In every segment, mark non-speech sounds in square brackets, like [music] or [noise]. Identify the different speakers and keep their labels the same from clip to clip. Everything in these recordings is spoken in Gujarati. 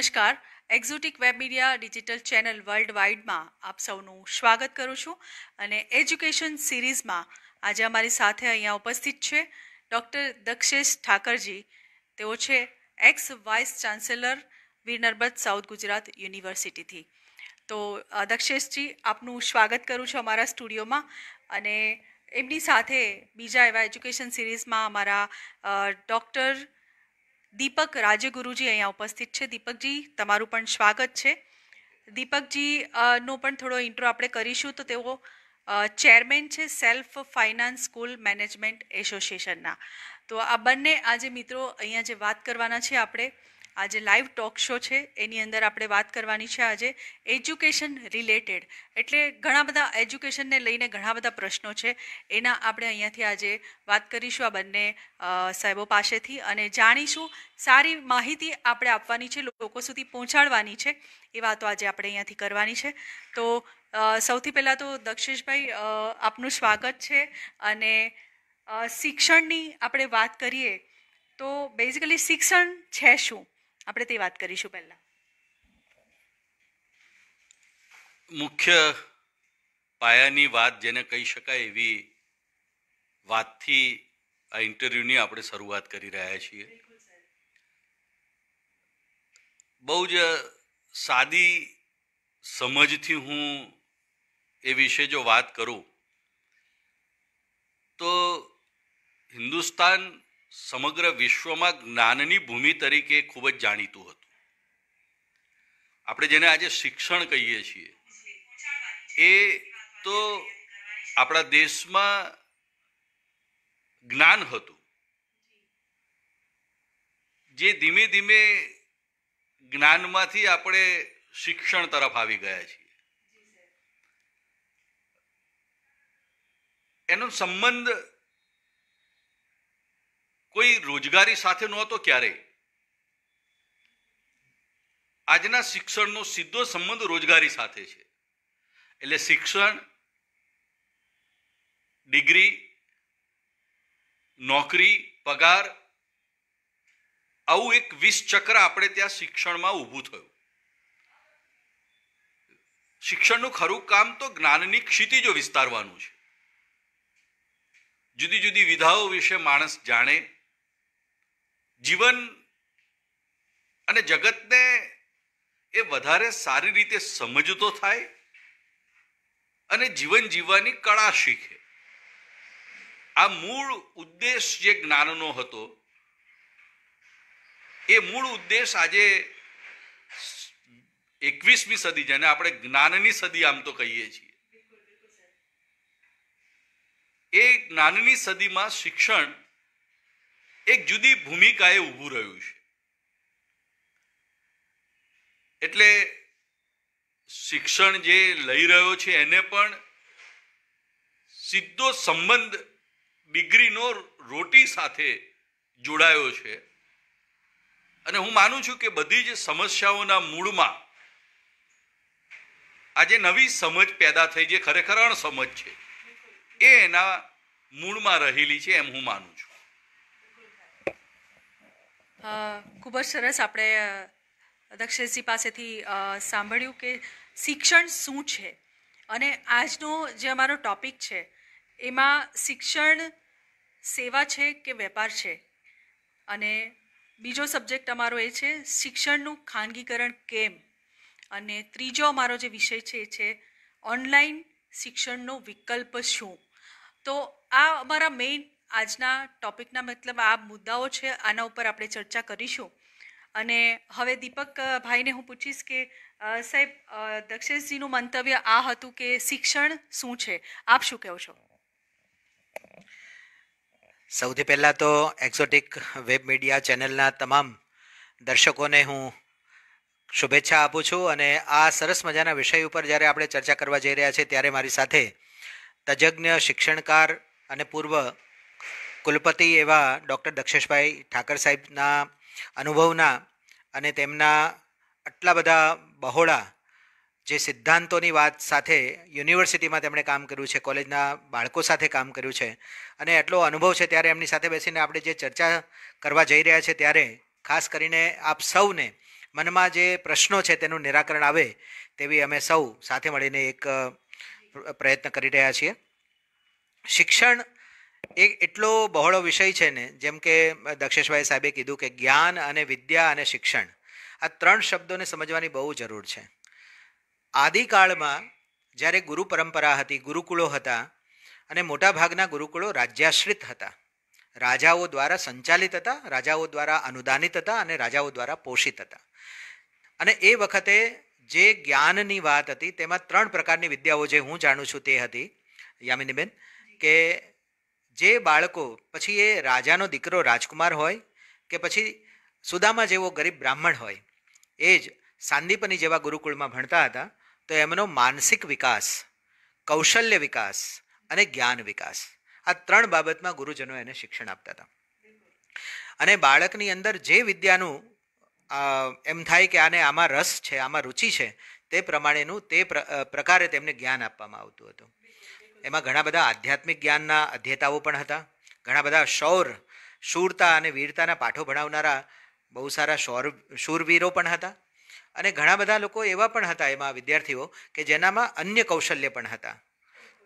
Speaker 1: નમસ્કાર exotic web media digital channel world વાઇડમાં આપ સૌનું સ્વાગત કરું છું અને એજ્યુકેશન સિરીઝમાં આજે અમારી સાથે અહીંયા ઉપસ્થિત છે ડૉક્ટર દક્ષેશ ઠાકરજી તેઓ છે ex vice chancellor Veer south Gujarat યુનિવર્સિટીથી તો દક્ષેશજી આપનું સ્વાગત કરું છું અમારા સ્ટુડિયોમાં અને એમની સાથે બીજા એવા એજ્યુકેશન સિરીઝમાં અમારા ડૉક્ટર દીપક રાજગુરુજી અહીંયા ઉપસ્થિત છે દીપકજી તમારું પણ સ્વાગત છે દીપકજી નો પણ થોડો ઇન્ટ્રો આપણે કરીશું તો તેઓ ચેરમેન છે સેલ્ફ ફાઇનાન્સ સ્કૂલ મેનેજમેન્ટ એસોસિએશનના તો આ બંને આજે મિત્રો અહીંયા જે વાત કરવાના છે આપણે આ જે લાઈવ ટોક શો છે એની અંદર આપણે વાત કરવાની છે આજે એજ્યુકેશન રિલેટેડ એટલે ઘણા બધા એજ્યુકેશનને લઈને ઘણા બધા પ્રશ્નો છે એના આપણે અહીંયાથી આજે વાત કરીશું આ બંને સાહેબો પાસેથી અને જાણીશું સારી માહિતી આપણે આપવાની છે લોકો સુધી પહોંચાડવાની છે એ વાતો આજે આપણે અહીંયાથી કરવાની છે તો સૌથી પહેલાં તો દક્ષેશભાઈ આપનું સ્વાગત છે અને શિક્ષણની આપણે વાત કરીએ તો બેઝિકલી શિક્ષણ છે શું આપણે તે વાત કરીશું પહેલા
Speaker 2: મુખ્ય પાયાની વાત જેને કહી શકાય એવી વાતથી આ ઇન્ટરવ્યૂની આપણે શરૂઆત કરી રહ્યા છીએ બહુ જ સાદી સમજથી હું એ વિશે જો વાત કરું તો હિન્દુસ્તાન સમગ્ર વિશ્વમાં જ્ઞાનની ભૂમિ તરીકે ખૂબ જ જાણીતું હતું આપણે જેને આજે શિક્ષણ કહીએ છીએ એ તો આપણા દેશમાં જ્ઞાન હતું જે ધીમે ધીમે જ્ઞાનમાંથી આપણે શિક્ષણ તરફ આવી ગયા છીએ એનો સંબંધ કોઈ રોજગારી સાથે નહોતો ક્યારેય આજના શિક્ષણનો સીધો સંબંધ રોજગારી સાથે છે એટલે શિક્ષણ ડિગ્રી નોકરી પગાર આવું એક વીસ ચક્ર આપણે ત્યાં શિક્ષણમાં ઊભું થયું શિક્ષણનું ખરું કામ તો જ્ઞાનની ક્ષિતિજો વિસ્તારવાનું છે જુદી જુદી વિધાઓ વિશે માણસ જાણે જીવન અને જગતને એ વધારે સારી રીતે સમજતો થાય અને જીવન જીવવાની કળા શીખે આ મૂળ ઉદ્દેશ જે જ્ઞાનનો હતો એ મૂળ ઉદ્દેશ આજે એકવીસમી સદી જેને આપણે જ્ઞાનની સદી આમ તો કહીએ છીએ એ જ્ઞાનની સદીમાં શિક્ષણ એક જુદી ભૂમિકાએ ઊભું રહ્યું છે એટલે શિક્ષણ જે લઈ રહ્યો છે એને પણ સીધો સંબંધ ડિગ્રીનો રોટી સાથે જોડાયો છે અને હું માનું છું કે બધી જ સમસ્યાઓના મૂળમાં આજે નવી સમજ પેદા થઈ જે ખરેખર અણસમજ છે એ એના મૂળમાં રહેલી છે એમ હું માનું છું
Speaker 1: ખૂબ જ સરસ આપણે દક્ષેશજી પાસેથી સાંભળ્યું કે શિક્ષણ શું છે અને આજનો જે અમારો ટોપિક છે એમાં શિક્ષણ સેવા છે કે વેપાર છે અને બીજો સબ્જેક્ટ અમારો એ છે શિક્ષણનું ખાનગીકરણ કેમ અને ત્રીજો અમારો જે વિષય છે એ છે ઓનલાઈન શિક્ષણનો વિકલ્પ શું તો આ અમારા મેઇન આજના ટોપિકના મતલબ આ મુદ્દાઓ છે આના ઉપર આપણે ચર્ચા કરીશું અને હવે દીપક ભાઈને હું પૂછીશ કે સાહેબ દક્ષેશજીનું મંતવ્ય આ હતું કે શિક્ષણ શું છે આપ શું કહો છો
Speaker 3: સૌથી પહેલાં તો એક્ઝોટિક વેબ મીડિયા ચેનલના તમામ દર્શકોને હું શુભેચ્છા આપું છું અને આ સરસ મજાના વિષય ઉપર જ્યારે આપણે ચર્ચા કરવા જઈ રહ્યા છીએ ત્યારે મારી સાથે તજજ્ઞ શિક્ષણકાર અને પૂર્વ કુલપતિ એવા ડૉક્ટર દક્ષેશભાઈ ઠાકર સાહેબના અનુભવના અને તેમના આટલા બધા બહોળા જે સિદ્ધાંતોની વાત સાથે યુનિવર્સિટીમાં તેમણે કામ કર્યું છે કોલેજના બાળકો સાથે કામ કર્યું છે અને એટલો અનુભવ છે ત્યારે એમની સાથે બેસીને આપણે જે ચર્ચા કરવા જઈ રહ્યા છે ત્યારે ખાસ કરીને આપ સૌને મનમાં જે પ્રશ્નો છે તેનું નિરાકરણ આવે તેવી અમે સૌ સાથે મળીને એક પ્રયત્ન કરી રહ્યા છીએ શિક્ષણ એ એટલો બહોળો વિષય છે ને જેમ કે દક્ષેશભાઈ સાહેબે કીધું કે જ્ઞાન અને વિદ્યા અને શિક્ષણ આ ત્રણ શબ્દોને સમજવાની બહુ જરૂર છે આદિકાળમાં જ્યારે ગુરુ પરંપરા હતી ગુરુકુળો હતા અને મોટાભાગના ગુરુકુળો રાજ્યાશ્રિત હતા રાજાઓ દ્વારા સંચાલિત હતા રાજાઓ દ્વારા અનુદાનિત હતા અને રાજાઓ દ્વારા પોષિત હતા અને એ વખતે જે જ્ઞાનની વાત હતી તેમાં ત્રણ પ્રકારની વિદ્યાઓ જે હું જાણું છું તે હતી યામિનીબેન કે જે બાળકો પછી એ રાજાનો દીકરો રાજકુમાર હોય કે પછી સુદામા જેવો ગરીબ બ્રાહ્મણ હોય એ જ સાંદીપની જેવા ગુરુકુળમાં ભણતા હતા તો એમનો માનસિક વિકાસ કૌશલ્ય વિકાસ અને જ્ઞાન વિકાસ આ ત્રણ બાબતમાં ગુરુજનો એને શિક્ષણ આપતા હતા અને બાળકની અંદર જે વિદ્યાનું એમ થાય કે આને આમાં રસ છે આમાં રુચિ છે તે પ્રમાણેનું તે પ્રકારે તેમને જ્ઞાન આપવામાં આવતું હતું એમાં ઘણા બધા આધ્યાત્મિક જ્ઞાનના અધ્યેતાઓ પણ હતા ઘણા બધા શૌર શૂરતા અને વીરતાના પાઠો ભણાવનારા બહુ સારા શૌર શૂરવીરો પણ હતા અને ઘણા બધા લોકો એવા પણ હતા એમાં વિદ્યાર્થીઓ કે જેનામાં અન્ય કૌશલ્ય પણ હતા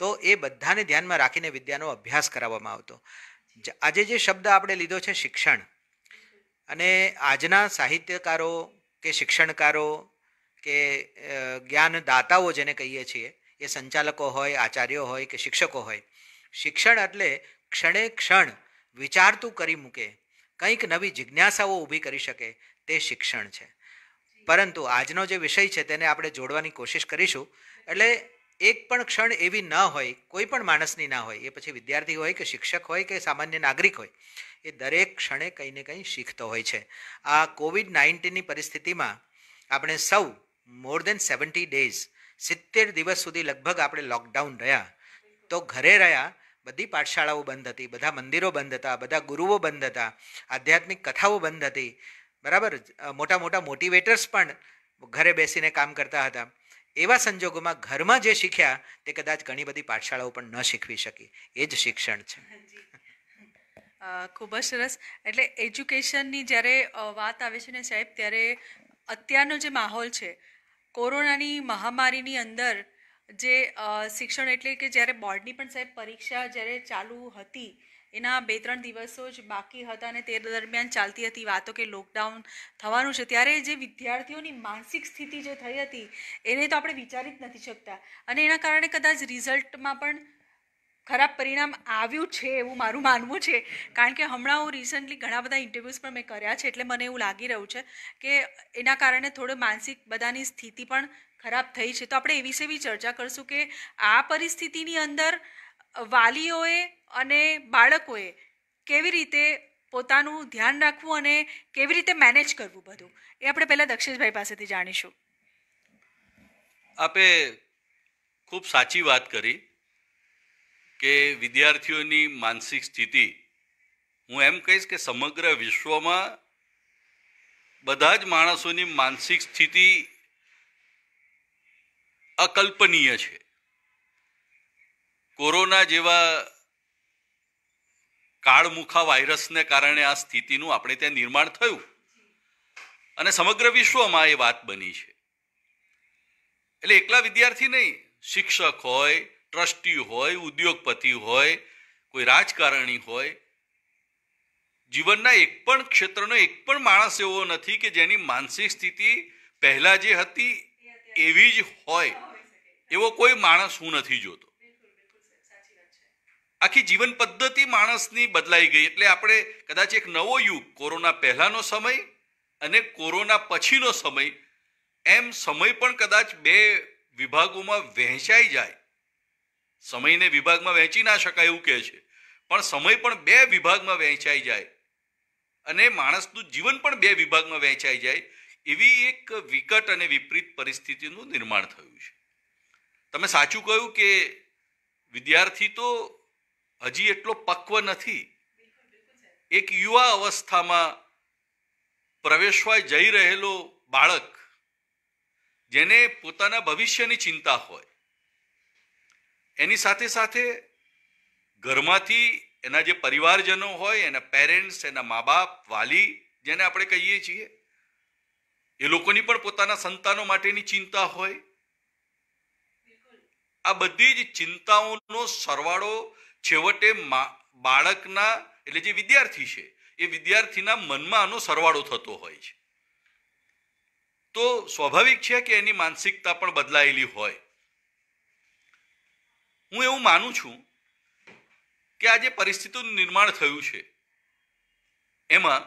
Speaker 3: તો એ બધાને ધ્યાનમાં રાખીને વિદ્યાનો અભ્યાસ કરાવવામાં આવતો આજે જે શબ્દ આપણે લીધો છે શિક્ષણ અને આજના સાહિત્યકારો કે શિક્ષણકારો કે જ્ઞાનદાતાઓ જેને કહીએ છીએ એ સંચાલકો હોય આચાર્યો હોય કે શિક્ષકો હોય શિક્ષણ એટલે ક્ષણે ક્ષણ વિચારતું કરી મૂકે કંઈક નવી જિજ્ઞાસાઓ ઊભી કરી શકે તે શિક્ષણ છે પરંતુ આજનો જે વિષય છે તેને આપણે જોડવાની કોશિશ કરીશું એટલે એક પણ ક્ષણ એવી ન હોય કોઈ પણ માણસની ના હોય એ પછી વિદ્યાર્થી હોય કે શિક્ષક હોય કે સામાન્ય નાગરિક હોય એ દરેક ક્ષણે કંઈ ને કંઈ શીખતો હોય છે આ કોવિડ નાઇન્ટીનની પરિસ્થિતિમાં આપણે સૌ મોર દેન સેવન્ટી ડેઝ સિત્તેર દિવસ સુધી લગભગ આપણે લોકડાઉન રહ્યા તો ઘરે રહ્યા બધી પાઠશાળાઓ બંધ હતી બધા મંદિરો બંધ હતા બધા ગુરુઓ બંધ હતા આધ્યાત્મિક કથાઓ બંધ હતી બરાબર મોટા મોટા મોટિવેટર્સ પણ ઘરે બેસીને કામ કરતા હતા એવા સંજોગોમાં ઘરમાં જે શીખ્યા તે કદાચ ઘણી બધી પાઠશાળાઓ પણ ન શીખવી શકી એ જ શિક્ષણ છે
Speaker 1: ખૂબ જ સરસ એટલે એજ્યુકેશનની જ્યારે વાત આવે છે ને સાહેબ ત્યારે અત્યારનો જે માહોલ છે કોરોનાની મહામારીની અંદર જે શિક્ષણ એટલે કે જ્યારે બોર્ડની પણ સાહેબ પરીક્ષા જ્યારે ચાલુ હતી એના બે ત્રણ દિવસો જ બાકી હતા અને તે દરમિયાન ચાલતી હતી વાતો કે લોકડાઉન થવાનું છે ત્યારે જે વિદ્યાર્થીઓની માનસિક સ્થિતિ જે થઈ હતી એને તો આપણે વિચારી જ નથી શકતા અને એના કારણે કદાચ રિઝલ્ટમાં પણ ખરાબ પરિણામ આવ્યું છે એવું મારું માનવું છે કારણ કે હમણાં હું રિસન્ટલી ઘણા બધા ઇન્ટરવ્યૂઝ પણ મેં કર્યા છે એટલે મને એવું લાગી રહ્યું છે કે એના કારણે થોડો માનસિક બધાની સ્થિતિ પણ ખરાબ થઈ છે તો આપણે એ વિશે બી ચર્ચા કરશું કે આ પરિસ્થિતિની અંદર વાલીઓએ અને બાળકોએ કેવી રીતે પોતાનું ધ્યાન રાખવું અને કેવી રીતે મેનેજ કરવું બધું એ આપણે પહેલાં દક્ષેશભાઈ પાસેથી જાણીશું
Speaker 2: આપે ખૂબ સાચી વાત કરી કે વિદ્યાર્થીઓની માનસિક સ્થિતિ હું એમ કહીશ કે સમગ્ર વિશ્વમાં બધા જ માણસોની માનસિક સ્થિતિ અકલ્પનીય છે કોરોના જેવા કાળમુખા વાયરસને કારણે આ સ્થિતિનું આપણે ત્યાં નિર્માણ થયું અને સમગ્ર વિશ્વમાં એ વાત બની છે એટલે એકલા વિદ્યાર્થી નહીં શિક્ષક હોય ટ્રસ્ટી હોય ઉદ્યોગપતિ હોય કોઈ રાજકારણી હોય જીવનના એક પણ ક્ષેત્રનો એક પણ માણસ એવો નથી કે જેની માનસિક સ્થિતિ પહેલાં જે હતી એવી જ હોય એવો કોઈ માણસ હું નથી જોતો આખી જીવન પદ્ધતિ માણસની બદલાઈ ગઈ એટલે આપણે કદાચ એક નવો યુગ કોરોના પહેલાંનો સમય અને કોરોના પછીનો સમય એમ સમય પણ કદાચ બે વિભાગોમાં વહેંચાઈ જાય સમયને વિભાગમાં વહેંચી ના શકાય એવું કહે છે પણ સમય પણ બે વિભાગમાં વહેંચાઈ જાય અને માણસનું જીવન પણ બે વિભાગમાં વહેંચાઈ જાય એવી એક વિકટ અને વિપરીત પરિસ્થિતિનું નિર્માણ થયું છે તમે સાચું કહ્યું કે વિદ્યાર્થી તો હજી એટલો પક્વ નથી એક યુવા અવસ્થામાં પ્રવેશવા જઈ રહેલો બાળક જેને પોતાના ભવિષ્યની ચિંતા હોય એની સાથે સાથે ઘરમાંથી એના જે પરિવારજનો હોય એના પેરેન્ટ્સ એના મા બાપ વાલી જેને આપણે કહીએ છીએ એ લોકોની પણ પોતાના સંતાનો માટેની ચિંતા હોય આ બધી જ ચિંતાઓનો સરવાળો છેવટે બાળકના એટલે જે વિદ્યાર્થી છે એ વિદ્યાર્થીના મનમાં આનો સરવાળો થતો હોય છે તો સ્વાભાવિક છે કે એની માનસિકતા પણ બદલાયેલી હોય હું એવું માનું છું કે આ જે પરિસ્થિતિનું નિર્માણ થયું છે એમાં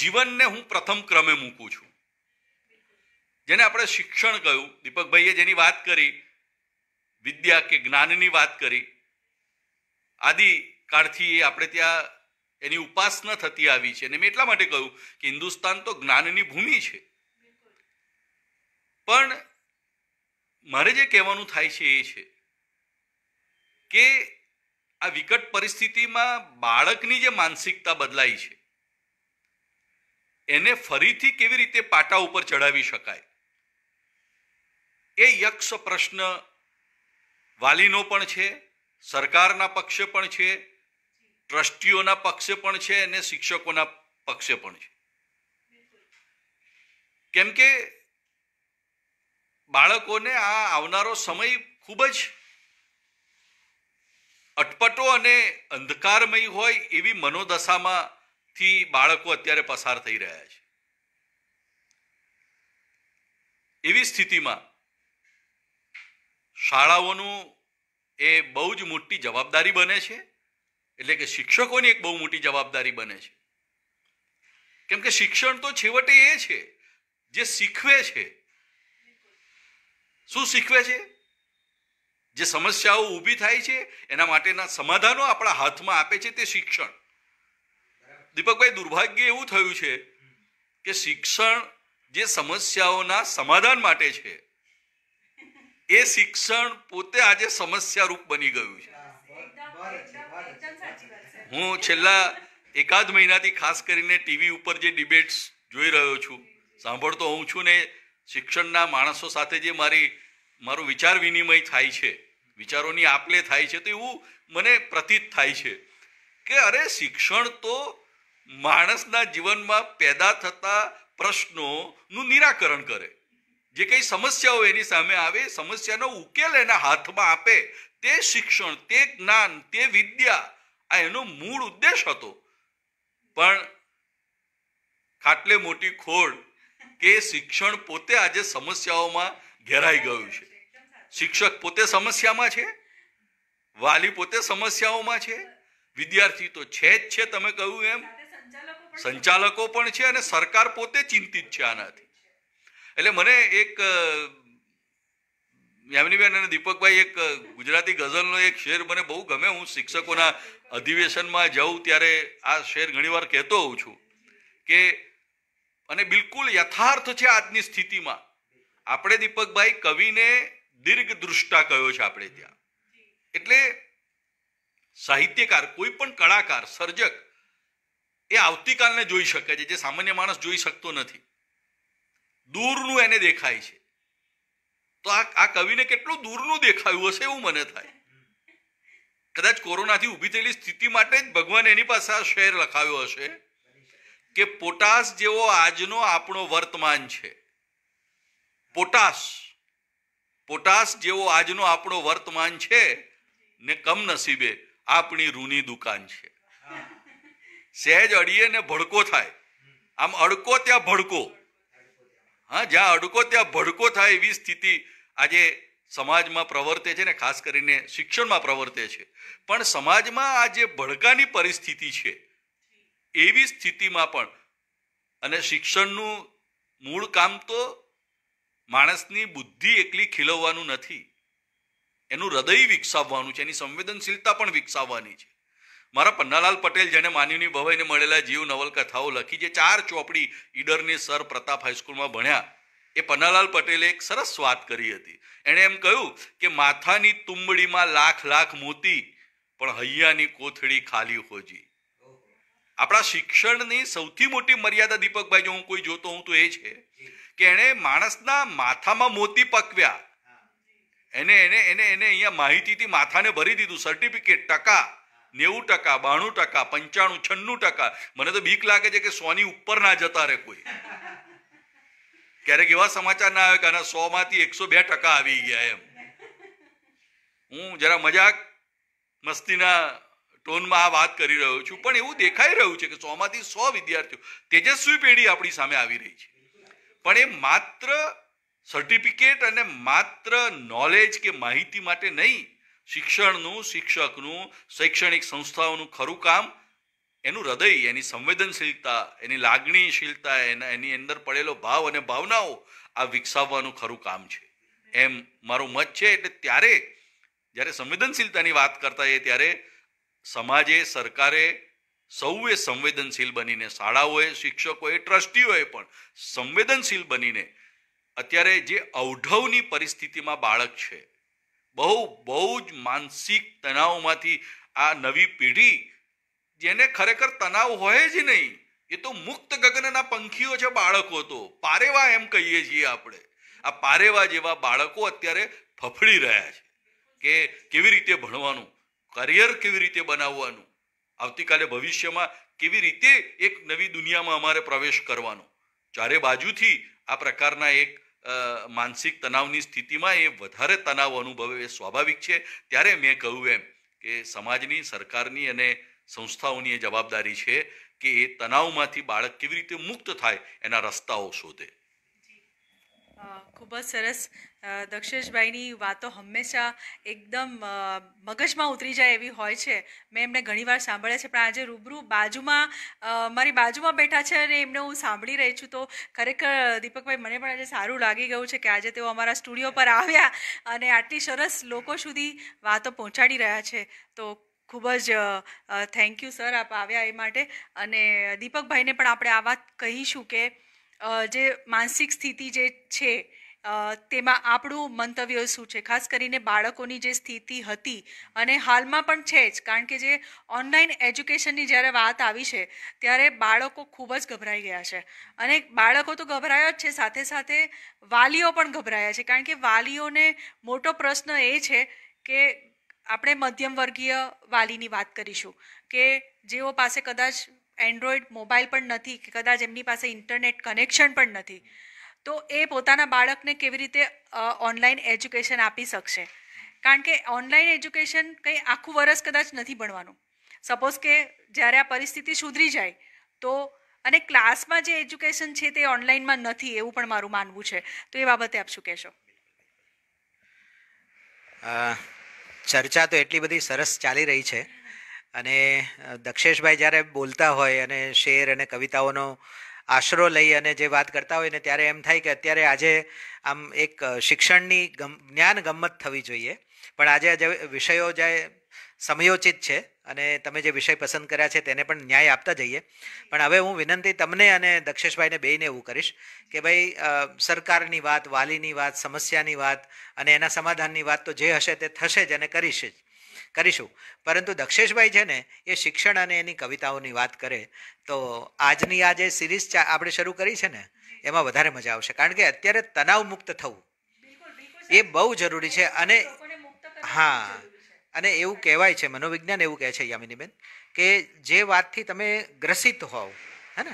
Speaker 2: જીવનને હું પ્રથમ ક્રમે મૂકું છું જેને આપણે શિક્ષણ કહ્યું દીપકભાઈએ જેની વાત કરી વિદ્યા કે જ્ઞાનની વાત કરી આદિકાળથી આપણે ત્યાં એની ઉપાસના થતી આવી છે અને મેં એટલા માટે કહ્યું કે હિન્દુસ્તાન તો જ્ઞાનની ભૂમિ છે પણ મારે જે કહેવાનું થાય છે એ છે કે આ વિકટ પરિસ્થિતિમાં બાળકની જે માનસિકતા બદલાઈ છે એને ફરીથી કેવી રીતે પાટા ઉપર ચડાવી શકાય એ યક્ષ પ્રશ્ન વાલીનો પણ છે સરકારના પક્ષે પણ છે ટ્રસ્ટીઓના પક્ષે પણ છે અને શિક્ષકોના પક્ષે પણ છે કેમ કે બાળકોને આ આવનારો સમય ખૂબ જ અટપટો અને અંધકારમય હોય એવી મનોદશામાંથી બાળકો અત્યારે પસાર થઈ રહ્યા છે એવી સ્થિતિમાં શાળાઓનું એ બહુ જ મોટી જવાબદારી બને છે એટલે કે શિક્ષકોની એક બહુ મોટી જવાબદારી બને છે કેમ કે શિક્ષણ તો છેવટે એ છે જે શીખવે છે શું શીખવે છે જે સમસ્યાઓ ઊભી થાય છે એના માટેના સમાધાનો આપણા હાથમાં આપે છે તે શિક્ષણ દીપકભાઈ દુર્ભાગ્ય એવું થયું છે કે શિક્ષણ જે સમસ્યાઓના સમાધાન માટે છે એ શિક્ષણ પોતે આજે સમસ્યારૂપ બની ગયું છે હું છેલ્લા એકાદ મહિનાથી ખાસ કરીને ટીવી ઉપર જે ડિબેટ્સ જોઈ રહ્યો છું સાંભળતો હું છું ને શિક્ષણના માણસો સાથે જે મારી મારો વિચાર વિનિમય થાય છે વિચારોની આપલે થાય છે તો એવું મને પ્રતીત થાય છે કે અરે શિક્ષણ તો માણસના જીવનમાં પેદા થતા પ્રશ્નોનું નિરાકરણ કરે જે કંઈ સમસ્યાઓ એની સામે આવે સમસ્યાનો ઉકેલ એના હાથમાં આપે તે શિક્ષણ તે જ્ઞાન તે વિદ્યા આ એનો મૂળ ઉદ્દેશ હતો પણ ખાટલે મોટી ખોળ કે શિક્ષણ પોતે આજે સમસ્યાઓમાં ઘેરાઈ ગયું છે શિક્ષક પોતે સમસ્યામાં છે વાલી પોતે સમસ્યાઓમાં છે વિદ્યાર્થી તો છે જ છે તમે કહ્યું એમ સંચાલકો પણ છે અને સરકાર પોતે ચિંતિત છે આનાથી એટલે મને એક યામિનીબેન અને દીપકભાઈ એક ગુજરાતી ગઝલનો એક શેર મને બહુ ગમે હું શિક્ષકોના અધિવેશનમાં જાઉં ત્યારે આ શેર ઘણીવાર કહેતો હોઉં છું કે અને બિલકુલ યથાર્થ છે આજની સ્થિતિમાં આપણે દીપકભાઈ કવિને દીર્ઘ દૃષ્ટા કયો છે આપણે ત્યાં એટલે સાહિત્યકાર કોઈ પણ કળાકાર સર્જક એ આવતીકાલને જોઈ શકે છે જે સામાન્ય માણસ જોઈ શકતો નથી દૂરનું એને દેખાય છે તો આ આ કવિને કેટલું દૂરનું દેખાયું હશે એવું મને થાય કદાચ કોરોનાથી ઊભી થયેલી સ્થિતિ માટે જ ભગવાન એની પાસે આ શેર લખાવ્યો હશે કે પોટાશ જેવો આજનો આપણો વર્તમાન છે પોટાશ પોટાશ જેવો આજનો આપણો વર્તમાન છે ને કમનસીબે આપણી રૂની દુકાન છે સહેજ અડીએ ને ભડકો થાય આમ અડકો ત્યાં ભડકો હા જ્યાં અડકો ત્યાં ભડકો થાય એવી સ્થિતિ આજે સમાજમાં પ્રવર્તે છે ને ખાસ કરીને શિક્ષણમાં પ્રવર્તે છે પણ સમાજમાં આ જે ભડકાની પરિસ્થિતિ છે એવી સ્થિતિમાં પણ અને શિક્ષણનું મૂળ કામ તો માણસની બુદ્ધિ એકલી ખીલવવાનું નથી એનું હૃદય વિકસાવવાનું છે એની સંવેદનશીલતા પણ વિકસાવવાની છે મારા પન્નાલાલ પટેલ જેને માનવીની ભવાઈને મળેલા જીવ નવલકથાઓ લખી જે ચાર ચોપડી ઈડરની સર પ્રતાપ હાઈસ્કૂલમાં ભણ્યા એ પન્નાલાલ પટેલે એક સરસ વાત કરી હતી એણે એમ કહ્યું કે માથાની તુંબડીમાં લાખ લાખ મોતી પણ હૈયાની કોથળી ખાલી હોજી આપણા શિક્ષણની સૌથી મોટી મર્યાદા દીપકભાઈ જો હું કોઈ જોતો હું તો એ છે કે એણે માણસના માથામાં મોતી પકવ્યા એને એને એને એને અહીંયા માહિતીથી માથાને ભરી દીધું સર્ટિફિકેટ ટકા નેવું ટકા બાણું ટકા પંચાણું છન્નું ટકા મને તો બીક લાગે છે કે સોની ઉપર ના જતા રહે કોઈ ક્યારેક એવા સમાચાર ના આવ્યા કે આના સો માંથી એકસો બે ટકા આવી ગયા એમ હું જરા મજાક મસ્તીના ટોનમાં આ વાત કરી રહ્યો છું પણ એવું દેખાઈ રહ્યું છે કે સોમાંથી સો વિદ્યાર્થીઓ તેજસ્વી પેઢી આપણી સામે આવી રહી છે પણ એ માત્ર સર્ટિફિકેટ અને માત્ર નોલેજ કે માહિતી માટે નહીં શિક્ષણનું શિક્ષકનું શૈક્ષણિક સંસ્થાઓનું ખરું કામ એનું હૃદય એની સંવેદનશીલતા એની લાગણીશીલતા એના એની અંદર પડેલો ભાવ અને ભાવનાઓ આ વિકસાવવાનું ખરું કામ છે એમ મારું મત છે એટલે ત્યારે જ્યારે સંવેદનશીલતાની વાત કરતા એ ત્યારે સમાજે સરકારે સૌએ સંવેદનશીલ બનીને શાળાઓએ શિક્ષકોએ ટ્રસ્ટીઓએ પણ સંવેદનશીલ બનીને અત્યારે જે અવઢવની પરિસ્થિતિમાં બાળક છે બહુ બહુ જ માનસિક તણાવમાંથી આ નવી પેઢી જેને ખરેખર તણાવ હોય જ નહીં એ તો મુક્ત ગગનના પંખીઓ છે બાળકો તો પારેવા એમ કહીએ છીએ આપણે આ પારેવા જેવા બાળકો અત્યારે ફફડી રહ્યા છે કે કેવી રીતે ભણવાનું કરિયર કેવી રીતે બનાવવાનું આવતીકાલે ભવિષ્યમાં કેવી રીતે એક નવી દુનિયામાં અમારે પ્રવેશ કરવાનો ચારે બાજુથી આ પ્રકારના એક માનસિક તણાવની સ્થિતિમાં એ વધારે તણાવ અનુભવે એ સ્વાભાવિક છે ત્યારે મેં કહ્યું એમ કે સમાજની સરકારની અને સંસ્થાઓની એ જવાબદારી છે કે એ તણાવમાંથી બાળક કેવી રીતે મુક્ત થાય એના રસ્તાઓ શોધે
Speaker 1: ખૂબ જ સરસ દક્ષેશભાઈની વાતો હંમેશા એકદમ મગજમાં ઉતરી જાય એવી હોય છે મેં એમને ઘણીવાર સાંભળ્યા છે પણ આજે રૂબરૂ બાજુમાં મારી બાજુમાં બેઠા છે અને એમને હું સાંભળી રહી છું તો ખરેખર દીપકભાઈ મને પણ આજે સારું લાગી ગયું છે કે આજે તેઓ અમારા સ્ટુડિયો પર આવ્યા અને આટલી સરસ લોકો સુધી વાતો પહોંચાડી રહ્યા છે તો ખૂબ જ થેન્ક યુ સર આપ આવ્યા એ માટે અને દીપકભાઈને પણ આપણે આ વાત કહીશું કે જે માનસિક સ્થિતિ જે છે તેમાં આપણું મંતવ્ય શું છે ખાસ કરીને બાળકોની જે સ્થિતિ હતી અને હાલમાં પણ છે જ કારણ કે જે ઓનલાઈન એજ્યુકેશનની જ્યારે વાત આવી છે ત્યારે બાળકો ખૂબ જ ગભરાઈ ગયા છે અને બાળકો તો ગભરાયા જ છે સાથે સાથે વાલીઓ પણ ગભરાયા છે કારણ કે વાલીઓને મોટો પ્રશ્ન એ છે કે આપણે મધ્યમ વર્ગીય વાલીની વાત કરીશું કે જેઓ પાસે કદાચ એન્ડ્રોઈડ મોબાઈલ પણ નથી કે કદાચ એમની પાસે ઇન્ટરનેટ કનેક્શન પણ નથી તો એ પોતાના બાળકને કેવી રીતે ઓનલાઈન એજ્યુકેશન આપી શકશે કારણ કે ઓનલાઈન એજ્યુકેશન કંઈ આખું વરસ કદાચ નથી ભણવાનું સપોઝ કે જ્યારે આ પરિસ્થિતિ સુધરી જાય તો અને ક્લાસમાં જે એજ્યુકેશન છે તે ઓનલાઈનમાં નથી એવું પણ મારું માનવું છે તો એ બાબતે આપ શું કહેશો
Speaker 3: ચર્ચા તો એટલી બધી સરસ ચાલી રહી છે અને દક્ષેશભાઈ જ્યારે બોલતા હોય અને શેર અને કવિતાઓનો આશરો લઈ અને જે વાત કરતા હોય ને ત્યારે એમ થાય કે અત્યારે આજે આમ એક શિક્ષણની જ્ઞાન ગમત થવી જોઈએ પણ આજે જે વિષયો જે સમયોચિત છે અને તમે જે વિષય પસંદ કર્યા છે તેને પણ ન્યાય આપતા જઈએ પણ હવે હું વિનંતી તમને અને દક્ષેશભાઈને બેને એવું કરીશ કે ભાઈ સરકારની વાત વાલીની વાત સમસ્યાની વાત અને એના સમાધાનની વાત તો જે હશે તે થશે જ અને કરીશ જ કરીશું પરંતુ દક્ષેશભાઈ છે ને એ શિક્ષણ અને એની કવિતાઓની વાત કરે તો આજની આ જે સિરીઝ આપણે શરૂ કરી છે ને એમાં વધારે મજા આવશે કારણ કે અત્યારે તણાવ મુક્ત થવું એ બહુ જરૂરી છે અને હા અને એવું કહેવાય છે મનોવિજ્ઞાન એવું કહે છે યામિનીબેન કે જે વાતથી તમે ગ્રસિત હોવ હે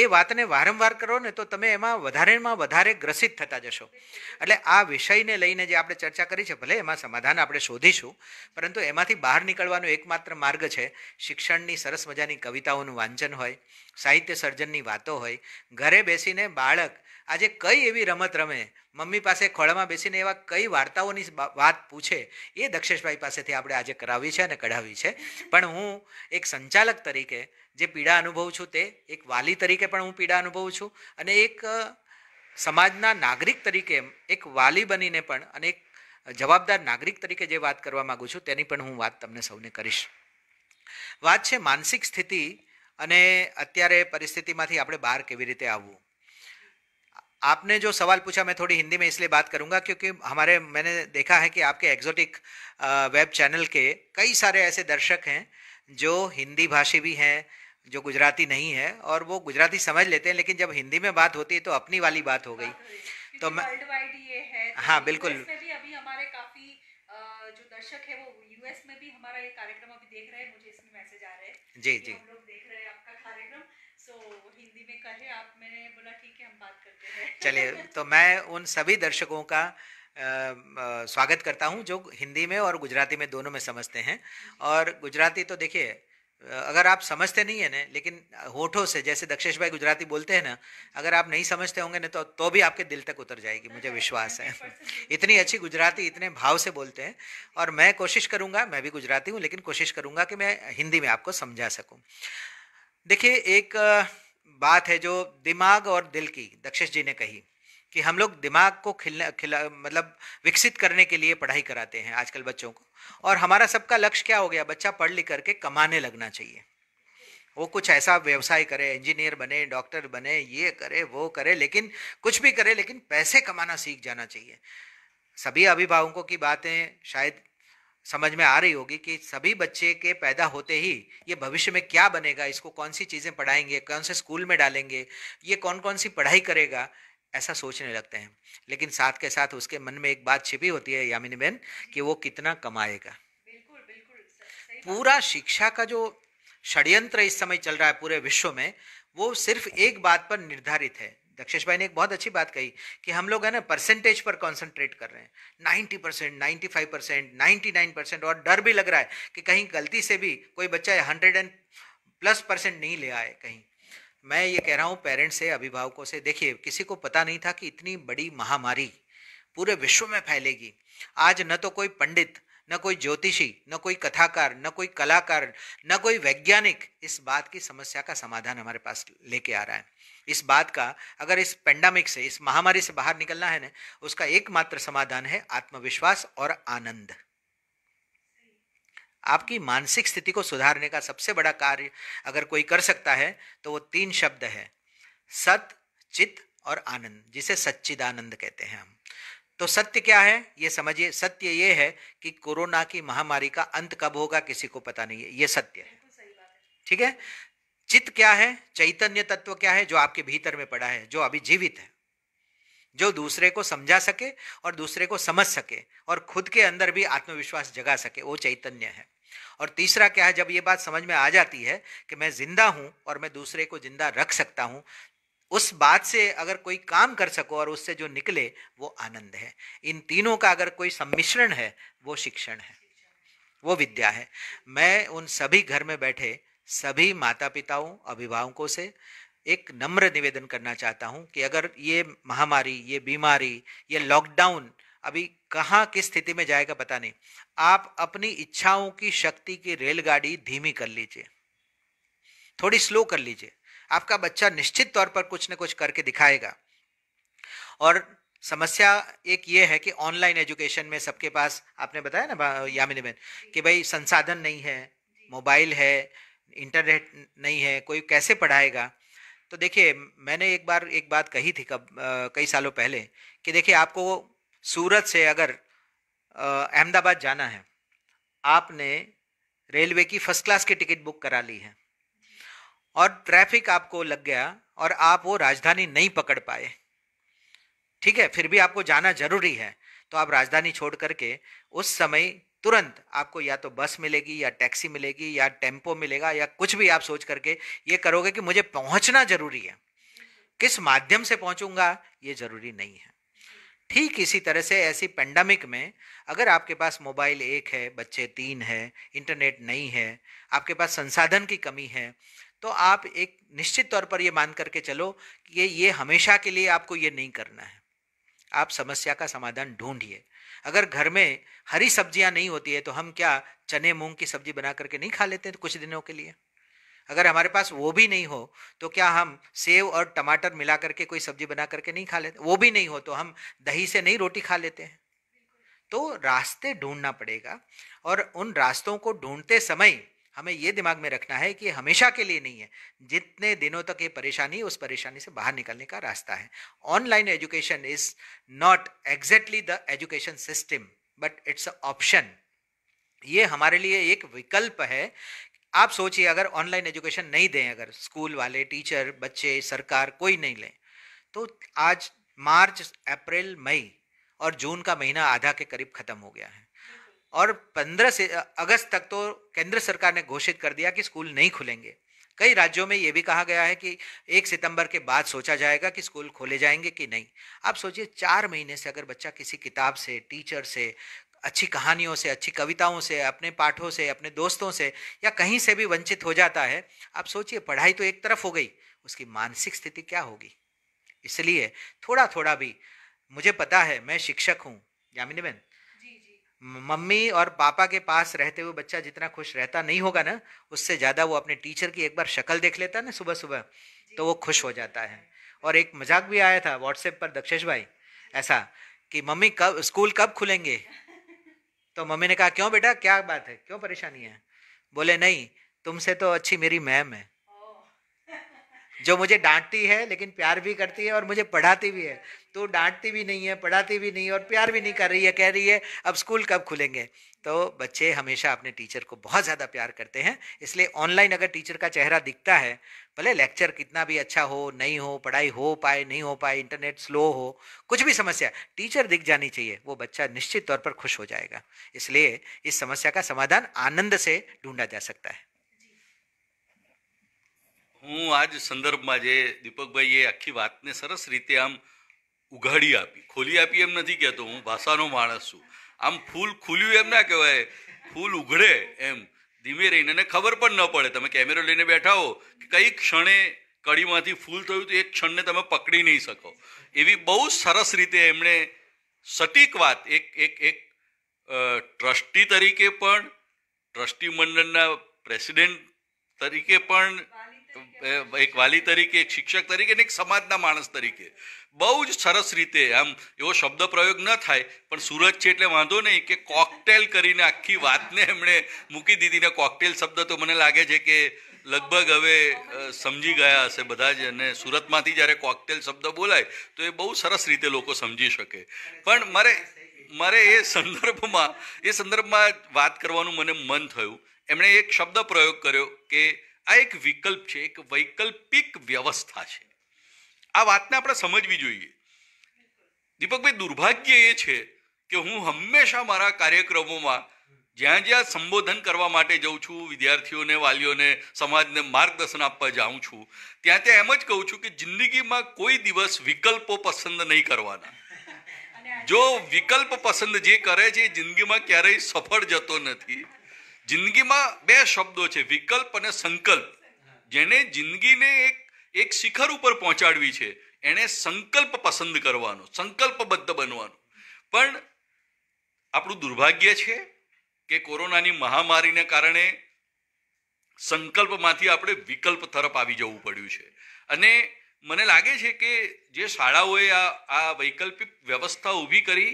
Speaker 3: ને એ વાતને વારંવાર કરો ને તો તમે એમાં વધારેમાં વધારે ગ્રસિત થતા જશો એટલે આ વિષયને લઈને જે આપણે ચર્ચા કરી છે ભલે એમાં સમાધાન આપણે શોધીશું પરંતુ એમાંથી બહાર નીકળવાનો એકમાત્ર માર્ગ છે શિક્ષણની સરસ મજાની કવિતાઓનું વાંચન હોય સાહિત્ય સર્જનની વાતો હોય ઘરે બેસીને બાળક આજે કઈ એવી રમત રમે મમ્મી પાસે ખોળામાં બેસીને એવા કઈ વાર્તાઓની વાત પૂછે એ દક્ષેશભાઈ પાસેથી આપણે આજે કરાવી છે અને કઢાવી છે પણ હું એક સંચાલક તરીકે જે પીડા અનુભવું છું તે એક વાલી તરીકે પણ હું પીડા અનુભવું છું અને એક સમાજના નાગરિક તરીકે એક વાલી બનીને પણ અને એક જવાબદાર નાગરિક તરીકે જે વાત કરવા માગું છું તેની પણ હું વાત તમને સૌને કરીશ વાત છે માનસિક સ્થિતિ અને અત્યારે પરિસ્થિતિમાંથી આપણે બહાર કેવી રીતે આવવું આપને જો સવાલ પૂછા મેં થોડી હિન્દીમાં में इसलिए बात करूंगा क्योंकि हमारे मैंने देखा है कि आपके एग्जोटिक वेब चैनल के कई सारे ऐसे दर्शक हैं जो हिंदी भाषी भी हैं जो गुजराती नहीं है और वो गुजराती समझ लेते हैं लेकिन जब हिंदी में बात होती है तो अपनी वाली बात हो गई तो मैं
Speaker 1: तो हाँ बिल्कुल में भी अभी हमारे काफी जो दर्शक है वो यूएस में भी हमारा ये कार्यक्रम अभी
Speaker 3: देख रहे हैं मुझे इसमें मैसेज आ रहे हैं जी जी हम लोग देख रहे हैं आपका कार्यक्रम सो हिंदी में कहे आप मैंने बोला ठीक है हम बात करते हैं [laughs] चलिए तो मैं उन सभी दर्शकों का आ, आ, स्वागत करता हूं जो हिंदी में और गुजराती में दोनों में समझते हैं और गुजराती तो देखिए अगर आप समझते नहीं है ना लेकिन होठों से जैसे दक्षेश भाई गुजराती बोलते हैं ना अगर आप नहीं समझते होंगे ना तो तो भी आपके दिल तक उतर जाएगी मुझे [laughs] विश्वास है [laughs] [laughs] इतनी अच्छी गुजराती इतने भाव से बोलते हैं और मैं कोशिश करूंगा मैं भी गुजराती हूँ लेकिन कोशिश करूंगा कि मैं हिंदी में आपको समझा सकूँ देखिए एक बात है जो दिमाग और दिल की दक्षेश जी ने कही कि हम लोग दिमाग को खिलने खिला मतलब विकसित करने के लिए पढ़ाई कराते हैं आजकल बच्चों को और हमारा सबका लक्ष्य क्या हो गया बच्चा पढ़ लिख करके कमाने लगना चाहिए वो कुछ ऐसा व्यवसाय करे इंजीनियर बने डॉक्टर बने ये करे वो करे लेकिन कुछ भी करे लेकिन पैसे कमाना सीख जाना चाहिए सभी अभिभावकों की बातें शायद समझ में आ रही होगी कि सभी बच्चे के पैदा होते ही ये भविष्य में क्या बनेगा इसको कौन सी चीज़ें पढ़ाएंगे कौन से स्कूल में डालेंगे ये कौन कौन सी पढ़ाई करेगा ऐसा सोचने लगते हैं लेकिन साथ के साथ उसके मन में एक बात छिपी होती है यामिनी बहन कि वो कितना कमाएगा बिल्कुल, बिल्कुल, पूरा शिक्षा का जो षड्यंत्र इस समय चल रहा है पूरे विश्व में वो सिर्फ एक बात पर निर्धारित है दक्षेश भाई ने एक बहुत अच्छी बात कही कि हम लोग है ना परसेंटेज पर कंसंट्रेट कर रहे हैं 90 percent ninety five percent ninety nine percent और डर भी लग रहा है कि कहीं गलती से भी कोई बच्चा हंड्रेड एंड प्लस परसेंट नहीं ले आए कहीं मैं ये कह रहा हूँ पेरेंट्स से अभिभावकों से देखिए किसी को पता नहीं था कि इतनी बड़ी महामारी पूरे विश्व में फैलेगी आज न तो कोई पंडित न कोई ज्योतिषी न कोई कथाकार न कोई कलाकार न कोई वैज्ञानिक इस बात की समस्या का समाधान हमारे पास लेके आ रहा है इस बात का अगर इस पेंडामिक से इस महामारी से बाहर निकलना है ना उसका एकमात्र समाधान है आत्मविश्वास और आनंद आपकी मानसिक स्थिति को सुधारने का सबसे बड़ा कार्य अगर कोई कर सकता है तो वो तीन शब्द है सत चित और आनंद जिसे सच्चिदानंद कहते हैं हम तो सत्य क्या है ये समझिए सत्य ये है कि कोरोना की महामारी का अंत कब होगा किसी को पता नहीं है ये सत्य है ठीक है चित्त क्या है चैतन्य तत्व क्या है जो आपके भीतर में पड़ा है जो अभी जीवित है जो दूसरे को समझा सके और दूसरे को समझ सके और खुद के अंदर भी आत्मविश्वास जगा सके वो चैतन्य है और तीसरा क्या है जब ये बात समझ में आ जाती है कि मैं ज़िंदा हूँ और मैं दूसरे को ज़िंदा रख सकता हूँ उस बात से अगर कोई काम कर सको और उससे जो निकले वो आनंद है इन तीनों का अगर कोई सम्मिश्रण है वो शिक्षण है वो विद्या है मैं उन सभी घर में बैठे सभी माता पिताओं अभिभावकों से एक नम्र निवेदन करना चाहता हूँ कि अगर ये महामारी ये बीमारी ये लॉकडाउन अभी कहाँ किस स्थिति में जाएगा पता नहीं आप अपनी इच्छाओं की शक्ति की रेलगाड़ी धीमी कर लीजिए थोड़ी स्लो कर लीजिए आपका बच्चा निश्चित तौर पर कुछ न कुछ करके दिखाएगा और समस्या एक ये है कि ऑनलाइन एजुकेशन में सबके पास आपने बताया ना यामिनी बहन कि भाई संसाधन नहीं है मोबाइल है इंटरनेट नहीं है कोई कैसे पढ़ाएगा तो देखिए मैंने एक बार एक बात कही थी कब कई सालों पहले कि देखिए आपको सूरत से अगर अहमदाबाद जाना है आपने रेलवे की फर्स्ट क्लास की टिकट बुक करा ली है और ट्रैफिक आपको लग गया और आप वो राजधानी नहीं पकड़ पाए ठीक है फिर भी आपको जाना जरूरी है तो आप राजधानी छोड़ करके उस समय तुरंत आपको या तो बस मिलेगी या टैक्सी मिलेगी या टेम्पो मिलेगा या कुछ भी आप सोच करके ये करोगे कि मुझे पहुंचना जरूरी है किस माध्यम से पहुंचूंगा ये जरूरी नहीं है ठीक इसी तरह से ऐसी पेंडेमिक में अगर आपके पास मोबाइल एक है बच्चे तीन है इंटरनेट नहीं है आपके पास संसाधन की कमी है तो आप एक निश्चित तौर पर ये मान करके चलो कि ये ये हमेशा के लिए आपको ये नहीं करना है आप समस्या का समाधान ढूंढिए अगर घर में हरी सब्जियां नहीं होती है तो हम क्या चने मूंग की सब्जी बना करके नहीं खा लेते हैं कुछ दिनों के लिए अगर हमारे पास वो भी नहीं हो तो क्या हम सेव और टमाटर मिला करके कोई सब्जी बना करके नहीं खा लेते वो भी नहीं हो तो हम दही से नहीं रोटी खा लेते हैं तो रास्ते ढूंढना पड़ेगा और उन रास्तों को ढूंढते समय हमें ये दिमाग में रखना है कि हमेशा के लिए नहीं है जितने दिनों तक ये परेशानी उस परेशानी से बाहर निकलने का रास्ता है online education is not exactly the education system but it's option ये हमारे लिए एक विकल्प है आप सोचिए अगर ऑनलाइन एजुकेशन नहीं दें अगर स्कूल वाले टीचर बच्चे सरकार कोई नहीं लें तो आज मार्च अप्रैल मई और जून का महीना आधा के करीब खत्म हो गया है और पंद्रह से अगस्त तक तो केंद्र सरकार ने घोषित कर दिया कि स्कूल नहीं खुलेंगे कई राज्यों में ये भी कहा गया है कि एक सितंबर के बाद सोचा जाएगा कि स्कूल खोले जाएंगे कि नहीं आप सोचिए चार महीने से अगर बच्चा किसी किताब से टीचर से अच्छी कहानियों से अच्छी कविताओं से अपने पाठों से अपने दोस्तों से या कहीं से भी वंचित हो जाता है आप सोचिए पढ़ाई तो एक तरफ हो गई उसकी मानसिक स्थिति क्या होगी इसलिए थोड़ा थोड़ा भी मुझे पता है मैं शिक्षक हूँ यामिनी बहन मम्मी और पापा के पास रहते हुए बच्चा जितना खुश रहता नहीं होगा ना उससे ज़्यादा वो अपने टीचर की एक बार शक्ल देख लेता है ना सुबह सुबह तो वो खुश हो जाता है और एक मजाक भी आया था व्हाट्सएप पर दक्षेश भाई ऐसा कि मम्मी कब स्कूल कब खुलेंगे तो मम्मी ने कहा क्यों बेटा क्या बात है क्यों परेशानी है बोले नहीं तुमसे तो अच्छी मेरी मैम है जो मुझे डांटती है लेकिन प्यार भी करती है और मुझे पढ़ाती भी है तो डांटती भी नहीं है पढ़ाती भी नहीं और प्यार भी नहीं कर रही है कह रही है अब स्कूल कब खुलेंगे तो बच्चे हमेशा अपने टीचर को बहुत ज़्यादा प्यार करते हैं इसलिए ऑनलाइन अगर टीचर का चेहरा दिखता है भले लेक्चर कितना भी अच्छा हो नहीं हो पढ़ाई हो पाए नहीं हो पाए इंटरनेट स्लो हो कुछ भी समस्या टीचर दिख जानी चाहिए वो बच्चा निश्चित तौर पर खुश हो जाएगा इसलिए इस समस्या का समाधान आनंद से ढूंढा जा सकता है
Speaker 2: हूँ आज संदर्भ में जे दीपक भाई ये आखी बात ने सरस रीते आम ઉઘાડી આપી ખોલી આપી એમ નથી કહેતો હું ભાષાનો માણસ છું આમ ફૂલ ખુલ્યું એમ ના કહેવાય ફૂલ ઉઘડે એમ ધીમે રહીને અને ખબર પણ ન પડે તમે કેમેરો લઈને બેઠા હો કે કઈ ક્ષણે કડીમાંથી ફૂલ થયું તો એક ક્ષણને તમે પકડી નહીં શકો એવી બહુ સરસ રીતે એમણે સટીક વાત એક એક એક ટ્રસ્ટી તરીકે પણ ટ્રસ્ટી મંડળના પ્રેસિડેન્ટ તરીકે પણ એક વાલી તરીકે એક શિક્ષક તરીકે અને એક સમાજના માણસ તરીકે બહુ જ સરસ રીતે આમ એવો શબ્દ પ્રયોગ ન થાય પણ સુરત છે એટલે વાંધો નહીં કે કોકટેલ કરીને આખી વાતને એમણે મૂકી દીધી ને કોકટેલ શબ્દ તો મને લાગે છે કે લગભગ હવે સમજી ગયા હશે બધા જ અને સુરતમાંથી જ્યારે કોકટેલ શબ્દ બોલાય તો એ બહુ સરસ રીતે લોકો સમજી શકે પણ મારે મારે એ સંદર્ભમાં એ સંદર્ભમાં વાત કરવાનું મને મન થયું એમણે એક શબ્દ પ્રયોગ કર્યો કે આ એક વિકલ્પ છે એક વૈકલ્પિક વ્યવસ્થા છે આ વાતને આપણે સમજવી જોઈએ દીપકભાઈ દુર્ભાગ્ય એ છે કે હું હંમેશા મારા કાર્યક્રમોમાં જ્યાં જ્યાં સંબોધન કરવા માટે જઉં છું વિદ્યાર્થીઓને વાલીઓને સમાજને માર્ગદર્શન આપવા જાઉં છું ત્યાં ત્યાં એમ જ કહું છું કે જિંદગીમાં કોઈ દિવસ વિકલ્પો પસંદ નહીં કરવાના જો વિકલ્પ પસંદ જે કરે છે જિંદગીમાં ક્યારેય સફળ જતો નથી જિંદગીમાં બે શબ્દો છે વિકલ્પ અને સંકલ્પ જેને જિંદગીને એક એક શિખર ઉપર પહોંચાડવી છે એણે સંકલ્પ પસંદ કરવાનો સંકલ્પબદ્ધ બનવાનો પણ આપણું દુર્ભાગ્ય છે કે કોરોનાની મહામારીને કારણે સંકલ્પમાંથી આપણે વિકલ્પ તરફ આવી જવું પડ્યું છે અને મને લાગે છે કે જે શાળાઓએ આ આ વૈકલ્પિક વ્યવસ્થા ઊભી કરી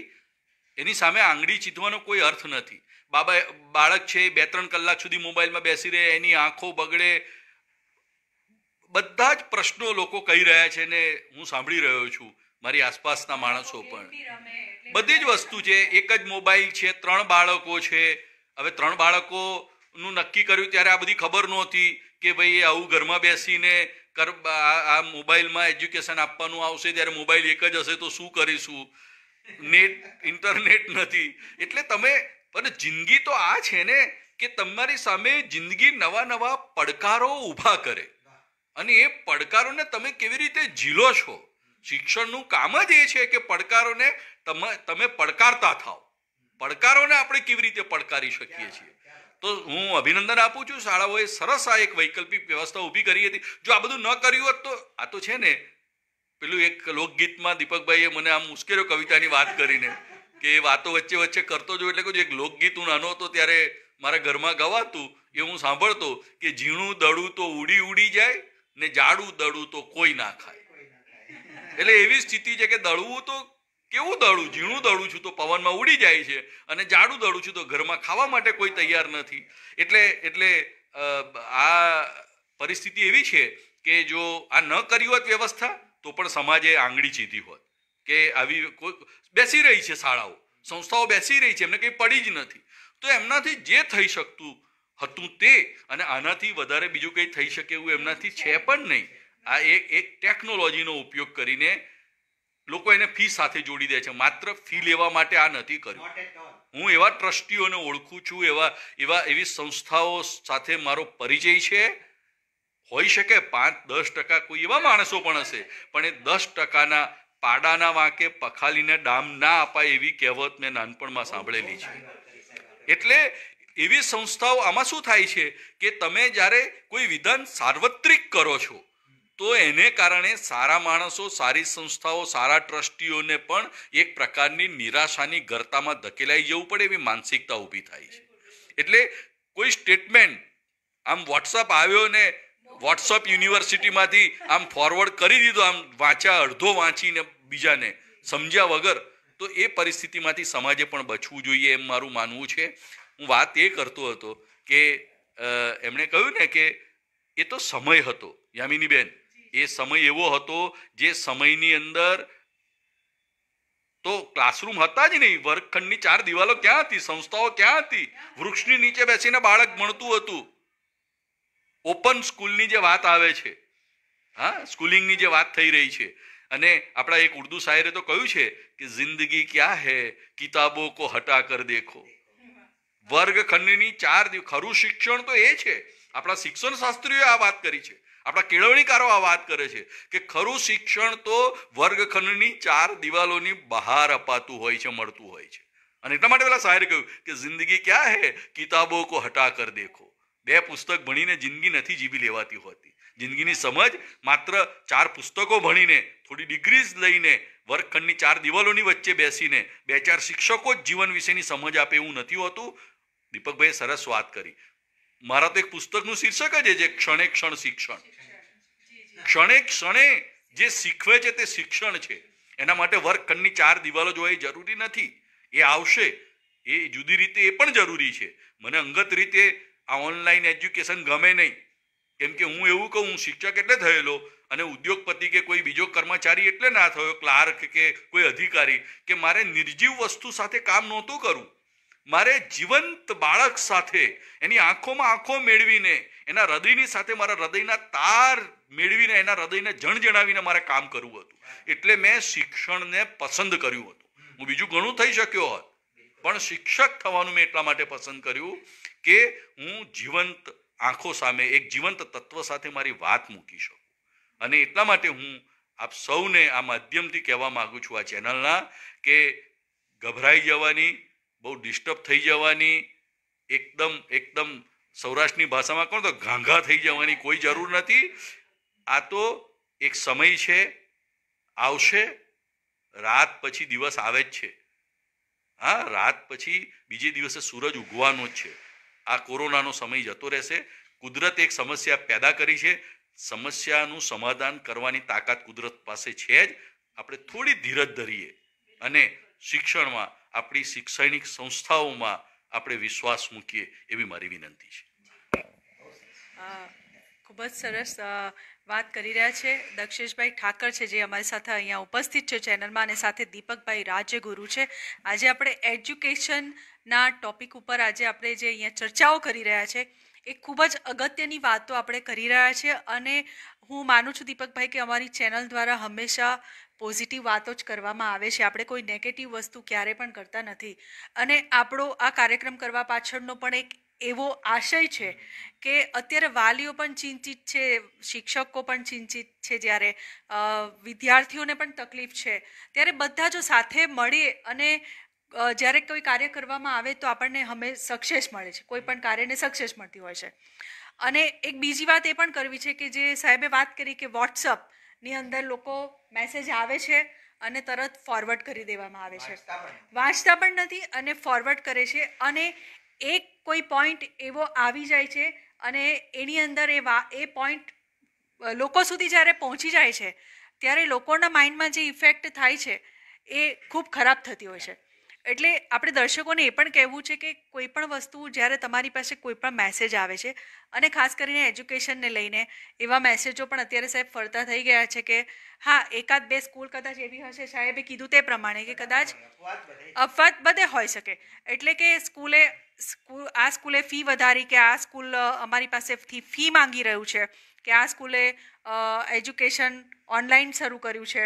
Speaker 2: એની સામે આંગળી ચીધવાનો કોઈ અર્થ નથી બાબા બાળક છે બે ત્રણ કલાક સુધી મોબાઈલમાં બેસી રહે એની આંખો બગડે બધા જ પ્રશ્નો લોકો કહી રહ્યા છે ને હું સાંભળી રહ્યો છું મારી આસપાસના માણસો પણ બધી જ વસ્તુ છે એક જ મોબાઈલ છે ત્રણ બાળકો છે હવે ત્રણ બાળકોનું નક્કી કર્યું ત્યારે આ બધી ખબર નહોતી કે ભાઈ આવું ઘરમાં બેસીને કર આ મોબાઈલમાં એજ્યુકેશન આપવાનું આવશે ત્યારે મોબાઈલ એક જ હશે તો શું કરીશું નેટ ઇન્ટરનેટ નથી એટલે તમે અને જિંદગી તો આ છે ને કે તમારી સામે જિંદગી નવા નવા પડકારો ઊભા કરે અને એ પડકારોને તમે કેવી રીતે ઝીલો છો શિક્ષણનું કામ જ એ છે કે પડકારોને તમે તમે પડકારતા થાઓ પડકારોને આપણે કેવી રીતે પડકારી શકીએ છીએ તો હું અભિનંદન આપું છું શાળાઓએ સરસ આ એક વૈકલ્પિક વ્યવસ્થા ઊભી કરી હતી જો આ બધું ન કર્યું હોત તો આ તો છે ને પેલું એક લોકગીતમાં દીપકભાઈએ મને આમ મુશ્કેલો કવિતાની વાત કરીને કે એ વાતો વચ્ચે વચ્ચે કરતો જો એટલે કહું એક લોકગીત હું નાનો હતો ત્યારે મારા ઘરમાં ગવાતું એ હું સાંભળતો કે ઝીણું દડું તો ઉડી ઉડી જાય ને જાડું દડું તો કોઈ ના ખાય એટલે એવી સ્થિતિ છે કે દળવું તો કેવું દળું ઝીણું દળું છું તો પવનમાં ઉડી જાય છે અને જાડું દળું છું તો ઘરમાં ખાવા માટે કોઈ તૈયાર નથી એટલે એટલે આ પરિસ્થિતિ એવી છે કે જો આ ન કરી હોત વ્યવસ્થા તો પણ સમાજે આંગળી ચીધી હોત કે આવી બેસી રહી છે શાળાઓ સંસ્થાઓ બેસી રહી છે એમને કંઈ પડી જ નથી તો એમનાથી જે થઈ શકતું હતું તે અને આનાથી વધારે બીજું કંઈ થઈ શકે એવું એમનાથી છે પણ નહીં આ એક એક ટેકનોલોજીનો ઉપયોગ કરીને લોકો એને ફી સાથે જોડી દે છે માત્ર ફી લેવા માટે આ નથી કર્યું હું એવા ટ્રસ્ટીઓને ઓળખું છું એવા એવા એવી સંસ્થાઓ સાથે મારો પરિચય છે હોઈ શકે પાંચ દસ ટકા કોઈ એવા માણસો પણ હશે પણ એ દસ ટકાના પાડાના વાંકે પખાલીને ડામ ના અપાય એવી કહેવત મેં નાનપણમાં સાંભળેલી છે એટલે એવી સંસ્થાઓ આમાં શું થાય છે કે તમે જ્યારે કોઈ વિધાન સાર્વત્રિક કરો છો તો એને કારણે સારા માણસો સારી સંસ્થાઓ સારા ટ્રસ્ટીઓને પણ એક પ્રકારની નિરાશાની ગરતામાં ધકેલાઈ જવું પડે એવી માનસિકતા ઊભી થાય છે એટલે કોઈ સ્ટેટમેન્ટ આમ વોટ્સઅપ આવ્યો ને વોટ્સઅપ યુનિવર્સિટીમાંથી આમ ફોરવર્ડ કરી દીધો આમ વાંચ્યા અડધો વાંચીને બીજાને સમજ્યા વગર તો એ પરિસ્થિતિમાંથી સમાજે પણ બચવું જોઈએ એમ મારું માનવું છે હું વાત એ કરતો હતો કે એમણે કહ્યું ને કે એ તો સમય હતો યામિનીબેન એ સમય એવો હતો જે સમયની અંદર તો ક્લાસરૂમ હતા જ નહીં વર્ગખંડની ચાર દિવાલો ક્યાં હતી સંસ્થાઓ ક્યાં હતી વૃક્ષની નીચે બેસીને બાળક ભણતું હતું ઓપન સ્કૂલની જે વાત આવે છે હા સ્કૂલિંગની જે વાત થઈ રહી છે અને આપણા એક ઉર્દુ શાયરે તો કહ્યું છે કે જિંદગી ક્યાં હે કિતાબો કો હટા કર દેખો વર્ગખંડની ચાર ખરું શિક્ષણ તો એ છે આપણા શિક્ષણ શાસ્ત્રીઓએ આ વાત કરી છે આપણા કેળવણીકારો આ વાત કરે છે કે ખરું શિક્ષણ તો વર્ગખંડની ચાર દિવાલોની બહાર અપાતું હોય છે મળતું હોય છે અને એટલા માટે પેલા શાયરે કહ્યું કે જિંદગી ક્યાં હે કિતાબો કો હટા કર દેખો બે પુસ્તક ભણીને જિંદગી નથી જીવી લેવાતી હોતી જિંદગીની સમજ માત્ર ચાર પુસ્તકો ભણીને થોડી ડિગ્રીઝ લઈને વર્ગખંડની ચાર દિવાલોની વચ્ચે બેસીને બે ચાર શિક્ષકો જ જીવન વિશેની સમજ આપે એવું નથી હોતું દીપકભાઈએ સરસ વાત કરી મારા તો એક પુસ્તકનું શીર્ષક જ છે ક્ષણે ક્ષણ શિક્ષણ ક્ષણે ક્ષણે જે શીખવે છે તે શિક્ષણ છે એના માટે વર્ગખંડની ચાર દિવાલો જોવા એ જરૂરી નથી એ આવશે એ જુદી રીતે એ પણ જરૂરી છે મને અંગત રીતે આ ઓનલાઈન એજ્યુકેશન ગમે નહીં કેમ કે હું એવું કહું હું શિક્ષક એટલે થયેલો અને ઉદ્યોગપતિ કે કોઈ બીજો કર્મચારી એટલે ના થયો ક્લાર્ક કે કોઈ અધિકારી કે મારે નિર્જીવ વસ્તુ સાથે કામ નહોતું કરવું મારે જીવંત બાળક સાથે એની આંખોમાં આંખો મેળવીને એના હૃદયની સાથે મારા હૃદયના તાર મેળવીને એના હૃદયને જણ જણાવીને મારે કામ કરવું હતું એટલે મેં શિક્ષણને પસંદ કર્યું હતું હું બીજું ઘણું થઈ શક્યો હોત પણ શિક્ષક થવાનું મેં એટલા માટે પસંદ કર્યું કે હું જીવંત આંખો સામે એક જીવંત તત્વ સાથે મારી વાત મૂકી શકું અને એટલા માટે હું આપ સૌને આ માધ્યમથી કહેવા માગું છું આ ચેનલના કે ગભરાઈ જવાની બહુ ડિસ્ટર્બ થઈ જવાની એકદમ એકદમ સૌરાષ્ટ્રની ભાષામાં કહો તો ઘાંઘા થઈ જવાની કોઈ જરૂર નથી આ તો એક સમય છે આવશે રાત પછી દિવસ આવે જ છે હા રાત પછી બીજે દિવસે સૂરજ ઉગવાનો જ છે આ કોરોનાનો સમય જતો રહેશે કુદરત એક સમસ્યા પેદા કરી છે સમસ્યાનું સમાધાન કરવાની તાકાત કુદરત પાસે છે જ આપણે થોડી ધીરજ ધરીએ અને શિક્ષણમાં આપણી શૈક્ષણિક સંસ્થાઓમાં આપણે વિશ્વાસ મૂકીએ એવી મારી વિનંતી છે
Speaker 1: ખૂબ જ સરસ વાત કરી રહ્યા છે દક્ષેશભાઈ ઠાકર છે જે અમારી સાથે અહીંયા ઉપસ્થિત છે ચેનલમાં અને સાથે દીપકભાઈ રાજ્યગુરુ છે આજે આપણે એજ્યુકેશનના ટોપિક ઉપર આજે આપણે જે અહીંયા ચર્ચાઓ કરી રહ્યા છે એ ખૂબ જ અગત્યની વાતો આપણે કરી રહ્યા છે અને હું માનું છું દીપકભાઈ કે અમારી ચેનલ દ્વારા હંમેશા પોઝિટિવ વાતો જ કરવામાં આવે છે આપણે કોઈ નેગેટિવ વસ્તુ ક્યારે પણ કરતા નથી અને આપણો આ કાર્યક્રમ કરવા પાછળનો પણ એક એવો આશય છે કે અત્યારે વાલીઓ પણ ચિંતિત છે શિક્ષકો પણ ચિંતિત છે જ્યારે વિદ્યાર્થીઓને પણ તકલીફ છે ત્યારે બધા જો સાથે મળીએ અને જ્યારે કોઈ કાર્ય કરવામાં આવે તો આપણને હમે સક્સેસ મળે છે કોઈ પણ કાર્યને સક્સેસ મળતી હોય છે અને એક બીજી વાત એ પણ કરવી છે કે જે સાહેબે વાત કરી કે વોટ્સઅપની અંદર લોકો મેસેજ આવે છે અને તરત ફોરવર્ડ કરી દેવામાં આવે છે વાંચતા પણ નથી અને ફોરવર્ડ કરે છે અને એક કોઈ પોઈન્ટ એવો આવી જાય છે અને એની અંદર એ વા એ પોઈન્ટ લોકો સુધી જ્યારે પહોંચી જાય છે ત્યારે લોકોના માઇન્ડમાં જે ઇફેક્ટ થાય છે એ ખૂબ ખરાબ થતી હોય છે એટલે આપણે દર્શકોને એ પણ કહેવું છે કે કોઈ પણ વસ્તુ જ્યારે તમારી પાસે કોઈ પણ મેસેજ આવે છે અને ખાસ કરીને એજ્યુકેશનને લઈને એવા મેસેજો પણ અત્યારે સાહેબ ફરતા થઈ ગયા છે કે હા એકાદ બે સ્કૂલ કદાચ એવી હશે સાહેબે કીધું તે પ્રમાણે કે કદાચ અફવાત બધે હોઈ શકે એટલે કે સ્કૂલે સ્કૂલ આ સ્કૂલે ફી વધારી કે આ સ્કૂલ અમારી પાસેથી ફી માંગી રહ્યું છે કે આ સ્કૂલે એજ્યુકેશન ઓનલાઈન શરૂ કર્યું છે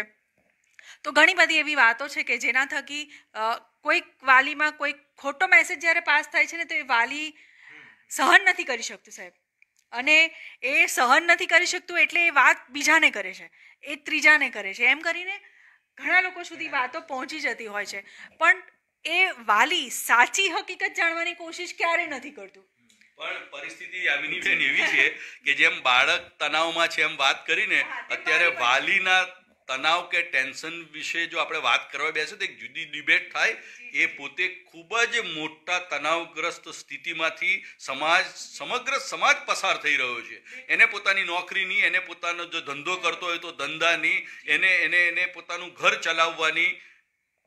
Speaker 1: તો ઘણી બધી એવી વાતો છે કે જેના થકી કોઈક વાલીમાં કોઈક ખોટો મેસેજ જ્યારે પાસ થાય છે ને તો એ વાલી સહન નથી કરી શકતું સાહેબ અને એ સહન નથી કરી શકતું એટલે એ વાત બીજાને કરે છે એ ત્રીજાને કરે છે એમ કરીને ઘણા લોકો સુધી વાતો પહોંચી જતી હોય છે પણ એ વાલી સાચી હકીકત જાણવાની કોશિશ ક્યારે નથી કરતું
Speaker 2: પણ પરિસ્થિતિ આવીની બેન એવી છે કે જેમ બાળક તણાવમાં છે એમ વાત કરીને અત્યારે વાલીના તણાવ કે ટેન્શન વિશે જો આપણે વાત કરવા બેસે તો એક જુદી ડિબેટ થાય એ પોતે ખૂબ જ મોટા તણાવગ્રસ્ત સ્થિતિમાંથી સમાજ સમગ્ર સમાજ પસાર થઈ રહ્યો છે એને પોતાની નોકરીની એને પોતાનો જો ધંધો કરતો હોય તો ધંધાની એને એને એને પોતાનું ઘર ચલાવવાની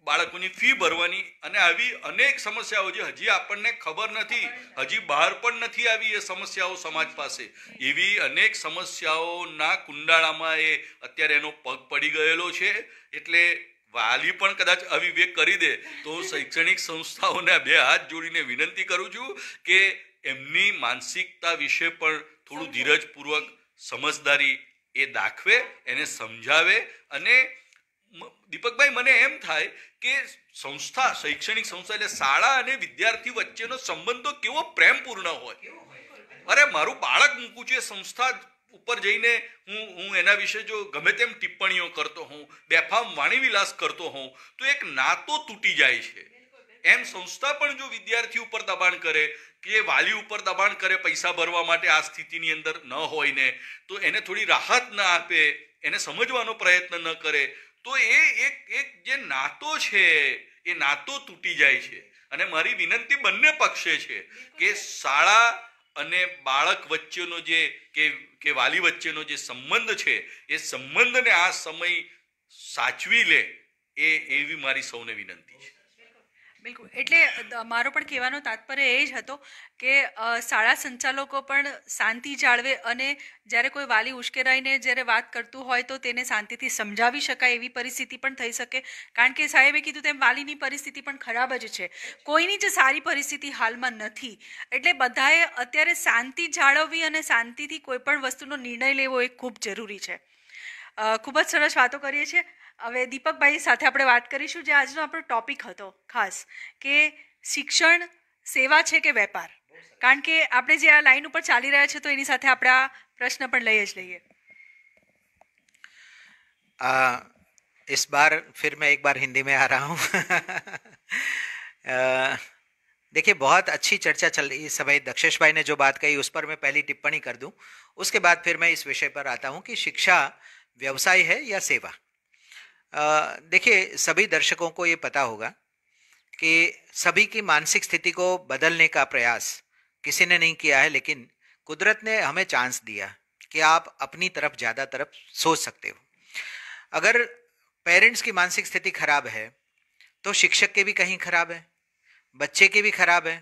Speaker 2: બાળકોની ફી ભરવાની અને આવી અનેક સમસ્યાઓ જે હજી આપણને ખબર નથી હજી બહાર પણ નથી આવી એ સમસ્યાઓ સમાજ પાસે એવી અનેક સમસ્યાઓના કુંડાળામાં એ અત્યારે એનો પગ પડી ગયેલો છે એટલે વાલી પણ કદાચ અવિવેક કરી દે તો શૈક્ષણિક સંસ્થાઓને બે હાથ જોડીને વિનંતી કરું છું કે એમની માનસિકતા વિશે પણ થોડું ધીરજપૂર્વક સમજદારી એ દાખવે એને સમજાવે અને દીપકભાઈ મને એમ થાય કે સંસ્થા શૈક્ષણિક સંસ્થા એટલે શાળા અને વિદ્યાર્થી વચ્ચેનો સંબંધો કેવો પ્રેમપૂર્ણ હોય અરે મારું બાળક મૂકું છું એ સંસ્થા ઉપર જઈને હું હું એના વિશે જો ગમે તેમ ટિપ્પણીઓ કરતો હોઉં બેફામ વાણીવિલાસ કરતો હોઉં તો એક નાતો તૂટી જાય છે એમ સંસ્થા પણ જો વિદ્યાર્થી ઉપર દબાણ કરે કે વાલી ઉપર દબાણ કરે પૈસા ભરવા માટે આ સ્થિતિની અંદર ન હોય ને તો એને થોડી રાહત ન આપે એને સમજવાનો પ્રયત્ન ન કરે તો એ એક એક જે નાતો છે એ નાતો તૂટી જાય છે અને મારી વિનંતી બંને પક્ષે છે કે શાળા અને બાળક વચ્ચેનો જે કે કે વાલી વચ્ચેનો જે સંબંધ છે એ સંબંધને આ સમય સાચવી લે એ એવી મારી સૌને વિનંતી છે
Speaker 1: બિલકુલ એટલે મારો પણ કહેવાનો તાત્પર્ય એ જ હતો કે શાળા સંચાલકો પણ શાંતિ જાળવે અને જ્યારે કોઈ વાલી ઉશ્કેરાઈને જ્યારે વાત કરતું હોય તો તેને શાંતિથી સમજાવી શકાય એવી પરિસ્થિતિ પણ થઈ શકે કારણ કે સાહેબે કીધું તેમ વાલીની પરિસ્થિતિ પણ ખરાબ જ છે કોઈની જ સારી પરિસ્થિતિ હાલમાં નથી એટલે બધાએ અત્યારે શાંતિ જાળવવી અને શાંતિથી કોઈ પણ વસ્તુનો નિર્ણય લેવો એ ખૂબ જરૂરી છે ખૂબ જ સરસ વાતો કરીએ છીએ હવે દીપકભાઈ સાથે આપણે વાત કરીશું જે આજનો આપણો ટોપિક હતો ખાસ કે શિક્ષણ સેવા છે કે વેપાર કારણ કે આપણે જે આ લાઈન ઉપર ચાલી રહ્યા છે તો એની સાથે આપણે આ પ્રશ્ન પણ લઈએ જ લઈએ
Speaker 3: आ, इस बार फिर मैं एक बार हिंदी में आ रहा हूँ देखिए बहुत अच्छी चर्चा चल रही इस समय दक्षेश भाई ने जो बात कही उस पर मैं पहली टिप्पणी कर दूं उसके बाद फिर मैं इस विषय पर आता हूं कि शिक्षा व्यवसाय है या सेवा देखिए सभी दर्शकों को ये पता होगा कि सभी की मानसिक स्थिति को बदलने का प्रयास किसी ने नहीं किया है लेकिन कुदरत ने हमें चांस दिया कि आप अपनी तरफ ज़्यादा तरफ सोच सकते हो अगर पेरेंट्स की मानसिक स्थिति खराब है तो शिक्षक के भी कहीं खराब है बच्चे के भी खराब है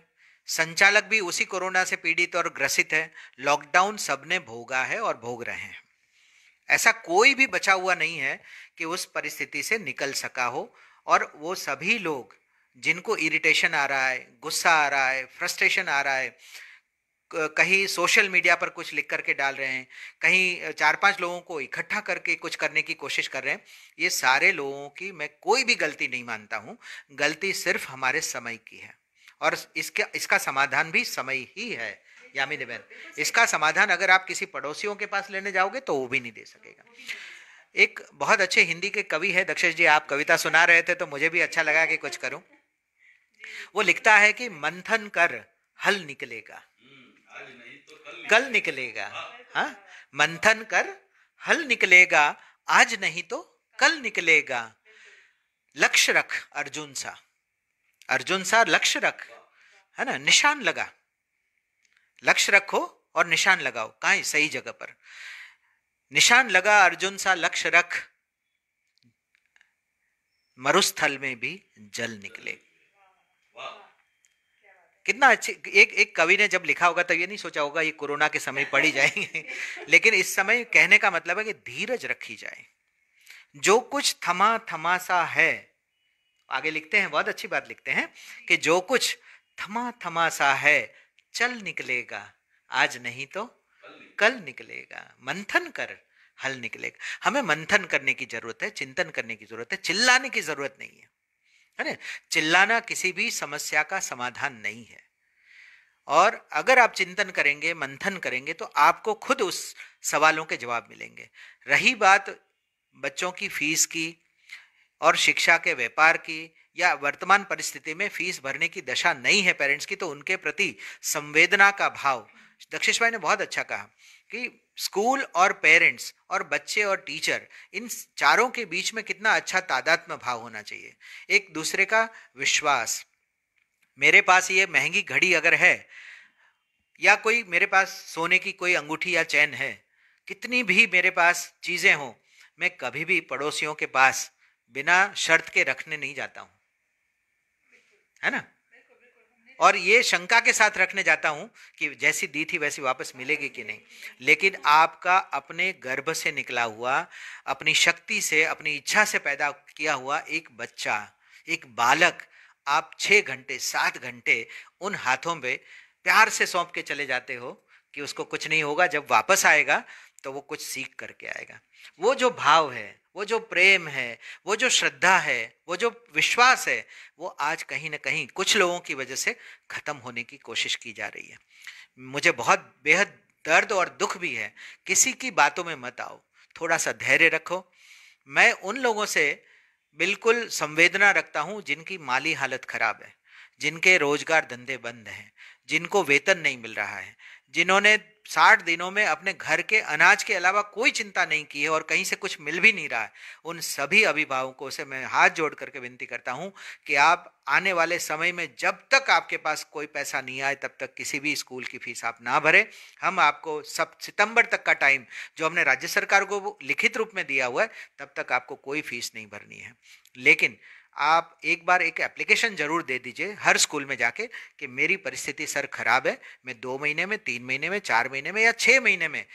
Speaker 3: संचालक भी उसी कोरोना से पीड़ित और ग्रसित है लॉकडाउन सबने भोगा है और भोग रहे हैं ऐसा कोई भी बचा हुआ नहीं है कि उस परिस्थिति से निकल सका हो और वो सभी लोग जिनको इरिटेशन आ रहा है गुस्सा आ रहा है फ्रस्ट्रेशन आ रहा है कहीं सोशल मीडिया पर कुछ लिख करके डाल रहे हैं कहीं चार पांच लोगों को इकट्ठा करके कुछ करने की कोशिश कर रहे हैं ये सारे लोगों की मैं कोई भी गलती नहीं मानता हूँ गलती सिर्फ हमारे समय की है और इसके इसका समाधान भी समय ही है यामी देवेन इसका समाधान अगर आप किसी पड़ोसियों के पास लेने जाओगे तो वो भी नहीं दे सकेगा एक बहुत अच्छे हिंदी के कवि है दक्षेश जी आप कविता सुना रहे थे तो मुझे भी अच्छा लगा कि कुछ करूं वो लिखता है कि मंथन कर हल निकलेगा कल, कल निकलेगा हाँ मंथन कर हल निकलेगा आज नहीं तो कल निकलेगा लक्ष्य रख अर्जुन सा अर्जुन सा लक्ष्य रख है ना निशान लगा लक्ष्य रखो और निशान लगाओ कहा सही जगह पर निशान लगा अर्जुन सा लक्ष्य रख मरुस्थल में भी जल निकले कितना अच्छे एक एक कवि ने जब लिखा होगा तब ये नहीं सोचा होगा ये कोरोना के समय पड़ी जाएंगे [laughs] लेकिन इस समय कहने का मतलब है कि धीरज रखी जाए जो कुछ थमा थमा सा है आगे लिखते हैं बहुत अच्छी बात लिखते हैं कि जो कुछ थमा थमा सा है चल निकलेगा आज नहीं तो कल निकलेगा मंथन कर हल निकलेगा हमें मंथन करने की जरूरत है चिंतन करने की जरूरत है चिल्लाने की जरूरत नहीं है है ना चिल्लाना किसी भी समस्या का समाधान नहीं है और अगर आप चिंतन करेंगे मंथन करेंगे तो आपको खुद उस सवालों के जवाब मिलेंगे रही बात बच्चों की फीस की और शिक्षा के व्यापार की या वर्तमान परिस्थिति में फीस भरने की दशा नहीं है पेरेंट्स की तो उनके प्रति संवेदना का भाव दक्षेश भाई ने बहुत अच्छा कहा कि स्कूल और पेरेंट्स और बच्चे और टीचर इन चारों के बीच में कितना अच्छा तादात्म भाव होना चाहिए एक दूसरे का विश्वास मेरे पास ये महंगी घड़ी अगर है या कोई मेरे पास सोने की कोई अंगूठी या चैन है कितनी भी मेरे पास चीज़ें हों मैं कभी भी पड़ोसियों के पास बिना शर्त के रखने नहीं जाता हूँ है ना और ये शंका के साथ रखने जाता हूं कि जैसी दी थी वैसी वापस मिलेगी कि नहीं लेकिन आपका अपने गर्भ से निकला हुआ अपनी शक्ति से अपनी इच्छा से पैदा किया हुआ एक बच्चा एक बालक आप छः घंटे सात घंटे उन हाथों में प्यार से सौंप के चले जाते हो कि उसको कुछ नहीं होगा जब वापस आएगा तो वो कुछ सीख करके आएगा वो जो भाव है वो जो प्रेम है वो जो श्रद्धा है वो जो विश्वास है वो आज कहीं ना कहीं कुछ लोगों की वजह से ख़त्म होने की कोशिश की जा रही है मुझे बहुत बेहद दर्द और दुख भी है किसी की बातों में मत आओ थोड़ा सा धैर्य रखो मैं उन लोगों से बिल्कुल संवेदना रखता हूँ जिनकी माली हालत ख़राब है जिनके रोजगार धंधे बंद हैं जिनको वेतन नहीं मिल रहा है जिन्होंने साठ दिनों में अपने घर के अनाज के अलावा कोई चिंता नहीं की है और कहीं से कुछ मिल भी नहीं रहा है उन सभी अभिभावकों से मैं हाथ जोड़ करके विनती करता हूँ कि आप आने वाले समय में जब तक आपके पास कोई पैसा नहीं आए तब तक किसी भी स्कूल की फीस आप ना भरें हम आपको सब सितंबर तक का टाइम जो हमने राज्य सरकार को लिखित रूप में दिया हुआ है तब तक आपको कोई फीस नहीं भरनी है लेकिन आप एक बार एक एप्लीकेशन जरूर दे दीजिए हर स्कूल में जाके कि मेरी परिस्थिति सर खराब है मैं दो महीने में तीन महीने में चार महीने में या छः महीने में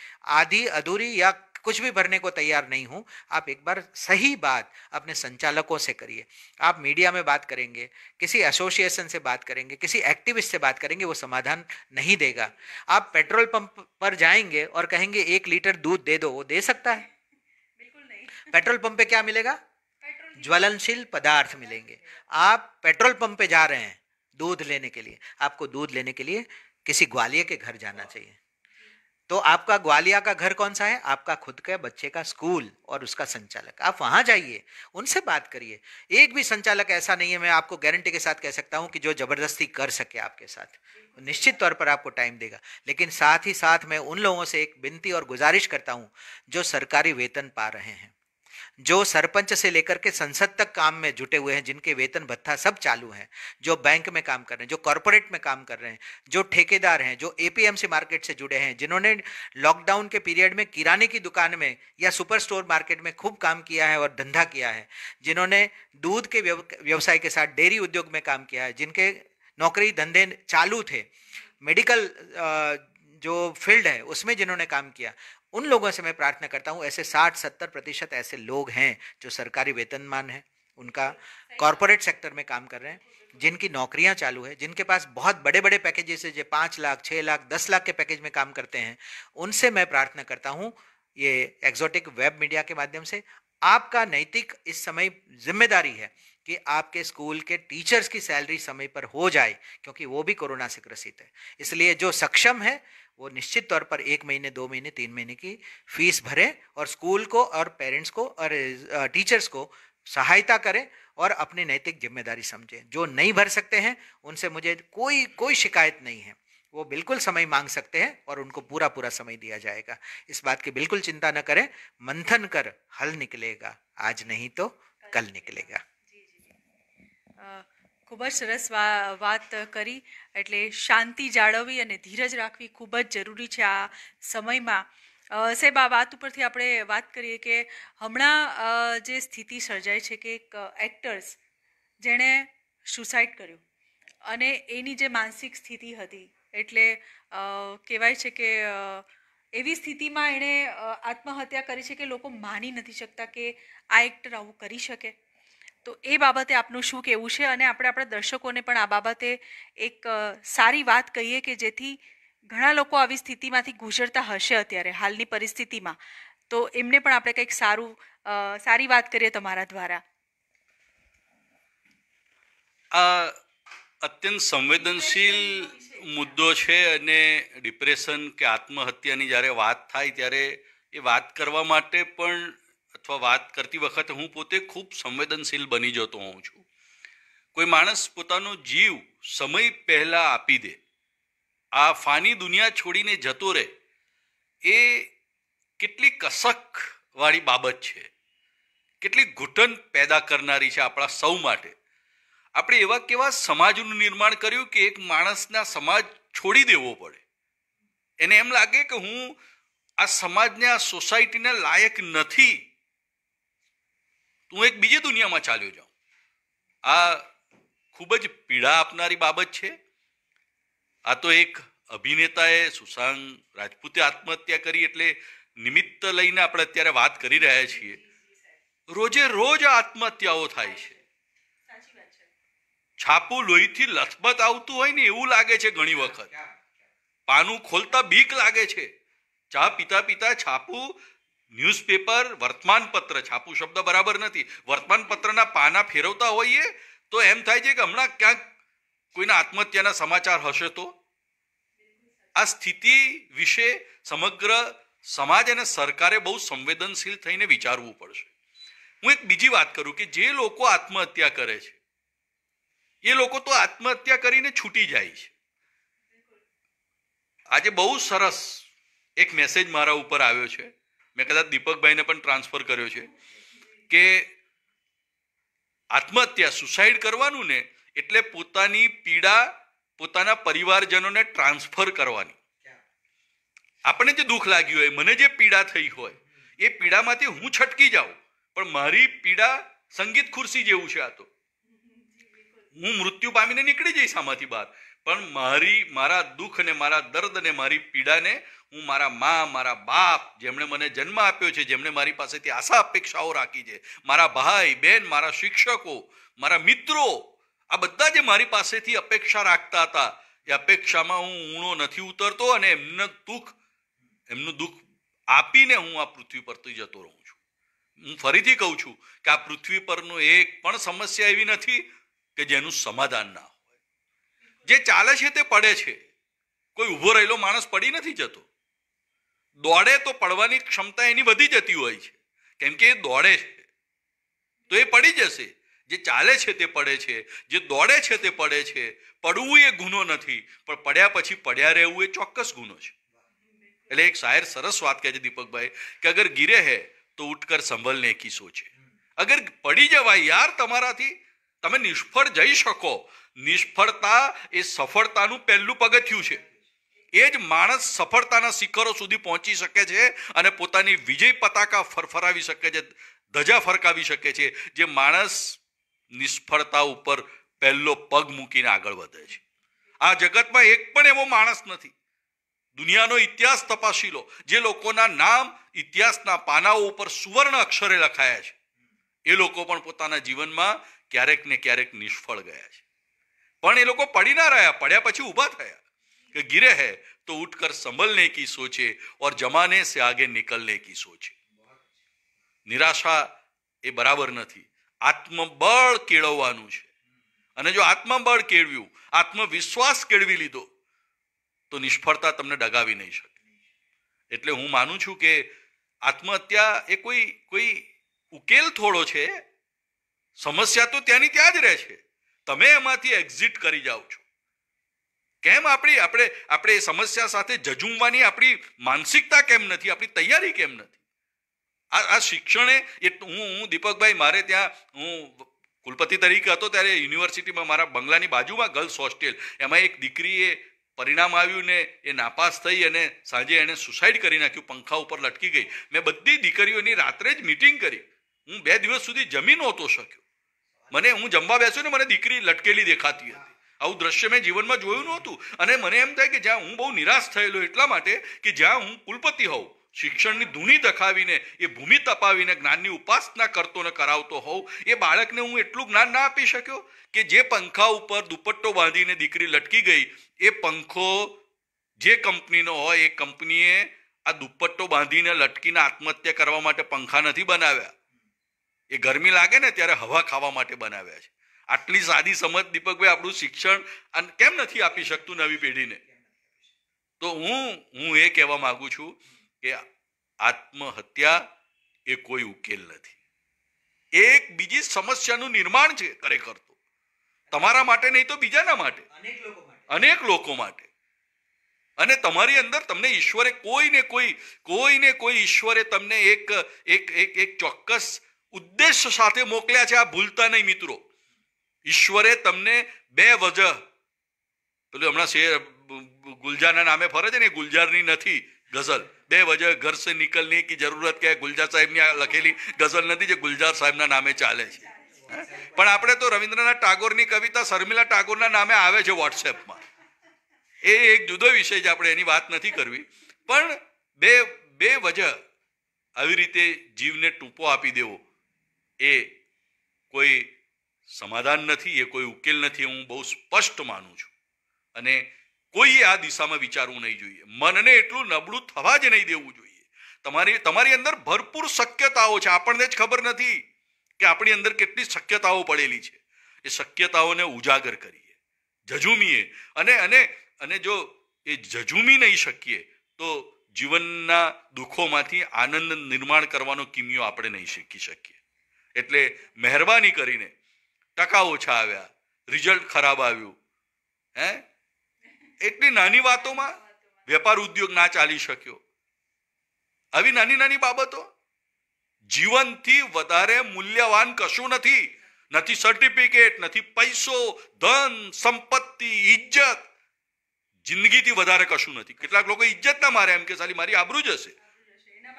Speaker 3: आधी अधूरी या कुछ भी भरने को तैयार नहीं हूं आप एक बार सही बात अपने संचालकों से करिए आप मीडिया में बात करेंगे किसी एसोसिएशन से बात करेंगे किसी एक्टिविस्ट से बात करेंगे वो समाधान नहीं देगा आप पेट्रोल पंप पर जाएंगे और कहेंगे एक लीटर दूध दे दो वो दे सकता है पेट्रोल पंप पे क्या मिलेगा ज्वलनशील पदार्थ मिलेंगे आप पेट्रोल पंप पे जा रहे हैं दूध लेने के लिए आपको दूध लेने के लिए किसी ग्वालिया के घर जाना चाहिए तो आपका ग्वालिया का घर कौन सा है आपका खुद का बच्चे का स्कूल और उसका संचालक आप वहां जाइए उनसे बात करिए एक भी संचालक ऐसा नहीं है मैं आपको गारंटी के साथ कह सकता हूं कि जो जबरदस्ती कर सके आपके साथ निश्चित तौर पर आपको टाइम देगा लेकिन साथ ही साथ मैं उन लोगों से एक विनती और गुजारिश करता हूं जो सरकारी वेतन पा रहे हैं जो सरपंच से लेकर के संसद तक काम में जुटे हुए हैं जिनके वेतन भत्ता सब चालू हैं जो बैंक में काम कर रहे हैं जो कॉरपोरेट में काम कर रहे हैं जो ठेकेदार हैं जो एपीएमसी मार्केट से जुड़े हैं जिन्होंने लॉकडाउन के पीरियड में किराने की दुकान में या सुपर स्टोर मार्केट में खूब काम किया है और धंधा किया है जिन्होंने दूध के व्यवसाय के साथ डेयरी उद्योग में काम किया है जिनके नौकरी धंधे चालू थे मेडिकल जो फील्ड है उसमें जिन्होंने काम किया उन लोगों से मैं प्रार्थना करता हूँ ऐसे साठ सत्तर प्रतिशत ऐसे लोग हैं जो सरकारी वेतनमान है उनका कॉरपोरेट सेक्टर में काम कर रहे हैं जिनकी नौकरियां चालू है जिनके पास बहुत बड़े बड़े पैकेजेस है जो पाँच लाख छः लाख दस लाख के पैकेज में काम करते हैं उनसे मैं प्रार्थना करता हूँ ये एक्जोटिक वेब मीडिया के माध्यम से आपका नैतिक इस समय जिम्मेदारी है कि आपके स्कूल के टीचर्स की सैलरी समय पर हो जाए क्योंकि वो भी कोरोना से ग्रसित है इसलिए जो सक्षम है वो निश्चित तौर पर एक महीने दो महीने तीन महीने की फीस भरे और स्कूल को और पेरेंट्स को और टीचर्स को सहायता करें और अपनी नैतिक जिम्मेदारी समझें जो नहीं भर सकते हैं उनसे मुझे कोई कोई शिकायत नहीं है वो बिल्कुल समय मांग सकते हैं और उनको पूरा पूरा समय दिया जाएगा इस बात की बिल्कुल चिंता न करें मंथन कर हल निकलेगा आज नहीं तो कल निकलेगा जी जी
Speaker 1: जी। ખૂબ જ સરસ વાત કરી એટલે શાંતિ જાળવવી અને ધીરજ રાખવી ખૂબ જ જરૂરી છે આ સમયમાં સાહેબ આ વાત ઉપરથી આપણે વાત કરીએ કે હમણાં જે સ્થિતિ સર્જાય છે કે એક એક્ટર્સ જેણે સુસાઇડ કર્યું અને એની જે માનસિક સ્થિતિ હતી એટલે કહેવાય છે કે એવી સ્થિતિમાં એણે આત્મહત્યા કરી છે કે લોકો માની નથી શકતા કે આ એક્ટર આવું કરી શકે તો એ બાબતે આપનું શું કહેવું છે અને આપણે આપણા દર્શકોને પણ આ બાબતે એક સારી વાત કહીએ કે જેથી ઘણા લોકો આવી સ્થિતિમાંથી ગુજરતા હશે અત્યારે હાલની પરિસ્થિતિમાં તો એમને પણ આપણે કંઈક સારું સારી વાત કરીએ તમારા દ્વારા
Speaker 2: આ અત્યંત સંવેદનશીલ મુદ્દો છે અને ડિપ્રેશન કે આત્મહત્યાની જ્યારે વાત થાય ત્યારે એ વાત કરવા માટે પણ અથવા વાત કરતી વખત હું પોતે ખૂબ સંવેદનશીલ બની જતો હોઉં છું કોઈ માણસ પોતાનો જીવ સમય પહેલાં આપી દે આ ફાની દુનિયા છોડીને જતો રહે એ કેટલી કસકવાળી બાબત છે કેટલી ઘૂંટણ પેદા કરનારી છે આપણા સૌ માટે આપણે એવા કેવા સમાજનું નિર્માણ કર્યું કે એક માણસના સમાજ છોડી દેવો પડે એને એમ લાગે કે હું આ સમાજને આ સોસાયટીને લાયક નથી હું એક બીજી દુનિયામાં ચાલ્યો જાઉં આ ખૂબ જ પીડા આપનારી બાબત છે આ તો એક અભિનેતાએ સુશાંત રાજપૂતે આત્મહત્યા કરી એટલે નિમિત્ત લઈને આપણે અત્યારે વાત કરી રહ્યા છીએ રોજે રોજ આત્મહત્યાઓ થાય છે છાપું લોહીથી લથબથ આવતું હોય ને એવું લાગે છે ઘણી વખત પાનું ખોલતા બીક લાગે છે ચા પીતા પીતા છાપું ન્યૂઝપેપર વર્તમાનપત્ર છાપું શબ્દ બરાબર નથી વર્તમાનપત્રના પાના ફેરવતા હોઈએ તો એમ થાય છે કે હમણાં ક્યાંક કોઈના આત્મહત્યાના સમાચાર હશે તો આ સ્થિતિ વિશે સમગ્ર સમાજ અને સરકારે બહુ સંવેદનશીલ થઈને વિચારવું પડશે હું એક બીજી વાત કરું કે જે લોકો આત્મહત્યા કરે છે એ લોકો તો આત્મહત્યા કરીને છૂટી જાય છે આજે બહુ સરસ એક મેસેજ મારા ઉપર આવ્યો છે મેં કદાચ દીપકભાઈને પણ ટ્રાન્સફર કર્યો છે કે આત્મહત્યા સુસાઇડ કરવાનું ને એટલે પોતાની પીડા પોતાના પરિવારજનોને ટ્રાન્સફર કરવાની આપણને જે દુઃખ લાગ્યું હોય મને જે પીડા થઈ હોય એ પીડામાંથી હું છટકી જાઉં પણ મારી પીડા સંગીત ખુરશી જેવું છે આ તો હું મૃત્યુ પામીને નીકળી જઈશ આમાંથી બહાર પણ મારી મારા દુઃખ ને મારા દર્દ ને મારી પીડાને હું મારા મા મારા બાપ જેમણે મને જન્મ આપ્યો છે જેમણે મારી પાસેથી આશા અપેક્ષાઓ રાખી છે મારા ભાઈ બહેન મારા શિક્ષકો મારા મિત્રો આ બધા જે મારી પાસેથી અપેક્ષા રાખતા હતા એ અપેક્ષામાં હું ઊણો નથી ઉતરતો અને એમનું દુઃખ એમનું દુઃખ આપીને હું આ પૃથ્વી પરથી જતો રહું છું હું ફરીથી કહું છું કે આ પૃથ્વી પરનું એક પણ સમસ્યા એવી નથી કે જેનું સમાધાન ના હોય જે ચાલે છે તે પડે છે કોઈ ઊભો રહેલો માણસ પડી નથી જતો દોડે તો પડવાની ક્ષમતા એની વધી જતી હોય છે કેમ કે એ દોડે છે તો એ પડી જશે જે ચાલે છે તે પડે છે જે દોડે છે તે પડે છે પડવું એ ગુનો નથી પણ પડ્યા પછી પડ્યા રહેવું એ ચોક્કસ ગુનો છે એટલે એક શાયર સરસ વાત કહે છે દીપકભાઈ કે અગર ગીરે હે તો ઉઠકર સંભલને કી સોચે અગર પડી જવાય યાર તમારાથી તમે નિષ્ફળ જઈ શકો નિષ્ફળતા એ સફળતાનું પહેલું પગથિયું છે એ જ માણસ સફળતાના શિખરો સુધી પહોંચી શકે છે અને પોતાની વિજય પતાકા ફરફરાવી શકે છે ધજા ફરકાવી શકે છે જે માણસ નિષ્ફળતા ઉપર પહેલો પગ મૂકીને આગળ વધે છે આ જગતમાં એક પણ એવો માણસ નથી દુનિયાનો ઇતિહાસ તપાસી લો જે લોકોના નામ ઇતિહાસના પાનાઓ ઉપર સુવર્ણ અક્ષરે લખાયા છે એ લોકો પણ પોતાના જીવનમાં ક્યારેક ને ક્યારેક નિષ્ફળ ગયા છે પણ એ લોકો પડી ના રહ્યા પડ્યા પછી ઊભા થયા કે गिरे है तो उठकर संभलने કી સોચે ઓર જમાને સે આગે निकलने કી સોચે નિરાશા એ બરાબર નથી આત્મબળ કેળવવાનું છે અને જો આત્મબળ કેળવ્યું આત્મવિશ્વાસ કેળવી લીધો તો નિષ્ફળતા તમને ડગાવી નહીં શકે એટલે હું માનું છું કે આત્મહત્યા એ કોઈ કોઈ ઉકેલ થોડો છે સમસ્યા તો ત્યાંની ત્યાં જ રહે છે તમે એમાંથી એક્ઝિટ કરી જાઓ છો કેમ આપણી આપણે આપણે એ સમસ્યા સાથે જજુમવાની આપણી માનસિકતા કેમ નથી આપણી તૈયારી કેમ નથી આ આ શિક્ષણે હું હું દીપકભાઈ મારે ત્યાં હું કુલપતિ તરીકે હતો ત્યારે યુનિવર્સિટીમાં મારા બંગલાની બાજુમાં ગર્લ્સ હોસ્ટેલ એમાં એક દીકરીએ પરિણામ આવ્યું ને એ નાપાસ થઈ અને સાંજે એણે સુસાઇડ કરી નાખ્યું પંખા ઉપર લટકી ગઈ મેં બધી દીકરીઓની રાત્રે જ મિટિંગ કરી હું બે દિવસ સુધી જમી નહોતો શક્યો મને હું જમવા બેસું ને મને દીકરી લટકેલી દેખાતી હતી આવું દૃશ્ય મેં જીવનમાં જોયું નહોતું અને મને એમ થાય કે જ્યાં હું બહુ નિરાશ થયેલો એટલા માટે કે જ્યાં હું કુલપતિ હોઉં શિક્ષણની ધૂની દખાવીને એ ભૂમિ તપાવીને જ્ઞાનની ઉપાસના કરતો ને કરાવતો હોઉં એ બાળકને હું એટલું જ્ઞાન ના આપી શક્યો કે જે પંખા ઉપર દુપટ્ટો બાંધીને દીકરી લટકી ગઈ એ પંખો જે કંપનીનો હોય એ કંપનીએ આ દુપટ્ટો બાંધીને લટકીને આત્મહત્યા કરવા માટે પંખા નથી બનાવ્યા એ ગરમી લાગે ને ત્યારે હવા ખાવા માટે બનાવ્યા છે આટલી સાદી સમજ દીપકભાઈ આપણું શિક્ષણ અને કેમ નથી આપી શકતું નવી પેઢીને તો હું હું એ કહેવા માગું છું કે આત્મહત્યા એ કોઈ ઉકેલ નથી એક બીજી સમસ્યાનું નિર્માણ છે ખરેખર તો તમારા માટે નહીં તો બીજાના માટે અનેક લોકો માટે અને તમારી અંદર તમને ઈશ્વરે કોઈ ને કોઈ કોઈ ને કોઈ ઈશ્વરે તમને એક એક એક એક ચોક્કસ ઉદ્દેશ સાથે મોકલ્યા છે આ ભૂલતા નહીં મિત્રો ઈશ્વરે તમને બે વજહ પેલું હમણાં શેર ગુલજારના નામે ફરે છે ને ગુલજારની નથી ગઝલ બે વજહ ઘર સે નીકળની કે જરૂરત કે ગુલજાર સાહેબની લખેલી ગઝલ નથી જે ગુલજાર સાહેબના નામે ચાલે છે પણ આપણે તો રવિન્દ્રનાથ ટાગોરની કવિતા શર્મિલા ટાગોરના નામે આવે છે વોટ્સએપમાં એ એક જુદો વિષય છે આપણે એની વાત નથી કરવી પણ બે બે વજહ આવી રીતે જીવને ટૂંપો આપી દેવો એ કોઈ સમાધાન નથી એ કોઈ ઉકેલ નથી હું બહુ સ્પષ્ટ માનું છું અને કોઈએ આ દિશામાં વિચારવું નહીં જોઈએ મનને એટલું નબળું થવા જ નહીં દેવું જોઈએ તમારી તમારી અંદર ભરપૂર શક્યતાઓ છે આપણને જ ખબર નથી કે આપણી અંદર કેટલી શક્યતાઓ પડેલી છે એ શક્યતાઓને ઉજાગર કરીએ જજુમીએ અને અને અને જો એ જજુમી નહીં શકીએ તો જીવનના દુઃખોમાંથી આનંદ નિર્માણ કરવાનો કિમિયો આપણે નહીં શીખી શકીએ એટલે મહેરબાની કરીને ટકા ઓછા આવ્યા રિઝલ્ટ ખરાબ આવ્યું હે એટલી નાની વાતોમાં વેપાર ઉદ્યોગ ના ચાલી શક્યો આવી નાની નાની બાબતો જીવનથી વધારે મૂલ્યવાન કશું નથી નથી સર્ટિફિકેટ નથી પૈસો ધન સંપત્તિ ઇજ્જત જિંદગીથી વધારે કશું નથી કેટલાક લોકો ઇજ્જત ના મારે એમ કે સાલી મારી આબરૂ હશે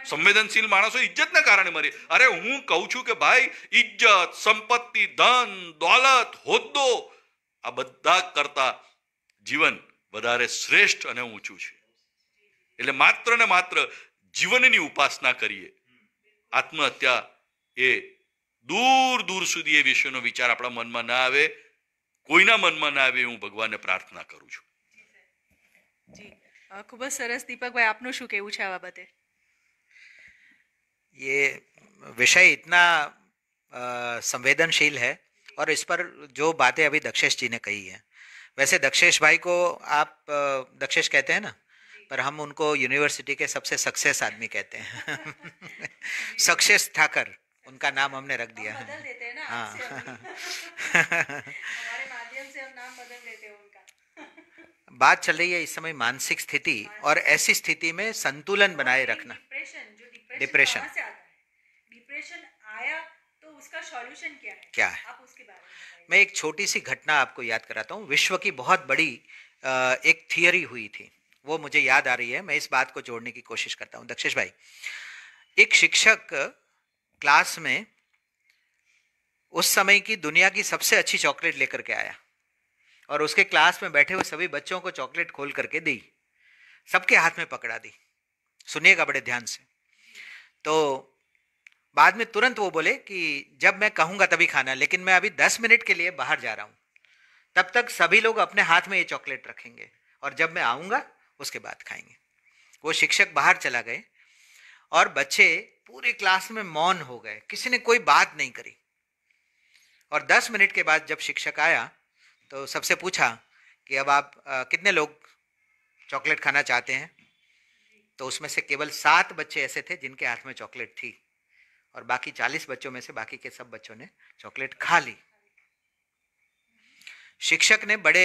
Speaker 2: સંવેદનશીલ માણસો ઇજ્જતના કારણે મરે અરે હું કહું છું કે ભાઈ ઇજ્જત સંપત્તિ ધન દોલત હોદ્દો આ બધા કરતા જીવન વધારે શ્રેષ્ઠ અને ઊંચું છે એટલે માત્ર ને માત્ર જીવનની ઉપાસના કરીએ આત્મહત્યા એ દૂર દૂર સુધી એ વિષયનો વિચાર આપણા મનમાં ના આવે કોઈના મનમાં ના આવે હું ભગવાનને પ્રાર્થના કરું છું
Speaker 1: ખૂબ જ સરસ દીપકભાઈ આપનું શું કેવું છે આ બાબતે
Speaker 2: ये
Speaker 3: विषय इतना संवेदनशील है और इस पर जो बातें अभी दक्षेश जी ने कही हैं वैसे दक्षेश भाई को आप दक्षेश कहते हैं ना पर हम उनको यूनिवर्सिटी के सबसे सक्सेस आदमी कहते हैं [laughs] सक्सेस ठाकर उनका नाम हमने रख दिया हम बदल देते हैं ना हाँ बात चल रही है इस समय मानसिक स्थिति और ऐसी स्थिति में संतुलन बनाए रखना
Speaker 1: डिप्रेशन डिप्रेशन आया तो उसका सॉल्यूशन क्या है क्या है आप उसके बारे में
Speaker 3: मैं एक छोटी सी घटना आपको याद कराता हूँ विश्व की बहुत बड़ी एक थियरी हुई थी वो मुझे याद आ रही है मैं इस बात को जोड़ने की कोशिश करता हूँ दक्षेश भाई एक शिक्षक क्लास में उस समय की दुनिया की सबसे अच्छी चॉकलेट लेकर के आया और उसके क्लास में बैठे हुए सभी बच्चों को चॉकलेट खोल करके दी सबके हाथ में पकड़ा दी सुनिएगा बड़े ध्यान से तो बाद में तुरंत वो बोले कि जब मैं कहूँगा तभी खाना लेकिन मैं अभी दस मिनट के लिए बाहर जा रहा हूँ तब तक सभी लोग अपने हाथ में ये चॉकलेट रखेंगे और जब मैं आऊँगा उसके बाद खाएंगे वो शिक्षक बाहर चला गए और बच्चे पूरे क्लास में मौन हो गए किसी ने कोई बात नहीं करी और दस मिनट के बाद जब शिक्षक आया तो सबसे पूछा कि अब आप आ, कितने लोग चॉकलेट खाना चाहते हैं तो उसमें से केवल सात बच्चे ऐसे थे जिनके हाथ में चॉकलेट थी और बाकी चालीस बच्चों में से बाकी के सब बच्चों ने चॉकलेट खा ली शिक्षक ने बड़े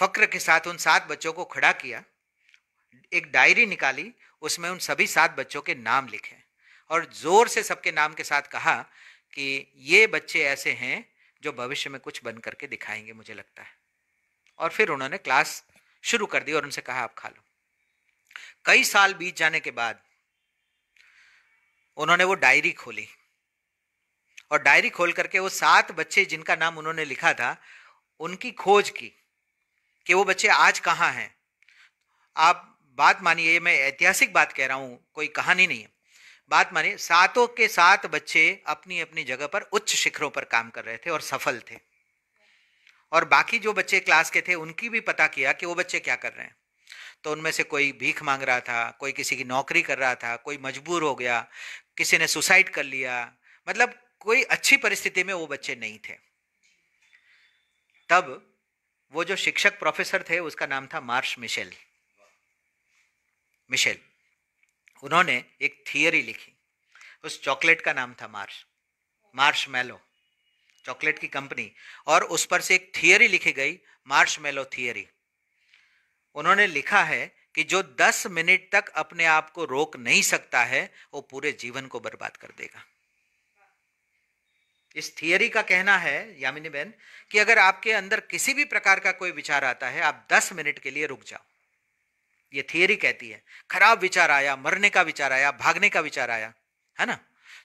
Speaker 3: फक्र के साथ उन सात बच्चों को खड़ा किया एक डायरी निकाली उसमें उन सभी सात बच्चों के नाम लिखे और जोर से सबके नाम के साथ कहा कि ये बच्चे ऐसे हैं जो भविष्य में कुछ बन करके दिखाएंगे मुझे लगता है और फिर उन्होंने क्लास शुरू कर दी और उनसे कहा आप खा लो कई साल बीत जाने के बाद उन्होंने वो डायरी खोली और डायरी खोल करके वो सात बच्चे जिनका नाम उन्होंने लिखा था उनकी खोज की कि वो बच्चे आज कहाँ हैं आप बात मानिए मैं ऐतिहासिक बात कह रहा हूँ कोई कहानी नहीं है बात मानिए सातों के सात बच्चे अपनी अपनी जगह पर उच्च शिखरों पर काम कर रहे थे और सफल थे और बाकी जो बच्चे क्लास के थे उनकी भी पता किया कि वो बच्चे क्या कर रहे हैं तो उनमें से कोई भीख मांग रहा था कोई किसी की नौकरी कर रहा था कोई मजबूर हो गया किसी ने सुसाइड कर लिया मतलब कोई अच्छी परिस्थिति में वो बच्चे नहीं थे तब वो जो शिक्षक प्रोफेसर थे उसका नाम था मार्श मिशेल मिशेल उन्होंने एक थियोरी लिखी उस चॉकलेट का नाम था मार्श मार्श मेलो चॉकलेट की कंपनी और उस पर से एक थियोरी लिखी गई मार्श मेलो थियोरी उन्होंने लिखा है कि जो दस मिनट तक अपने आप को रोक नहीं सकता है वो पूरे जीवन को बर्बाद कर देगा इस थियरी का कहना है यामिनी बहन कि अगर आपके अंदर किसी भी प्रकार का कोई विचार आता है आप दस मिनट के लिए रुक जाओ ये थियरी कहती है खराब विचार आया मरने का विचार आया भागने का विचार आया है ना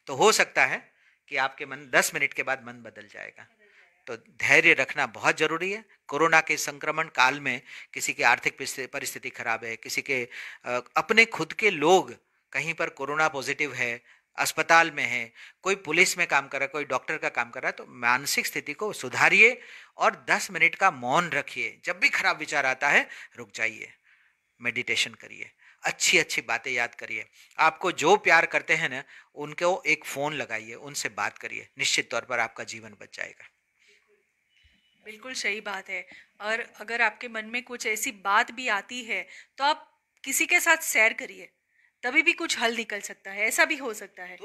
Speaker 3: तो हो सकता है कि आपके मन दस मिनट के बाद मन बदल जाएगा तो धैर्य रखना बहुत ज़रूरी है कोरोना के संक्रमण काल में किसी की आर्थिक परिस्थिति खराब है किसी के अपने खुद के लोग कहीं पर कोरोना पॉजिटिव है अस्पताल में है कोई पुलिस में काम कर रहा है कोई डॉक्टर का काम कर रहा है तो मानसिक स्थिति को सुधारिए और 10 मिनट का मौन रखिए जब भी खराब विचार आता है रुक जाइए मेडिटेशन करिए अच्छी अच्छी बातें याद करिए आपको जो प्यार करते हैं ना उनको एक फ़ोन लगाइए उनसे बात करिए निश्चित तौर पर आपका जीवन बच जाएगा
Speaker 1: बिल्कुल सही बात है और अगर आपके मन में कुछ ऐसी बात भी आती है तो आप किसी के साथ शेयर करिए तभी भी कुछ हल निकल सकता है ऐसा भी हो सकता है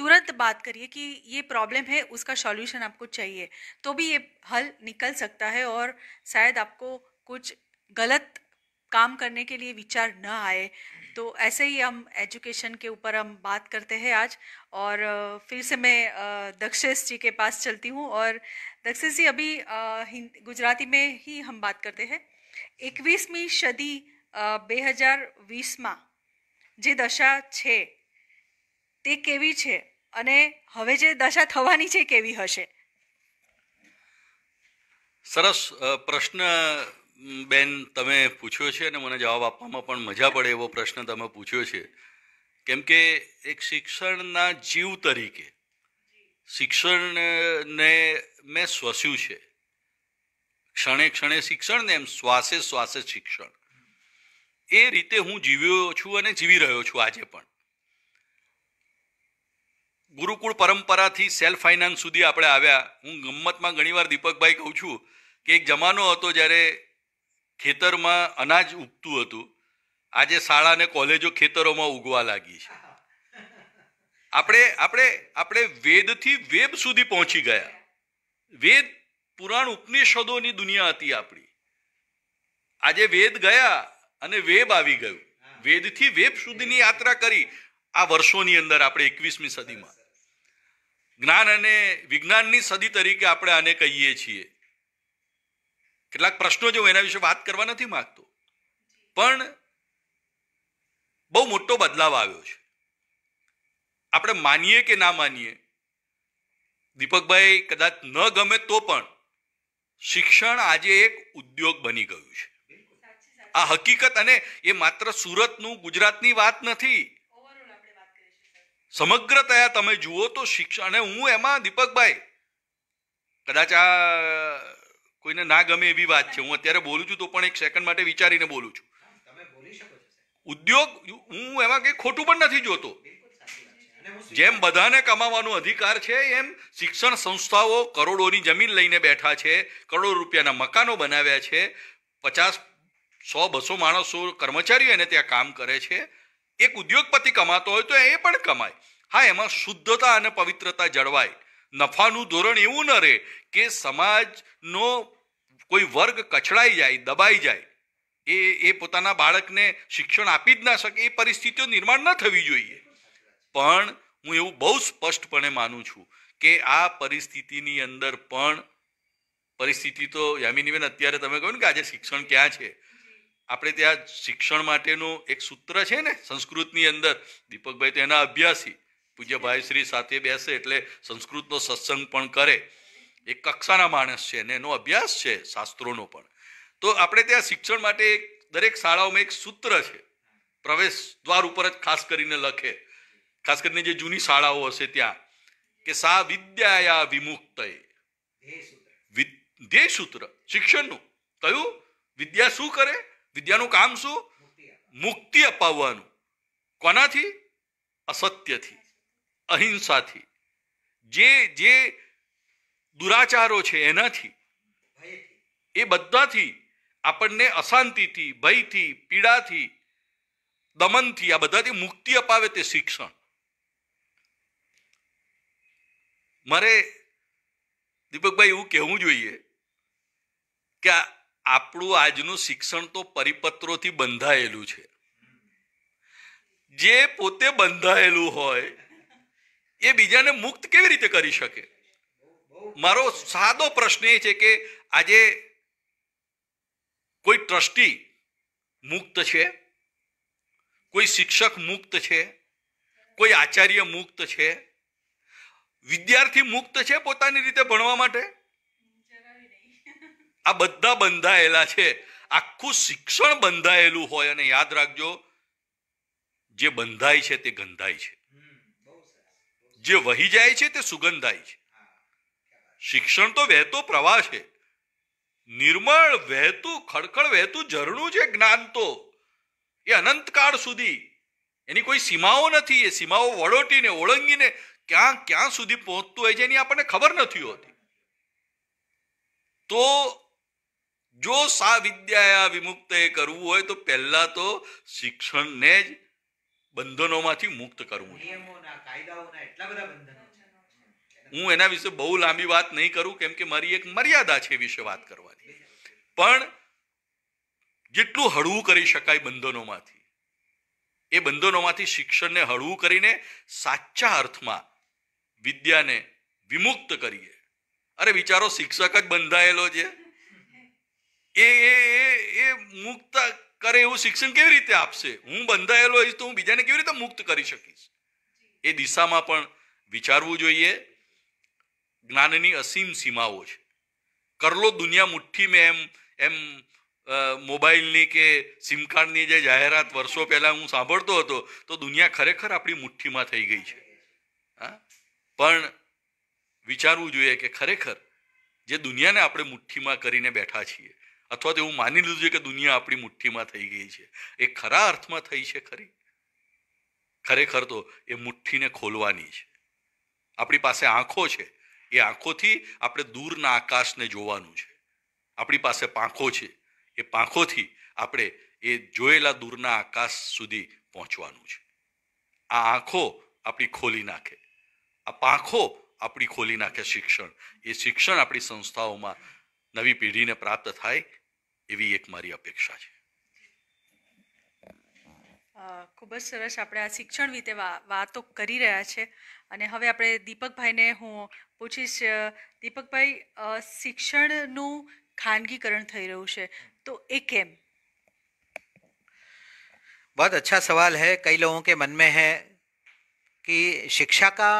Speaker 1: तुरंत बात करिए कि ये प्रॉब्लम है उसका सॉल्यूशन आपको चाहिए तो भी ये हल निकल सकता है और शायद आपको कुछ गलत काम करने के लिए विचार न आए तो ऐसे ही हम एजुकेशन के ऊपर हम बात करते हैं आज और फिर से मैं दक्षेश जी के पास चलती हूँ और दक्षेश जी अभी गुजराती में ही हम बात करते हैं એકવીસમી સદી બે હજાર વીસમાં જે દશા છે તે કેવી છે અને હવે જે દશા થવાની છે કેવી હશે
Speaker 2: સરસ પ્રશ્ન બેન તમે પૂછ્યો છે અને મને જવાબ આપવામાં પણ મજા પડે એવો પ્રશ્ન તમે પૂછ્યો છે કેમ કે એક શિક્ષણના જીવ તરીકે શિક્ષણને મેં શ્વસ્યું છે ક્ષણે ક્ષણે શિક્ષણ ને એમ શ્વાસે શ્વાસે શિક્ષણ એ રીતે હું જીવ્યો છું અને જીવી રહ્યો છું આજે પણ ગુરુકુળ પરંપરાથી સેલ્ફ ફાઇનાન્સ સુધી આપણે આવ્યા હું ગમ્મતમાં ઘણીવાર દીપકભાઈ કહું છું કે એક જમાનો હતો જ્યારે ખેતરમાં અનાજ ઉગતું હતું આજે શાળા અને કોલેજો ખેતરોમાં ઉગવા લાગી છે આપણે આપણે આપણે વેદથી વેબ સુધી પહોંચી ગયા વેદ પુરાણ ઉપનિષદોની દુનિયા હતી આપણી આજે વેદ ગયા અને વેબ આવી ગયું વેદથી વેબ સુધીની યાત્રા કરી આ વર્ષોની અંદર આપણે એકવીસમી સદીમાં જ્ઞાન અને વિજ્ઞાનની સદી તરીકે આપણે આને કહીએ છીએ કેટલાક પ્રશ્નો જો એના વિશે વાત કરવા નથી માગતો પણ બહુ મોટો બદલાવ આવ્યો છે આપણે માનીએ કે ના માનીએ દીપકભાઈ કદાચ ન ગમે તો પણ શિક્ષણ આજે એક ઉદ્યોગ બની ગયું છે આ હકીકત અને એ માત્ર સુરતનું ગુજરાતની વાત નથી સમગ્રતયા તમે જુઓ તો શિક્ષણ અને હું એમાં દીપકભાઈ કદાચ આ કોઈને ના ગમે એવી વાત છે હું અત્યારે બોલું છું તો પણ એક સેકન્ડ માટે વિચારીને બોલું છું ઉદ્યોગ હું એમાં કંઈ ખોટું પણ નથી જોતો જેમ બધાને કમાવાનો અધિકાર છે એમ શિક્ષણ સંસ્થાઓ કરોડોની જમીન લઈને બેઠા છે કરોડો રૂપિયાના મકાનો બનાવ્યા છે પચાસ સો બસો માણસો કર્મચારીઓ એને ત્યાં કામ કરે છે એક ઉદ્યોગપતિ કમાતો હોય તો એ પણ કમાય હા એમાં શુદ્ધતા અને પવિત્રતા જળવાય નફાનું ધોરણ એવું ન રહે કે સમાજનો કોઈ વર્ગ કચડાઈ જાય દબાઈ જાય એ એ પોતાના બાળકને શિક્ષણ આપી જ ના શકે એ પરિસ્થિતિઓ નિર્માણ ન થવી જોઈએ પણ હું એવું બહુ સ્પષ્ટપણે માનું છું કે આ પરિસ્થિતિની અંદર પણ પરિસ્થિતિ તો યામિનીબેન અત્યારે તમે કહ્યું કે આજે શિક્ષણ ક્યાં છે આપણે ત્યાં શિક્ષણ માટેનું એક સૂત્ર છે ને સંસ્કૃતની અંદર દીપકભાઈ તો એના અભ્યાસી પૂજ્ય ભાઈશ્રી સાથે બેસે એટલે સંસ્કૃતનો સત્સંગ પણ કરે એ કક્ષાના માણસ છે અને એનો અભ્યાસ છે શાસ્ત્રોનો પણ તો આપણે ત્યાં શિક્ષણ માટે દરેક શાળાઓમાં એક સૂત્ર છે પ્રવેશ દ્વાર ઉપર જ ખાસ કરીને લખે ખાસ કરીને જે જૂની શાળાઓ હશે ત્યાં કે સા વિદ્યાયા વિમુક્ત ધ્યેય સૂત્ર શિક્ષણનું કયું વિદ્યા શું કરે વિદ્યાનું કામ શું મુક્તિ અપાવવાનું કોનાથી અસત્યથી અહિંસાથી જે જે દુરાચારો છે એનાથી એ બધાથી આપણને અશાંતિથી ભયથી પીડાથી દમનથી આ બધાથી મુક્તિ અપાવે તે શિક્ષણ મારે દીપકભાઈ એવું કહેવું જોઈએ કે આપણું આજનું શિક્ષણ તો પરિપત્રોથી બંધાયેલું છે જે પોતે બંધાયેલું હોય એ બીજાને મુક્ત કેવી રીતે કરી શકે મારો સાદો પ્રશ્ન એ છે કે આજે કોઈ ટ્રસ્ટી મુક્ત છે કોઈ શિક્ષક મુક્ત છે કોઈ આચાર્ય મુક્ત છે વિદ્યાર્થી મુક્ત છે પોતાની રીતે ભણવા માટે આ બધા બંધાયેલા છે આખું શિક્ષણ બંધાયેલું હોય અને યાદ રાખજો જે બંધાય છે તે ગંધાય છે જે વહી જાય છે તે સુગંધાય છે શિક્ષણ તો વહેતો પ્રવાહ છે નિર્મળ વહેતું ખડખડ વહેતું ઝરણું છે જ્ઞાન તો એ અનંતકાળ સુધી એની કોઈ સીમાઓ નથી એ સીમાઓ વળોટીને ઓળંગીને ક્યાં ક્યાં સુધી પહોંચતું હોય છે એની આપણને ખબર નથી હોતી તો જો સા વિદ્યાયા વિમુક્ત એ કરવું હોય તો પહેલાં તો શિક્ષણને જ બંધનોમાંથી મુક્ત કરવું હું એના વિશે બહુ લાંબી વાત નહીં કરું કેમ કે મારી એક મર્યાદા છે વિશે વાત કરવાની પણ જેટલું હળવું કરી શકાય બંધનોમાંથી એ બંધનોમાંથી શિક્ષણને હળવું કરીને સાચા અર્થમાં વિદ્યાને વિમુક્ત કરીએ અરે વિચારો શિક્ષક જ બંધાયેલો છે એ એ મુક્ત કરે એવું શિક્ષણ કેવી રીતે આપશે હું બંધાયેલો હોઈશ તો હું બીજાને કેવી રીતે મુક્ત કરી શકીશ એ દિશામાં પણ વિચારવું જોઈએ જ્ઞાનની અસીમ સીમાઓ છે કરલો દુનિયા મુઠ્ઠી મેં એમ એમ મોબાઈલની કે સિમ કાર્ડની જે જાહેરાત વર્ષો પહેલાં હું સાંભળતો હતો તો દુનિયા ખરેખર આપણી મુઠ્ઠીમાં થઈ ગઈ છે હા પણ વિચારવું જોઈએ કે ખરેખર જે દુનિયાને આપણે મુઠ્ઠીમાં કરીને બેઠા છીએ અથવા તો એવું માની લીધું છે કે દુનિયા આપણી મુઠ્ઠીમાં થઈ ગઈ છે એ ખરા અર્થમાં થઈ છે ખરી ખરેખર તો એ મુઠ્ઠીને ખોલવાની છે આપણી પાસે આંખો છે એ આંખોથી આપણે દૂરના આકાશને જોવાનું છે આપણી પાસે પાંખો છે એ પાંખોથી આપણે એ જોયેલા દૂરના આકાશ સુધી પહોંચવાનું છે આ આંખો આપણી ખોલી નાખે આ પાંખો આપણી ખોલી નાખે શિક્ષણ એ શિક્ષણ આપણી સંસ્થાઓમાં નવી પેઢીને પ્રાપ્ત થાય એવી એક મારી અપેક્ષા છે
Speaker 1: ખૂબ જ સરસ આપણે આ શિક્ષણ વિશે વાતો કરી રહ્યા છે અને હવે આપણે દીપકભાઈને હું પૂછીશ દીપકભાઈ શિક્ષણનું ખાનગીકરણ થઈ રહ્યું છે તો એ કેમ
Speaker 3: બહુ अच्छा સવાલ है કઈ લોકો કે મનમાં में કે શિક્ષા કા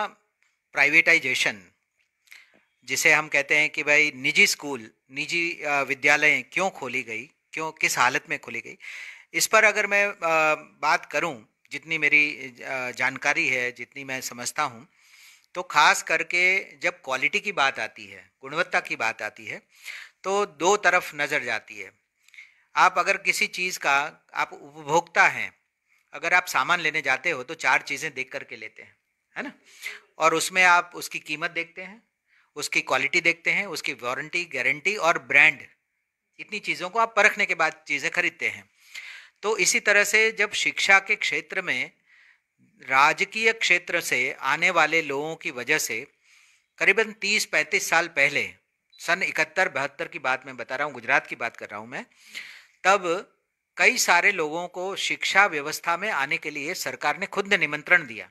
Speaker 3: પ્રાઇવેટાઇઝેશન प्राइवेटाइजेशन जिसे કહેતે कहते કે ભાઈ નિજી સ્કૂલ निजी विद्यालय क्यों खोली गई क्यों किस हालत में खोली गई इस पर अगर मैं बात करूं जितनी मेरी जानकारी है जितनी मैं समझता हूं तो खास करके जब क्वालिटी की बात आती है गुणवत्ता की बात आती है तो दो तरफ नज़र जाती है आप अगर किसी चीज़ का आप उपभोक्ता हैं अगर आप सामान लेने जाते हो तो चार चीज़ें देख करके लेते हैं है ना और उसमें आप उसकी कीमत देखते हैं उसकी क्वालिटी देखते हैं उसकी वारंटी गारंटी और ब्रांड इतनी चीज़ों को आप परखने के बाद चीज़ें खरीदते हैं तो इसी तरह से जब शिक्षा के क्षेत्र में राजकीय क्षेत्र से आने वाले लोगों की वजह से करीबन 30-35 साल पहले सन इकहत्तर बहत्तर की बात मैं बता रहा हूँ गुजरात की बात कर रहा हूँ मैं तब कई सारे लोगों को शिक्षा व्यवस्था में आने के लिए सरकार ने खुद ने निमंत्रण दिया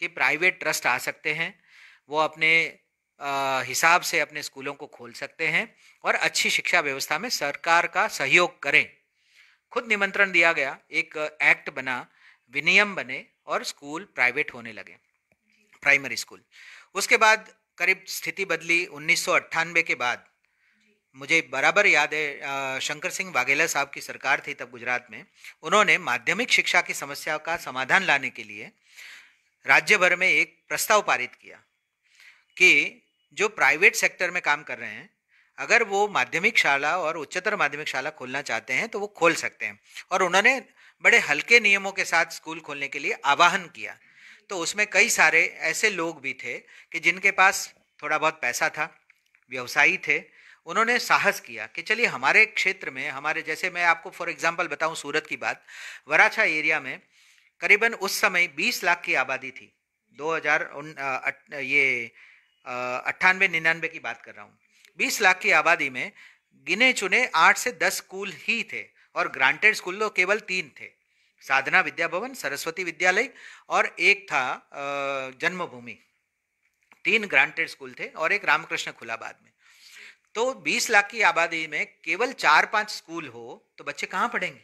Speaker 3: कि प्राइवेट ट्रस्ट आ सकते हैं वो अपने हिसाब से अपने स्कूलों को खोल सकते हैं और अच्छी शिक्षा व्यवस्था में सरकार का सहयोग करें खुद निमंत्रण दिया गया एक एक्ट बना विनियम बने और स्कूल प्राइवेट होने लगे प्राइमरी स्कूल उसके बाद करीब स्थिति बदली उन्नीस के बाद मुझे बराबर याद है शंकर सिंह वाघेला साहब की सरकार थी तब गुजरात में उन्होंने माध्यमिक शिक्षा की समस्या का समाधान लाने के लिए राज्य भर में एक प्रस्ताव पारित किया कि जो प्राइवेट सेक्टर में काम कर रहे हैं अगर वो माध्यमिक शाला और उच्चतर माध्यमिक शाला खोलना चाहते हैं तो वो खोल सकते हैं और उन्होंने बड़े हल्के नियमों के साथ स्कूल खोलने के लिए आवाहन किया तो उसमें कई सारे ऐसे लोग भी थे कि जिनके पास थोड़ा बहुत पैसा था व्यवसायी थे उन्होंने साहस किया कि चलिए हमारे क्षेत्र में हमारे जैसे मैं आपको फॉर एग्जांपल बताऊं सूरत की बात वराछा एरिया में करीबन उस समय 20 लाख की आबादी थी दो हजार ये अट्ठानवे निन्यानवे की बात कर रहा हूँ बीस लाख की आबादी में गिने चुने आठ से दस स्कूल ही थे और ग्रांटेड स्कूल तो केवल तीन थे साधना विद्या भवन सरस्वती विद्यालय और एक था जन्मभूमि तीन ग्रांटेड स्कूल थे और एक रामकृष्ण खुला बाद में तो 20 लाख की आबादी में केवल चार पांच स्कूल हो तो बच्चे कहाँ पढ़ेंगे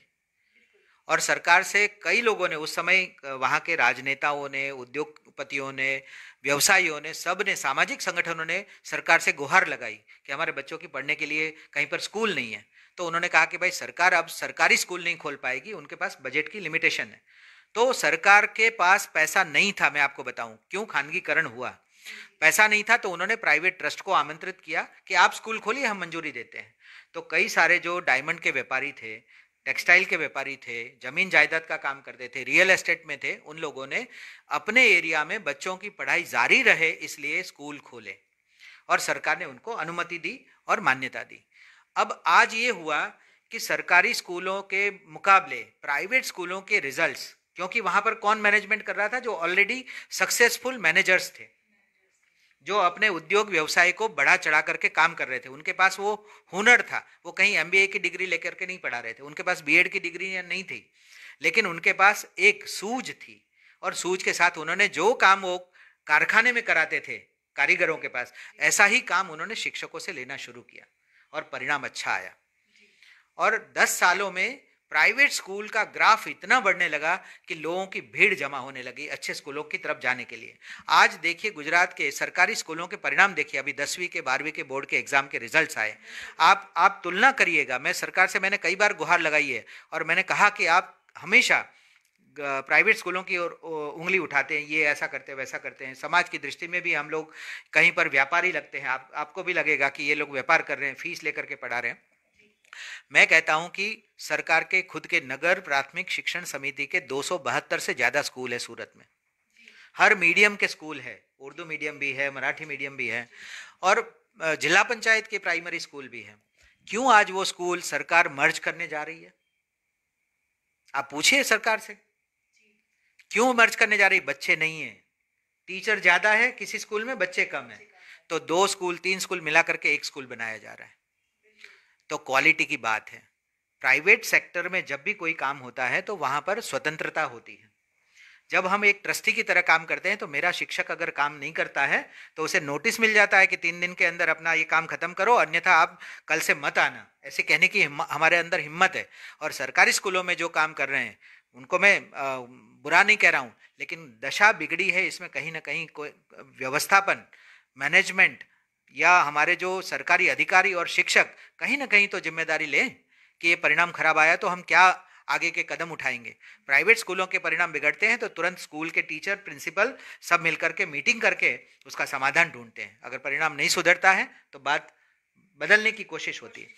Speaker 3: और सरकार से कई लोगों ने उस समय वहाँ के राजनेताओं ने उद्योग उद्योगपतियों ने व्यवसायियों ने सब ने सामाजिक संगठनों ने सरकार से गुहार लगाई कि हमारे बच्चों की पढ़ने के लिए कहीं पर स्कूल नहीं है तो उन्होंने कहा कि भाई सरकार अब सरकारी स्कूल नहीं खोल पाएगी उनके पास बजट की लिमिटेशन है तो सरकार के पास पैसा नहीं था मैं आपको बताऊं क्यों खानगीकरण हुआ पैसा नहीं था तो उन्होंने प्राइवेट ट्रस्ट को आमंत्रित किया कि आप स्कूल खोलिए हम मंजूरी देते हैं तो कई सारे जो डायमंड के व्यापारी थे टेक्सटाइल के व्यापारी थे जमीन जायदाद का काम करते थे रियल एस्टेट में थे उन लोगों ने अपने एरिया में बच्चों की पढ़ाई जारी रहे इसलिए स्कूल खोले और सरकार ने उनको अनुमति दी और मान्यता दी अब आज ये हुआ कि सरकारी स्कूलों के मुकाबले प्राइवेट स्कूलों के रिजल्ट्स क्योंकि वहां पर कौन मैनेजमेंट कर रहा था जो ऑलरेडी सक्सेसफुल मैनेजर्स थे जो अपने उद्योग व्यवसाय को बढ़ा चढ़ा करके काम कर रहे थे उनके पास वो हुनर था वो कहीं एम की डिग्री लेकर के नहीं पढ़ा रहे थे उनके पास बी की डिग्री नहीं थी लेकिन उनके पास एक सूझ थी और सूझ के साथ उन्होंने जो काम वो कारखाने में कराते थे कारीगरों के पास ऐसा ही काम उन्होंने शिक्षकों से लेना शुरू किया और परिणाम अच्छा आया और 10 सालों में प्राइवेट स्कूल का ग्राफ इतना बढ़ने लगा कि लोगों की भीड़ जमा होने लगी अच्छे स्कूलों की तरफ जाने के लिए आज देखिए गुजरात के सरकारी स्कूलों के परिणाम देखिए अभी दसवीं के बारहवीं के बोर्ड के एग्जाम के रिजल्ट्स आए आप आप तुलना करिएगा मैं सरकार से मैंने कई बार गुहार लगाई है और मैंने कहा कि आप हमेशा प्राइवेट स्कूलों की ओर उंगली उठाते हैं ये ऐसा करते हैं वैसा करते हैं समाज की दृष्टि में भी हम लोग कहीं पर व्यापारी लगते हैं आप, आपको भी लगेगा कि ये लोग व्यापार कर रहे हैं फीस लेकर के पढ़ा रहे हैं मैं कहता हूं कि सरकार के खुद के नगर प्राथमिक शिक्षण समिति के दो से ज़्यादा स्कूल है सूरत में हर मीडियम के स्कूल है उर्दू मीडियम भी है मराठी मीडियम भी है और जिला पंचायत के प्राइमरी स्कूल भी है क्यों आज वो स्कूल सरकार मर्ज करने जा रही है आप पूछिए सरकार से क्यों मर्ज करने जा रही बच्चे नहीं है टीचर ज़्यादा है किसी स्कूल में बच्चे कम है तो दो स्कूल तीन स्कूल मिला करके एक स्कूल बनाया जा रहा है तो क्वालिटी की बात है प्राइवेट सेक्टर में जब भी कोई काम होता है तो वहां पर स्वतंत्रता होती है जब हम एक ट्रस्टी की तरह काम करते हैं तो मेरा शिक्षक अगर काम नहीं करता है तो उसे नोटिस मिल जाता है कि तीन दिन के अंदर अपना ये काम खत्म करो अन्यथा आप कल से मत आना ऐसे कहने की हमारे अंदर हिम्मत है और सरकारी स्कूलों में जो काम कर रहे हैं उनको मैं आ, बुरा नहीं कह रहा हूँ लेकिन दशा बिगड़ी है इसमें कहीं ना कहीं कोई व्यवस्थापन मैनेजमेंट या हमारे जो सरकारी अधिकारी और शिक्षक कहीं ना कहीं तो जिम्मेदारी लें कि ये परिणाम खराब आया तो हम क्या आगे के कदम उठाएंगे प्राइवेट स्कूलों के परिणाम बिगड़ते हैं तो तुरंत स्कूल के टीचर प्रिंसिपल सब मिलकर के मीटिंग करके उसका समाधान ढूंढते हैं अगर परिणाम नहीं सुधरता है तो बात बदलने की कोशिश होती है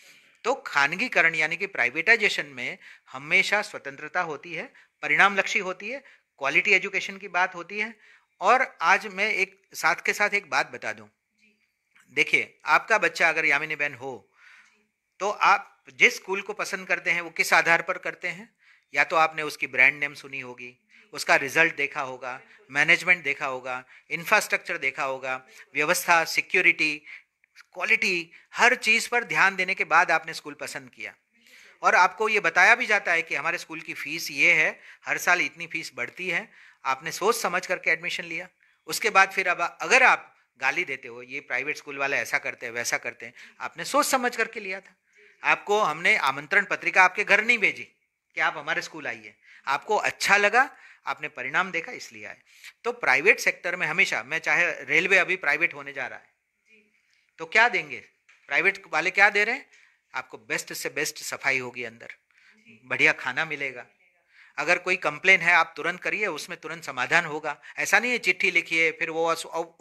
Speaker 3: तो खानगीकरण यानी कि प्राइवेटाइजेशन में हमेशा स्वतंत्रता होती है परिणाम लक्ष्य होती है क्वालिटी एजुकेशन की बात होती है और आज मैं एक साथ के साथ एक बात बता दूं देखिए आपका बच्चा अगर यामिनी बहन हो तो आप जिस स्कूल को पसंद करते हैं वो किस आधार पर करते हैं या तो आपने उसकी ब्रांड नेम सुनी होगी उसका रिजल्ट देखा होगा मैनेजमेंट देखा होगा इंफ्रास्ट्रक्चर देखा होगा व्यवस्था सिक्योरिटी क्वालिटी हर चीज़ पर ध्यान देने के बाद आपने स्कूल पसंद किया और आपको ये बताया भी जाता है कि हमारे स्कूल की फ़ीस ये है हर साल इतनी फीस बढ़ती है आपने सोच समझ करके एडमिशन लिया उसके बाद फिर अब अगर आप गाली देते हो ये प्राइवेट स्कूल वाला ऐसा करते हैं वैसा करते हैं आपने सोच समझ करके लिया था आपको हमने आमंत्रण पत्रिका आपके घर नहीं भेजी कि आप हमारे स्कूल आइए आपको अच्छा लगा आपने परिणाम देखा इसलिए आए तो प्राइवेट सेक्टर में हमेशा मैं चाहे रेलवे अभी प्राइवेट होने जा रहा है तो क्या देंगे प्राइवेट वाले क्या दे रहे हैं आपको बेस्ट से बेस्ट सफाई होगी अंदर बढ़िया खाना मिलेगा अगर कोई कंप्लेन है आप तुरंत करिए उसमें तुरंत समाधान होगा ऐसा नहीं है चिट्ठी लिखिए फिर वो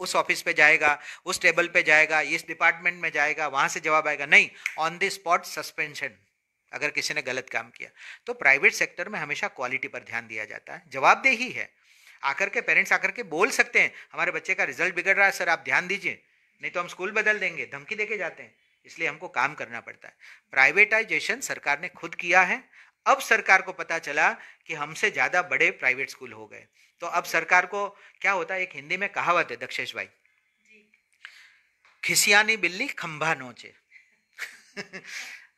Speaker 3: उस ऑफिस पे जाएगा उस टेबल पे जाएगा इस डिपार्टमेंट में जाएगा वहाँ से जवाब आएगा नहीं ऑन द स्पॉट सस्पेंशन अगर किसी ने गलत काम किया तो प्राइवेट सेक्टर में हमेशा क्वालिटी पर ध्यान दिया जाता है जवाबदेही है आकर के पेरेंट्स आकर के बोल सकते हैं हमारे बच्चे का रिजल्ट बिगड़ रहा है सर आप ध्यान दीजिए नहीं तो हम स्कूल बदल देंगे धमकी देके जाते हैं इसलिए हमको काम करना पड़ता है प्राइवेटाइजेशन सरकार ने खुद किया है अब सरकार को पता चला कि हमसे ज़्यादा बड़े प्राइवेट स्कूल हो गए तो अब सरकार को क्या होता है एक हिंदी में कहावत है दक्षेश भाई खिसियानी बिल्ली खंभा नोचे [laughs]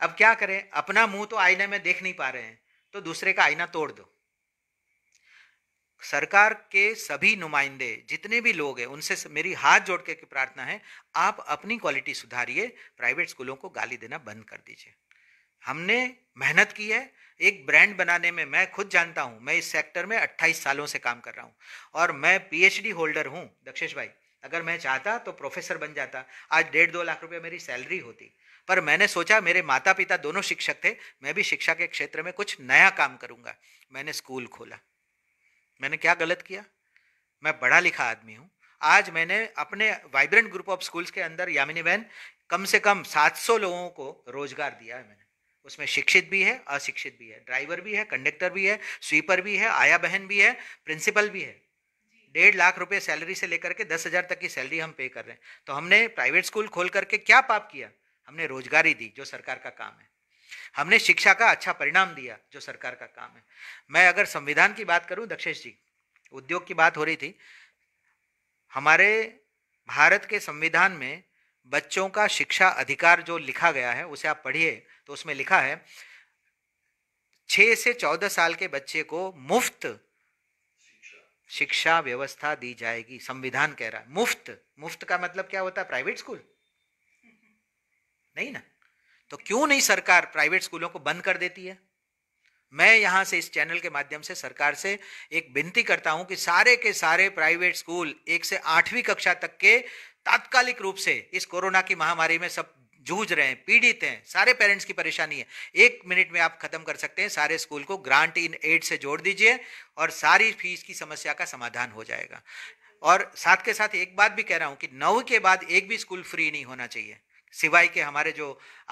Speaker 3: अब क्या करें अपना मुंह तो आईने में देख नहीं पा रहे हैं तो दूसरे का आईना तोड़ दो सरकार के सभी नुमाइंदे जितने भी लोग हैं उनसे मेरी हाथ जोड़ के प्रार्थना है आप अपनी क्वालिटी सुधारिए प्राइवेट स्कूलों को गाली देना बंद कर दीजिए हमने मेहनत की है एक ब्रांड बनाने में मैं खुद जानता हूँ मैं इस सेक्टर में 28 सालों से काम कर रहा हूँ और मैं पीएचडी होल्डर हूँ दक्षेश भाई अगर मैं चाहता तो प्रोफेसर बन जाता आज डेढ़ दो लाख रुपये मेरी सैलरी होती पर मैंने सोचा मेरे माता पिता दोनों शिक्षक थे मैं भी शिक्षा के क्षेत्र में कुछ नया काम करूंगा मैंने स्कूल खोला मैंने क्या गलत किया मैं पढ़ा लिखा आदमी हूँ आज मैंने अपने वाइब्रेंट ग्रुप ऑफ स्कूल्स के अंदर यामिनी बहन कम से कम 700 लोगों को रोजगार दिया है मैंने उसमें शिक्षित भी है अशिक्षित भी है ड्राइवर भी है कंडक्टर भी है स्वीपर भी है आया बहन भी है प्रिंसिपल भी है डेढ़ लाख रुपए सैलरी से लेकर के दस हज़ार तक की सैलरी हम पे कर रहे हैं तो हमने प्राइवेट स्कूल खोल करके क्या पाप किया हमने रोजगारी दी जो सरकार का काम है हमने शिक्षा का अच्छा परिणाम दिया जो सरकार का काम है मैं अगर संविधान की बात करूं दक्षेश जी उद्योग की बात हो रही थी हमारे भारत के संविधान में बच्चों का शिक्षा अधिकार जो लिखा गया है उसे आप पढ़िए तो उसमें लिखा है छह से चौदह साल के बच्चे को मुफ्त शिक्षा व्यवस्था दी जाएगी संविधान कह रहा है मुफ्त मुफ्त का मतलब क्या होता है प्राइवेट स्कूल नहीं ना तो क्यों नहीं सरकार प्राइवेट स्कूलों को बंद कर देती है मैं यहां से इस चैनल के माध्यम से सरकार से एक विनती करता हूं कि सारे के सारे प्राइवेट स्कूल एक से आठवीं कक्षा तक के तात्कालिक रूप से इस कोरोना की महामारी में सब जूझ रहे हैं पीड़ित हैं सारे पेरेंट्स की परेशानी है एक मिनट में आप खत्म कर सकते हैं सारे स्कूल को ग्रांट इन एड से जोड़ दीजिए और सारी फीस की समस्या का समाधान हो जाएगा और साथ के साथ एक बात भी कह रहा हूँ कि नौ के बाद एक भी स्कूल फ्री नहीं होना चाहिए सिवाय के हमारे जो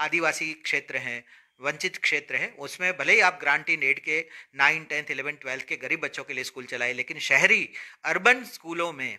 Speaker 3: आदिवासी क्षेत्र हैं वंचित क्षेत्र है उसमें भले ही आप ग्रांट इन एड के नाइन टेंथ इलेवेंथ ट्वेल्थ के गरीब बच्चों के लिए स्कूल चलाए लेकिन शहरी अर्बन स्कूलों में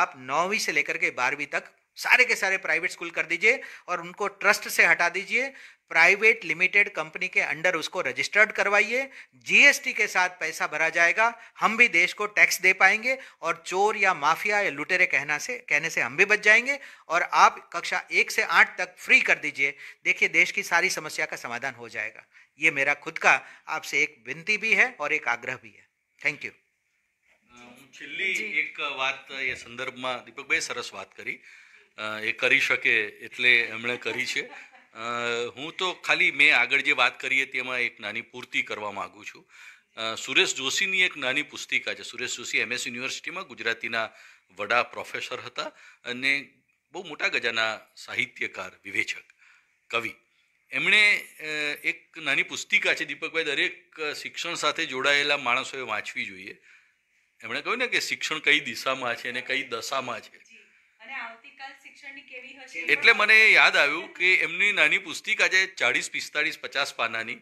Speaker 3: आप नौवीं से लेकर के बारहवीं तक सारे के सारे प्राइवेट स्कूल कर दीजिए और उनको ट्रस्ट से हटा दीजिए प्राइवेट लिमिटेड कंपनी के अंडर उसको रजिस्टर्ड करवाइए जीएसटी के साथ पैसा भरा जाएगा हम भी देश को टैक्स दे पाएंगे और चोर या माफिया या लुटेरे कहना से कहने से हम भी बच जाएंगे और आप कक्षा एक से आठ तक फ्री कर दीजिए देखिए देश की सारी समस्या का समाधान हो जाएगा ये मेरा खुद का आपसे एक विनती भी है और एक आग्रह भी है थैंक यू
Speaker 2: છેલ્લી એક વાત એ સંદર્ભમાં દીપકભાઈ સરસ વાત કરી એ કરી શકે એટલે એમણે કરી છે હું તો ખાલી મેં આગળ જે વાત કરી હતી તેમાં એક નાની પૂર્તિ કરવા માગું છું સુરેશ જોશીની એક નાની પુસ્તિકા છે સુરેશ જોશી એમએસ યુનિવર્સિટીમાં ગુજરાતીના વડા પ્રોફેસર હતા અને બહુ મોટા ગજાના સાહિત્યકાર વિવેચક કવિ એમણે એક નાની પુસ્તિકા છે દીપકભાઈ દરેક શિક્ષણ સાથે જોડાયેલા માણસોએ વાંચવી જોઈએ એમણે કહ્યું ને કે શિક્ષણ કઈ દિશામાં છે અને કઈ દશામાં છે એટલે મને યાદ આવ્યું કે એમની નાની પુસ્તિકા છે ચાળીસ પિસ્તાળીસ પચાસ પાનાની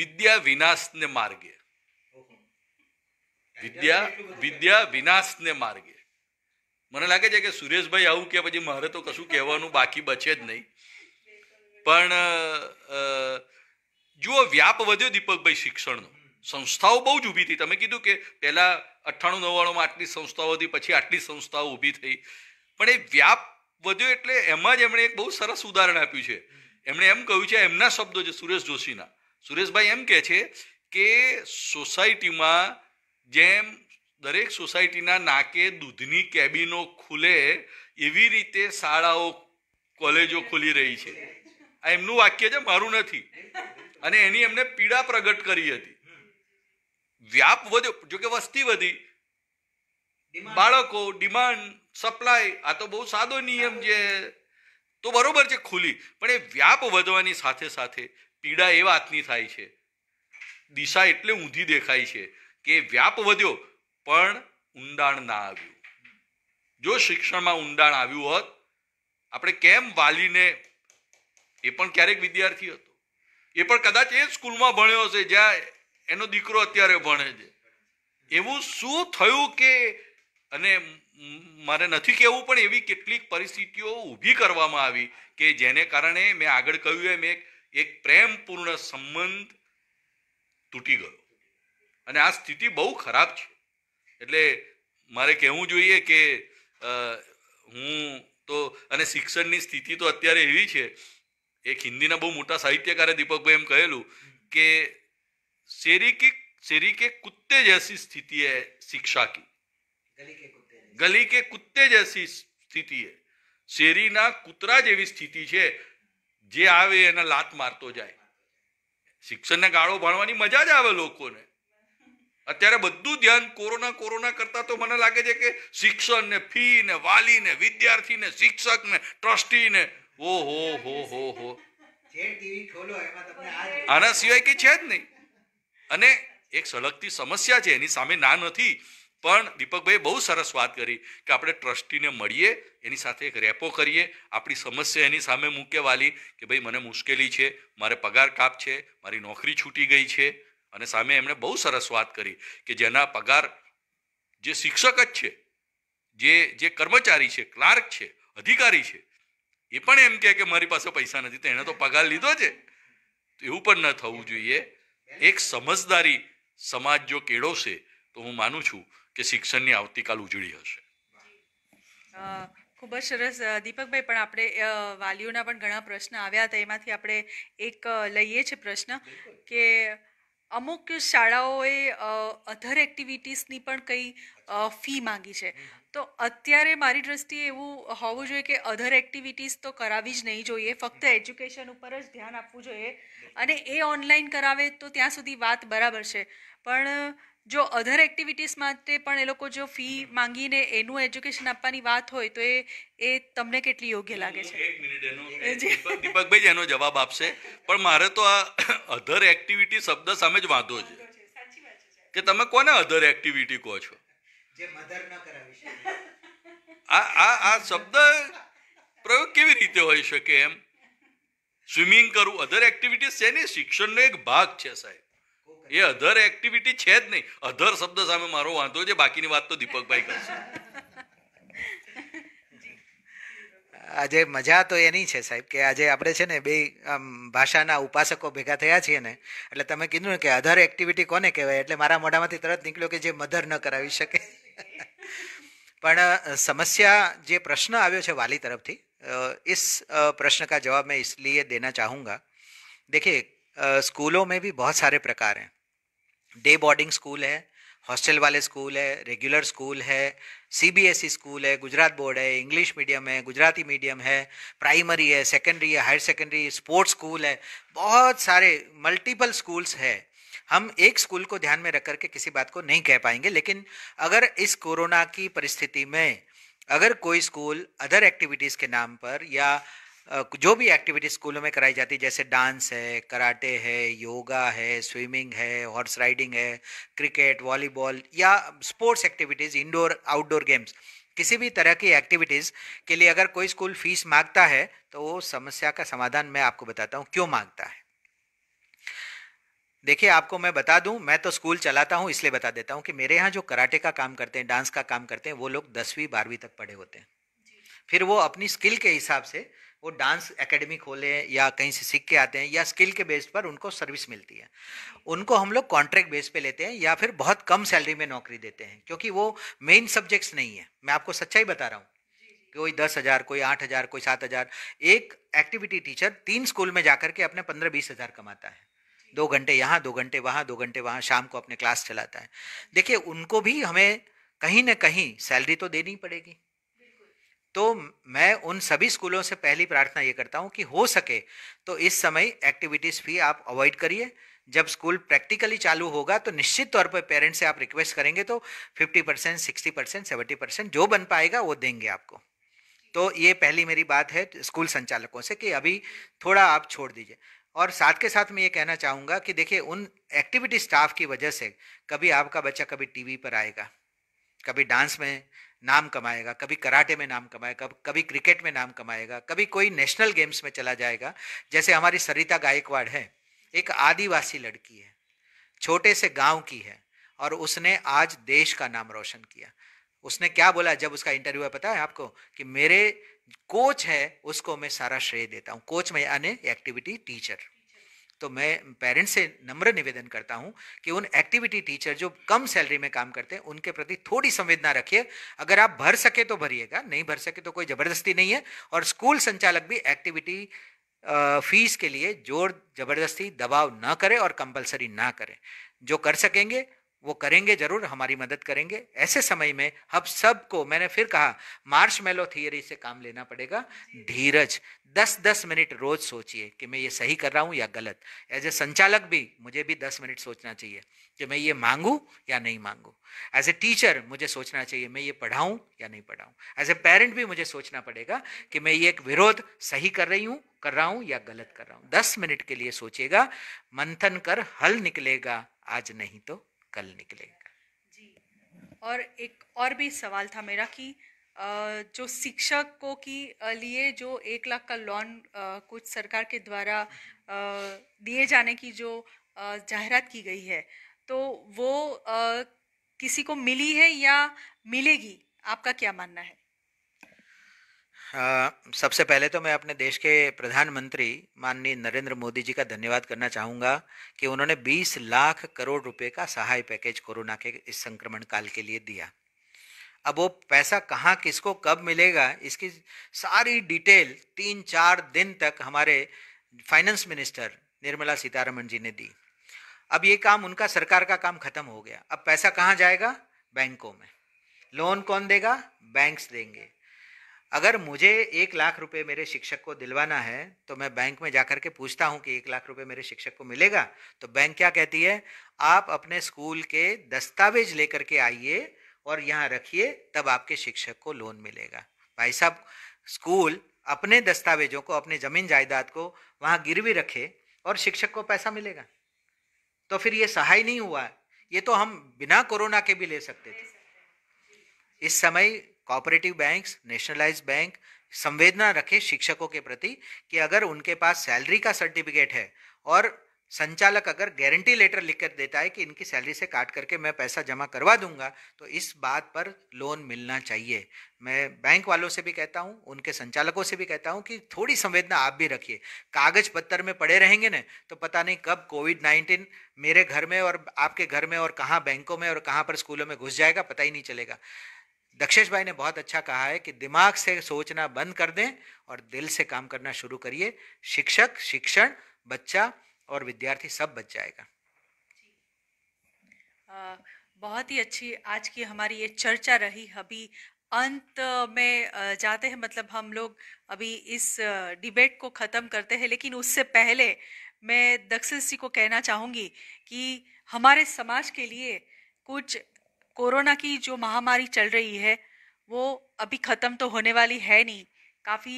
Speaker 2: વિદ્યા વિનાશને માર્ગે વિદ્યા વિદ્યા વિનાશને માર્ગે મને લાગે છે કે સુરેશભાઈ આવું કે પછી મારે તો કશું કહેવાનું બાકી બચે જ નહીં પણ જુઓ વ્યાપ વધ્યો દીપકભાઈ શિક્ષણનો સંસ્થાઓ બહુ જ ઊભી થઈ તમે કીધું કે પહેલાં અઠ્ઠાણું નવ્વાણુંમાં આટલી સંસ્થાઓ હતી પછી આટલી સંસ્થાઓ ઊભી થઈ પણ એ વ્યાપ વધ્યો એટલે એમાં જ એમણે એક બહુ સરસ ઉદાહરણ આપ્યું છે એમણે એમ કહ્યું છે એમના શબ્દો છે સુરેશ જોશીના સુરેશભાઈ એમ કહે છે કે સોસાયટીમાં જેમ દરેક સોસાયટીના નાકે દૂધની કેબિનો ખુલે એવી રીતે શાળાઓ કોલેજો ખુલી રહી છે આ એમનું વાક્ય છે મારું નથી અને એની એમને પીડા પ્રગટ કરી હતી વ્યાપ વધ્યો જો કે વસ્તી વધી બાળકો ડિમાન્ડ સપ્લાય આ તો બહુ સાદો નિયમ છે તો બરોબર છે ખુલી પણ એ વ્યાપ વધવાની સાથે સાથે પીડા એ વાતની થાય છે દિશા એટલે ઊંધી દેખાય છે કે વ્યાપ વધ્યો પણ ઊંડાણ ના આવ્યું જો શિક્ષણમાં ઊંડાણ આવ્યું હોત આપણે કેમ વાલીને એ પણ ક્યારેક વિદ્યાર્થી હતો એ પણ કદાચ એ સ્કૂલમાં ભણ્યો હશે જ્યાં એનો દીકરો અત્યારે ભણે છે એવું શું થયું કે અને મારે નથી કહેવું પણ એવી કેટલીક પરિસ્થિતિઓ ઊભી કરવામાં આવી કે જેને કારણે મેં આગળ કહ્યું એમ એક એક પ્રેમપૂર્ણ સંબંધ તૂટી ગયો અને આ સ્થિતિ બહુ ખરાબ છે એટલે મારે કહેવું જોઈએ કે હું તો અને શિક્ષણની સ્થિતિ તો અત્યારે એવી છે એક હિન્દીના બહુ મોટા સાહિત્યકારે દીપકભાઈ એમ કહેલું કે शेरी की शेरी के कुत्ते जैसी स्थिति है शिक्षा की ગલી કે કુત્તે ગલી કે કુત્તે જેવી સ્થિતિ છે શેરીના કૂતરા જેવી સ્થિતિ છે જે આવે એને લાત મારતો જાય શિક્ષણને ગાળો ભણવાની મજા જ આવે લોકોને અત્યારે બધું ધ્યાન કોરોના કોરોના કરતા તો મને લાગે છે કે શિક્ષણ ને ફી ને વાલી ને વિદ્યાર્થી ને શિક્ષક ને ટ્રસ્ટી ને ઓહો હો હો હો હો આના સિવાય કઈ છે જ નહીં અને એક સળગતી સમસ્યા છે એની સામે ના નથી પણ દીપકભાઈએ બહુ સરસ વાત કરી કે આપણે ટ્રસ્ટીને મળીએ એની સાથે એક રેપો કરીએ આપણી સમસ્યા એની સામે મૂકે વાલી કે ભાઈ મને મુશ્કેલી છે મારે પગાર કાપ છે મારી નોકરી છૂટી ગઈ છે અને સામે એમણે બહુ સરસ વાત કરી કે જેના પગાર જે શિક્ષક જ છે જે જે કર્મચારી છે ક્લાર્ક છે અધિકારી છે એ પણ એમ કહે કે મારી પાસે પૈસા નથી તો એને તો પગાર લીધો છે એવું પણ ન થવું જોઈએ એક સમજદારી સમાજ જો કેળવશે તો હું માનું છું કે શિક્ષણની આવતીકાલ ઉજળી હશે
Speaker 1: ખૂબ જ સરસ દીપકભાઈ પણ આપણે વાલીઓના પણ ઘણા પ્રશ્ન આવ્યા હતા એમાંથી આપણે એક લઈએ છીએ પ્રશ્ન કે અમુક શાળાઓએ અધર એક્ટિવિટીઝની પણ કંઈ ફી માંગી છે તો અત્યારે મારી દ્રષ્ટિએ એવું હોવું જોઈએ કે અધર એક્ટિવિટીઝ તો કરાવી જ નહીં જોઈએ ફક્ત એજ્યુકેશન ઉપર જ ધ્યાન આપવું જોઈએ અને એ ઓનલાઈન કરાવે તો ત્યાં સુધી વાત બરાબર છે પણ જો અધર એક્ટિવિટીઝ માટે પણ એ લોકો જો ફી માંગીને એનું એજ્યુકેશન આપવાની વાત હોય તો એ એ તમને કેટલી યોગ્ય લાગે છે
Speaker 2: એક મિનિટ એનો દીપકભાઈ જ એનો જવાબ આપશે પણ મારે તો આ અધર એક્ટિવિટી શબ્દ સામે જ વાંધો છે કે તમે કોને અધર એક્ટિવિટી કહો છો
Speaker 3: જે મધર ન કરાવે
Speaker 2: આ આ આ શબ્દ પ્રયોગ કેવી રીતે હોઈ શકે એમ સ્વિમિંગ કરવું અધર એક્ટિવિટી છે ને શિક્ષણનો એક ભાગ છે સાહેબ એ અધર એક્ટિવિટી છે જ નહીં અધર શબ્દ સામે મારો વાંધો છે બાકીની વાત તો દીપકભાઈ કરશે
Speaker 3: આજે મજા તો એની છે સાહેબ કે આજે આપણે છે ને બે ભાષાના ઉપાસકો ભેગા થયા છીએ ને એટલે તમે કીધું ને કે અધર એક્ટિવિટી કોને કહેવાય એટલે મારા મોઢામાંથી તરત નીકળ્યો કે જે મધર ન કરાવી શકે પણ સમસ્યા જે પ્રશ્ન આવ્યો वाली तरफ थी इस प्रश्न का जवाब मैं इसलिए देना चाहूँगा देखिए स्कूलों में भी बहुत सारे प्रकार हैं डे बोर्डिंग स्कूल है हॉस्टल वाले स्कूल है रेगुलर स्कूल है सीबीएसई स्कूल है गुजरात बोर्ड है इंग्लिश मीडियम है गुजराती मीडियम है प्राइमरी है सेकेंडरी है हायर सेकेंडरी स्पोर्ट्स स्कूल है बहुत सारे मल्टीपल स्कूल्स है हम एक स्कूल को ध्यान में रख के किसी बात को नहीं कह पाएंगे लेकिन अगर इस कोरोना की परिस्थिति में अगर कोई स्कूल अदर एक्टिविटीज़ के नाम पर या जो भी एक्टिविटी स्कूलों में कराई जाती है जैसे डांस है कराटे है योगा है स्विमिंग है हॉर्स राइडिंग है क्रिकेट वॉलीबॉल या sports activities indoor outdoor games किसी भी तरह की एक्टिविटीज़ के लिए अगर कोई स्कूल फीस मांगता है तो वो समस्या का समाधान मैं आपको बताता हूँ क्यों मांगता है देखिए आपको मैं बता दूं मैं तो स्कूल चलाता हूं इसलिए बता देता हूं कि मेरे यहाँ जो कराटे का काम करते हैं डांस का काम करते हैं वो लोग दसवीं बारहवीं तक पढ़े होते हैं फिर वो अपनी स्किल के हिसाब से वो डांस एकेडमी खोले या कहीं से सीख के आते हैं या स्किल के बेस पर उनको सर्विस मिलती है उनको हम लोग कॉन्ट्रैक्ट बेस पे लेते हैं या फिर बहुत कम सैलरी में नौकरी देते हैं क्योंकि वो मेन सब्जेक्ट्स नहीं है मैं आपको सच्चाई बता रहा हूँ कोई दस हज़ार कोई आठ हज़ार कोई सात हज़ार एक एक्टिविटी टीचर तीन स्कूल में जाकर के अपने पंद्रह बीस हज़ार कमाता है दो घंटे यहाँ दो घंटे वहाँ दो घंटे वहाँ शाम को अपने क्लास चलाता है देखिए उनको भी हमें कहीं ना कहीं सैलरी तो देनी पड़ेगी तो मैं उन सभी स्कूलों से पहली प्रार्थना ये करता हूँ कि हो सके तो इस समय एक्टिविटीज़ फी आप अवॉइड करिए जब स्कूल प्रैक्टिकली चालू होगा तो निश्चित तौर पर पेरेंट्स से आप रिक्वेस्ट करेंगे तो 50 percent sixty percent seventy percent जो बन पाएगा वो देंगे आपको तो ये पहली मेरी बात है स्कूल संचालकों से कि अभी थोड़ा आप छोड़ दीजिए और साथ के साथ मैं ये कहना चाहूँगा कि देखिए उन एक्टिविटी स्टाफ की वजह से कभी आपका बच्चा कभी टीवी पर आएगा कभी डांस में नाम कमाएगा कभी कराटे में नाम कमाएगा कभी क्रिकेट में नाम कमाएगा कभी कोई नेशनल गेम्स में चला जाएगा जैसे हमारी सरिता गायकवाड़ है एक आदिवासी लड़की है छोटे से गांव की है और उसने आज देश का नाम रोशन किया उसने क्या बोला जब उसका इंटरव्यू है पता है आपको कि मेरे कोच है उसको मैं सारा श्रेय देता हूँ कोच में यानी एक्टिविटी टीचर तो मैं पेरेंट्स से नम्र निवेदन करता हूँ कि उन एक्टिविटी टीचर जो कम सैलरी में काम करते हैं उनके प्रति थोड़ी संवेदना रखिए अगर आप भर सके तो भरिएगा नहीं भर सके तो कोई ज़बरदस्ती नहीं है और स्कूल संचालक भी एक्टिविटी फीस के लिए जोर ज़बरदस्ती दबाव ना करें और कंपलसरी ना करें जो कर सकेंगे वो करेंगे जरूर हमारी मदद करेंगे ऐसे समय में हम सबको मैंने फिर कहा मार्श मेलो थियरी से काम लेना पड़ेगा धीरज दस दस मिनट रोज सोचिए कि मैं ये सही कर रहा हूँ या गलत एज ए संचालक भी मुझे भी दस मिनट सोचना चाहिए कि मैं ये मांगू या नहीं मांगू एज ए टीचर मुझे सोचना चाहिए मैं ये पढ़ाऊँ या नहीं पढ़ाऊँ एज ए पेरेंट भी मुझे सोचना पड़ेगा कि मैं ये एक विरोध सही कर रही हूँ कर रहा हूँ या गलत कर रहा हूँ दस मिनट के लिए सोचेगा मंथन कर हल निकलेगा आज नहीं तो कल निकलेगा जी
Speaker 1: और एक और भी सवाल था मेरा कि जो शिक्षकों की लिए जो एक लाख का लोन कुछ सरकार के द्वारा दिए जाने की जो जाहरात की गई है तो वो किसी को मिली है या मिलेगी आपका क्या मानना है
Speaker 3: सबसे पहले तो मैं अपने देश के प्रधानमंत्री माननीय नरेंद्र मोदी जी का धन्यवाद करना चाहूँगा कि उन्होंने 20 लाख करोड़ रुपए का सहाय पैकेज कोरोना के इस संक्रमण काल के लिए दिया अब वो पैसा कहाँ किसको कब मिलेगा इसकी सारी डिटेल तीन चार दिन तक हमारे फाइनेंस मिनिस्टर निर्मला सीतारमन जी ने दी अब ये काम उनका सरकार का काम खत्म हो गया अब पैसा कहाँ जाएगा बैंकों में लोन कौन देगा बैंक्स देंगे अगर मुझे एक लाख रुपए मेरे शिक्षक को दिलवाना है तो मैं बैंक में जाकर के पूछता हूं कि एक लाख रुपए मेरे शिक्षक को मिलेगा तो बैंक क्या कहती है आप अपने स्कूल के दस्तावेज लेकर के आइए और यहाँ रखिए तब आपके शिक्षक को लोन मिलेगा भाई साहब स्कूल अपने दस्तावेजों को अपने ज़मीन जायदाद को वहाँ गिरवी रखे और शिक्षक को पैसा मिलेगा तो फिर ये सहाय नहीं हुआ ये तो हम बिना कोरोना के भी ले सकते थे इस समय कॉपरेटिव बैंक नेशनलाइज बैंक संवेदना रखे शिक्षकों के प्रति कि अगर उनके पास सैलरी का सर्टिफिकेट है और संचालक अगर गारंटी लेटर लिख कर देता है कि इनकी सैलरी से काट करके मैं पैसा जमा करवा दूंगा तो इस बात पर लोन मिलना चाहिए मैं बैंक वालों से भी कहता हूँ उनके संचालकों से भी कहता हूँ कि थोड़ी संवेदना आप भी रखिए कागज पत्थर में पड़े रहेंगे ना तो पता नहीं कब कोविड नाइन्टीन मेरे घर में और आपके घर में और कहाँ बैंकों में और कहाँ पर स्कूलों में घुस जाएगा पता ही नहीं चलेगा दक्षेश भाई ने बहुत अच्छा कहा है कि दिमाग से सोचना बंद कर दें और दिल से काम करना शुरू करिए शिक्षक शिक्षण बच्चा और विद्यार्थी सब बच जाएगा
Speaker 1: बहुत ही अच्छी आज की हमारी ये चर्चा रही अभी अंत में जाते हैं मतलब हम लोग अभी इस डिबेट को ख़त्म करते हैं लेकिन उससे पहले मैं दक्षिण जी को कहना चाहूँगी कि हमारे समाज के लिए कुछ कोरोना की जो महामारी चल रही है वो अभी ख़त्म तो होने वाली है नहीं काफ़ी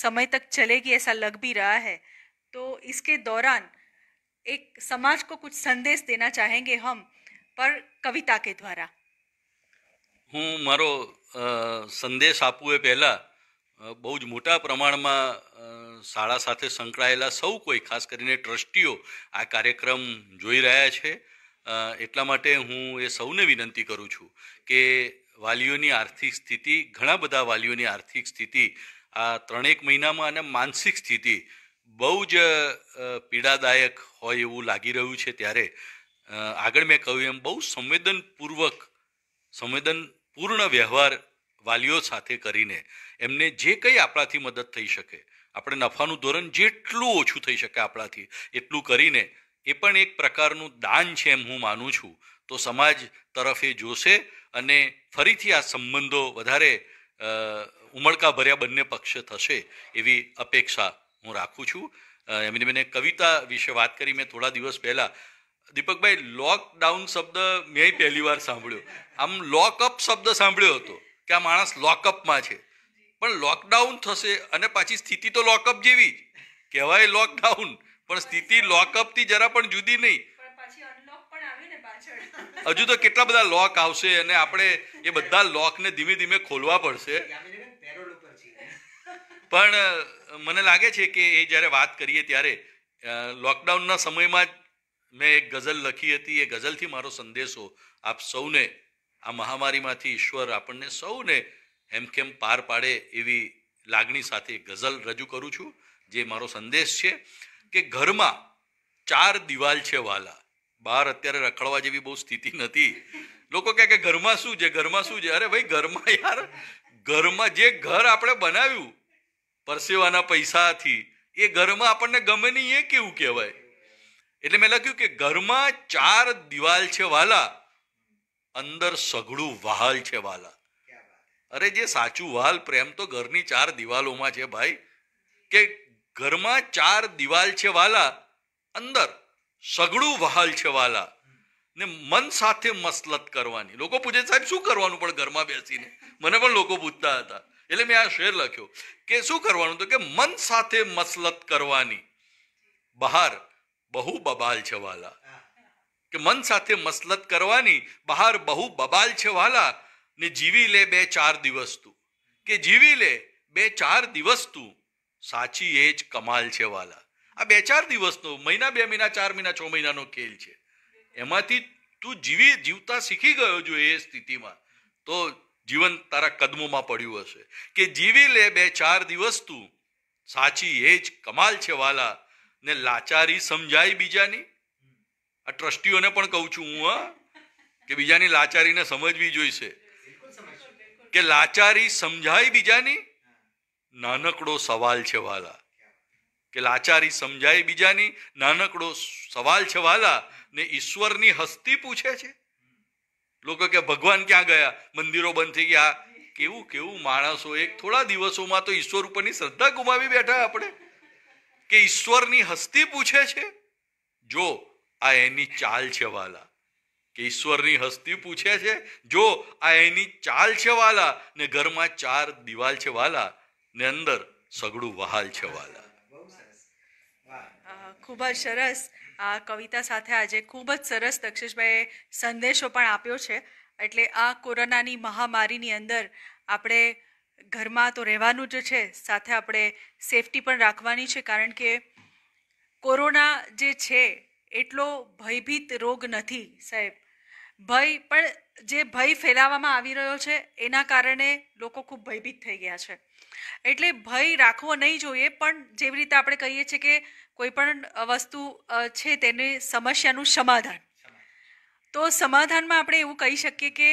Speaker 1: समय तक चलेगी ऐसा लग भी रहा है तो इसके दौरान एक समाज को कुछ संदेश देना चाहेंगे हम पर કવિતા કે દ્વારા
Speaker 2: હું મારો સંદેશ આપું એ પહેલાં બહુ જ મોટા પ્રમાણમાં શાળા સાથે સંકળાયેલા સૌ કોઈ ખાસ કરીને ટ્રસ્ટીઓ આ કાર્યક્રમ જોઈ રહ્યા છે એટલા માટે હું એ સૌને વિનંતી કરું છું કે વાલીઓની આર્થિક સ્થિતિ ઘણા બધા વાલીઓની આર્થિક સ્થિતિ આ ત્રણેક મહિનામાં અને માનસિક સ્થિતિ બહુ જ પીડાદાયક હોય એવું લાગી રહ્યું છે ત્યારે આગળ મેં કહ્યું એમ બહુ સંવેદનપૂર્વક સંવેદનપૂર્ણ વ્યવહાર વાલીઓ સાથે કરીને એમને જે કંઈ આપણાથી મદદ થઈ શકે આપણે નફાનું ધોરણ જેટલું ઓછું થઈ શકે આપણાથી એટલું કરીને એ પણ એક પ્રકારનું દાન છે એમ હું માનું છું તો સમાજ તરફે જોશે અને ફરીથી આ સંબંધો વધારે ઉમળકા ભર્યા બંને પક્ષ થશે એવી અપેક્ષા હું રાખું છું એમની મેં કવિતા વિશે વાત કરી મેં થોડા દિવસ પહેલાં દીપકભાઈ લોકડાઉન શબ્દ મેં પહેલી વાર સાંભળ્યો આમ લોકઅપ શબ્દ સાંભળ્યો હતો કે આ માણસ લોકઅપમાં છે પણ લોકડાઉન થશે અને પાછી સ્થિતિ તો લોકઅપ જેવી જ કહેવાય લોકડાઉન પણ સ્થિતિ લોકઅપથી જરા પણ જુદી નહીં હજુ તો કેટલા બધા લોક આવશે અને આપણે એ બધા લોકને ધીમે ધીમે ખોલવા પડશે પણ મને લાગે છે કે એ જ્યારે વાત કરીએ ત્યારે લોકડાઉનના સમયમાં જ મેં એક ગઝલ લખી હતી એ ગઝલથી મારો સંદેશો આપ સૌને આ મહામારીમાંથી ઈશ્વર આપણને સૌને હેમખેમ પાર પાડે એવી લાગણી સાથે ગઝલ રજૂ કરું છું જે મારો સંદેશ છે કે ઘરમાં ચાર દિવાલ છે વાલા બહાર અત્યારે રખડવા જેવી બહુ સ્થિતિ નથી લોકો કહે કે ઘરમાં શું છે ઘરમાં શું છે અરે ભાઈ ઘરમાં યાર ઘરમાં જે ઘર આપણે બનાવ્યું પરસેવાના પૈસાથી એ ઘરમાં આપણને ગમે નહીં એ કેવું કહેવાય એટલે મેં લખ્યું કે ઘરમાં ચાર દિવાલ છે વાલા અંદર સઘળું વહાલ છે વાલા અરે જે સાચું વાલ પ્રેમ તો ઘરની ચાર દિવાલોમાં છે ભાઈ કે ઘરમાં ચાર દિવાલ છે વાલા અંદર સગડું વહાલ છે વાલા ને મન સાથે મસલત કરવાની લોકો પૂછે સાહેબ શું કરવાનું પણ ઘરમાં બેસીને મને પણ લોકો પૂછતા હતા એટલે મેં આ શેર લખ્યો કે શું કરવાનું તો કે મન સાથે મસલત કરવાની બહાર બહુ બબાલ છે વાલા કે મન સાથે મસલત કરવાની બહાર બહુ બબાલ છે વાલા ને જીવી લે બે ચાર દિવસ તું કે જીવી લે બે ચાર દિવસ તું સાચી એ જ કમાલ છે વાલા આ બે ચાર દિવસનો મહિના બે મહિના ચાર મહિના છ મહિનાનો ખેલ છે એમાંથી તું જીવી જીવતા શીખી ગયો જો એ સ્થિતિમાં તો જીવન તારા કદમોમાં પડ્યું હશે કે જીવી લે બે ચાર દિવસ તું સાચી એ જ કમાલ છે વાલા ને લાચારી સમજાય બીજાની આ ટ્રસ્ટીઓને પણ કહું છું હું હા કે બીજાની લાચારીને સમજવી જોઈશે કે લાચારી સમજાય બીજાની નાનકડો સવાલ છે વાલા કે લાચારી સમજાય બીજાની નાનકડો સવાલ છે વાલા ને ઈશ્વરની હસ્તી પૂછે છે લોકો કે ભગવાન ક્યાં ગયા મંદિરો બંધ થઈ ગયા કેવું કેવું માણસો એક થોડા દિવસોમાં તો ઈશ્વર ઉપરની શ્રદ્ધા ગુમાવી બેઠા આપણે કે ઈશ્વરની હસ્તી પૂછે છે જો આ એની ચાલ છે વાલા કે ઈશ્વરની હસ્તી પૂછે છે જો આ એની ચાલ છે વાલા ને ઘરમાં ચાર દિવાલ છે વાલા ને અંદર સગડું વહાલ છે વાલા
Speaker 1: ખૂબ જ સરસ આ કવિતા સાથે આજે ખૂબ જ સરસ દક્ષેશભાઈએ સંદેશો પણ આપ્યો છે એટલે આ કોરોનાની મહામારીની અંદર આપણે ઘરમાં તો રહેવાનું જ છે સાથે આપણે સેફટી પણ રાખવાની છે કારણ કે કોરોના જે છે એટલો ભયભીત રોગ નથી સાહેબ ભય પણ જે ભય ફેલાવવામાં આવી રહ્યો છે એના કારણે લોકો ખૂબ ભયભીત થઈ ગયા છે એટલે ભય રાખવો નહીં જોઈએ પણ જેવી રીતે આપણે કહીએ છીએ કે કોઈ પણ વસ્તુ છે તેને સમસ્યાનું સમાધાન તો સમાધાનમાં આપણે એવું કહી શકીએ કે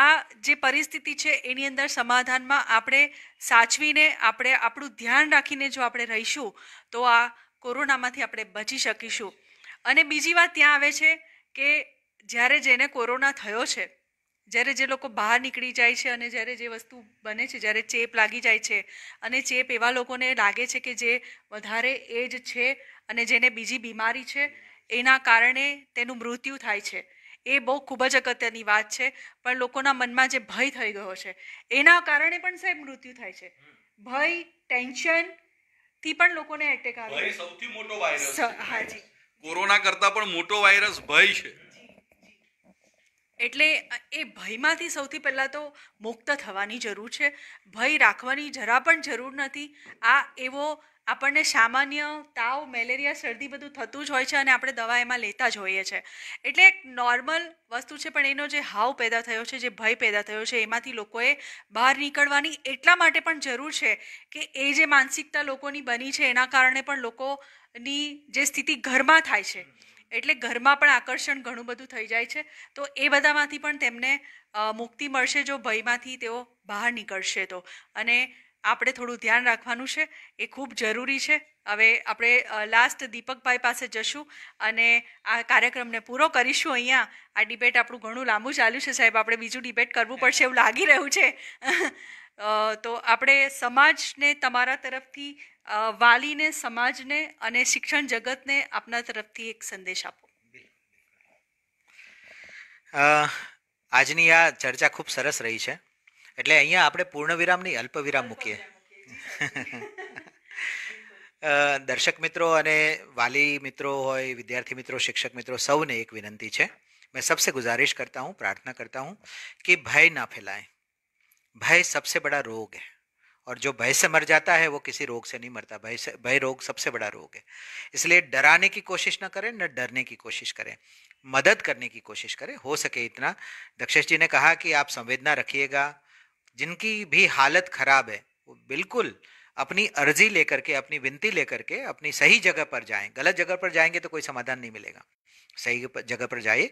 Speaker 1: આ જે પરિસ્થિતિ છે એની અંદર સમાધાનમાં આપણે સાચવીને આપણે આપણું ધ્યાન રાખીને જો આપણે રહીશું તો આ કોરોનામાંથી આપણે બચી શકીશું અને બીજી વાત ત્યાં આવે છે કે જ્યારે જેને કોરોના થયો છે જ્યારે જે લોકો બહાર નીકળી જાય છે અને જ્યારે જે વસ્તુ બને છે જ્યારે ચેપ લાગી જાય છે અને ચેપ એવા લોકોને લાગે છે કે જે વધારે એજ છે અને જેને બીજી બીમારી છે એના કારણે તેનું મૃત્યુ થાય છે એ બહુ ખૂબ જ અગત્યની વાત છે પણ લોકોના મનમાં જે ભય થઈ ગયો છે એના કારણે પણ સાહેબ મૃત્યુ થાય છે ભય ટેન્શન થી પણ લોકોને એટેક આવે
Speaker 2: સૌથી મોટો વાયરસ હાજી કોરોના કરતા પણ મોટો વાયરસ ભય છે
Speaker 1: એટલે એ ભયમાંથી સૌથી પહેલાં તો મુક્ત થવાની જરૂર છે ભય રાખવાની જરા પણ જરૂર નથી આ એવો આપણને સામાન્ય તાવ મેલેરિયા શરદી બધું થતું જ હોય છે અને આપણે દવા એમાં લેતા જ હોઈએ છીએ એટલે એક નોર્મલ વસ્તુ છે પણ એનો જે હાવ પેદા થયો છે જે ભય પેદા થયો છે એમાંથી લોકોએ બહાર નીકળવાની એટલા માટે પણ જરૂર છે કે એ જે માનસિકતા લોકોની બની છે એના કારણે પણ લોકોની જે સ્થિતિ ઘરમાં થાય છે એટલે ઘરમાં પણ આકર્ષણ ઘણું બધું થઈ જાય છે તો એ બધામાંથી પણ તેમને મુક્તિ મળશે જો ભયમાંથી તેઓ બહાર નીકળશે તો અને આપણે થોડું ધ્યાન રાખવાનું છે એ ખૂબ જરૂરી છે હવે આપણે લાસ્ટ દીપકભાઈ પાસે જશું અને આ કાર્યક્રમને પૂરો કરીશું અહીંયા આ ડિબેટ આપણું ઘણું લાંબુ ચાલ્યું છે સાહેબ આપણે બીજું ડિબેટ કરવું પડશે એવું લાગી રહ્યું છે [laughs] તો આપણે સમાજને તમારા તરફથી વાલીને સમાજને અને શિક્ષણ જગતને આપના તરફથી એક સંદેશ આપો
Speaker 3: આજની આ ચર્ચા ખૂબ સરસ રહી છે એટલે અહીંયા આપણે પૂર્ણ વિરામની અલ્પ વિરામ મૂકીએ દર્શક મિત્રો અને વાલી મિત્રો હોય વિદ્યાર્થી મિત્રો શિક્ષક મિત્રો સૌને એક વિનંતી છે મેં સબસે गुजारिश કરતા હું પ્રાર્થના કરતા હું કે ભય ना ફેલાય ભય સબસે બડા રોગ है और जो भय से मर जाता है वो किसी रोग से नहीं मरता भय से भय रोग सबसे बड़ा रोग है इसलिए डराने की कोशिश ना करें न डरने की कोशिश करें मदद करने की कोशिश करें हो सके इतना दक्षेश जी ने कहा कि आप संवेदना रखिएगा जिनकी भी हालत खराब है वो बिल्कुल अपनी अर्जी लेकर के अपनी विनती लेकर के अपनी सही जगह पर जाएं गलत जगह पर जाएंगे तो कोई समाधान नहीं मिलेगा सही जगह पर जाइए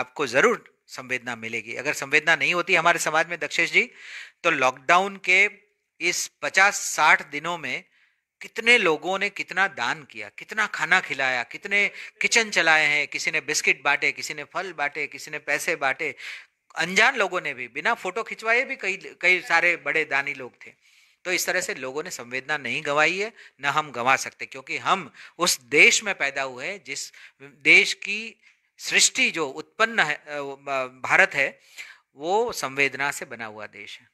Speaker 3: आपको ज़रूर संवेदना मिलेगी अगर संवेदना नहीं होती हमारे समाज में दक्षेश जी तो लॉकडाउन के इस पचास साठ दिनों में कितने लोगों ने कितना दान किया कितना खाना खिलाया कितने किचन चलाए हैं किसी ने बिस्किट बांटे किसी ने फल बांटे किसी ने पैसे बांटे अनजान लोगों ने भी बिना फोटो खिंचवाए भी कई कई सारे बड़े दानी लोग थे तो इस तरह से लोगों ने संवेदना नहीं गंवाई है न हम गंवा सकते क्योंकि हम उस देश में पैदा हुए हैं जिस देश की सृष्टि जो उत्पन्न है भारत है वो संवेदना से बना हुआ देश है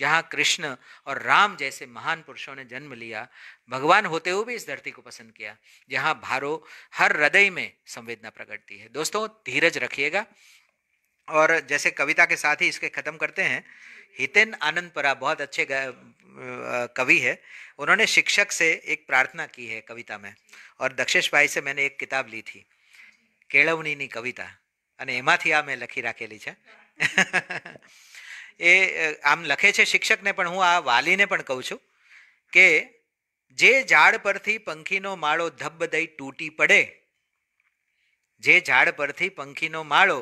Speaker 3: जहाँ कृष्ण और राम जैसे महान पुरुषों ने जन्म लिया भगवान होते हुए भी इस धरती को पसंद किया जहाँ भारो हर हृदय में संवेदना प्रकटती है दोस्तों धीरज रखिएगा और जैसे कविता के साथ ही इसके ख़त्म करते हैं हितेन आनंदपरा बहुत अच्छे कवि है उन्होंने शिक्षक से एक प्रार्थना की है कविता में और दक्षेश भाई से मैंने एक किताब ली थी केलवनी कविता अने એમાંથી આ મેં લખી એ આમ લખે છે શિક્ષકને પણ હું આ વાલીને પણ કહું છું કે જે ઝાડ પરથી પંખીનો માળો ધબ દઈ તૂટી પડે જે ઝાડ પરથી પંખીનો માળો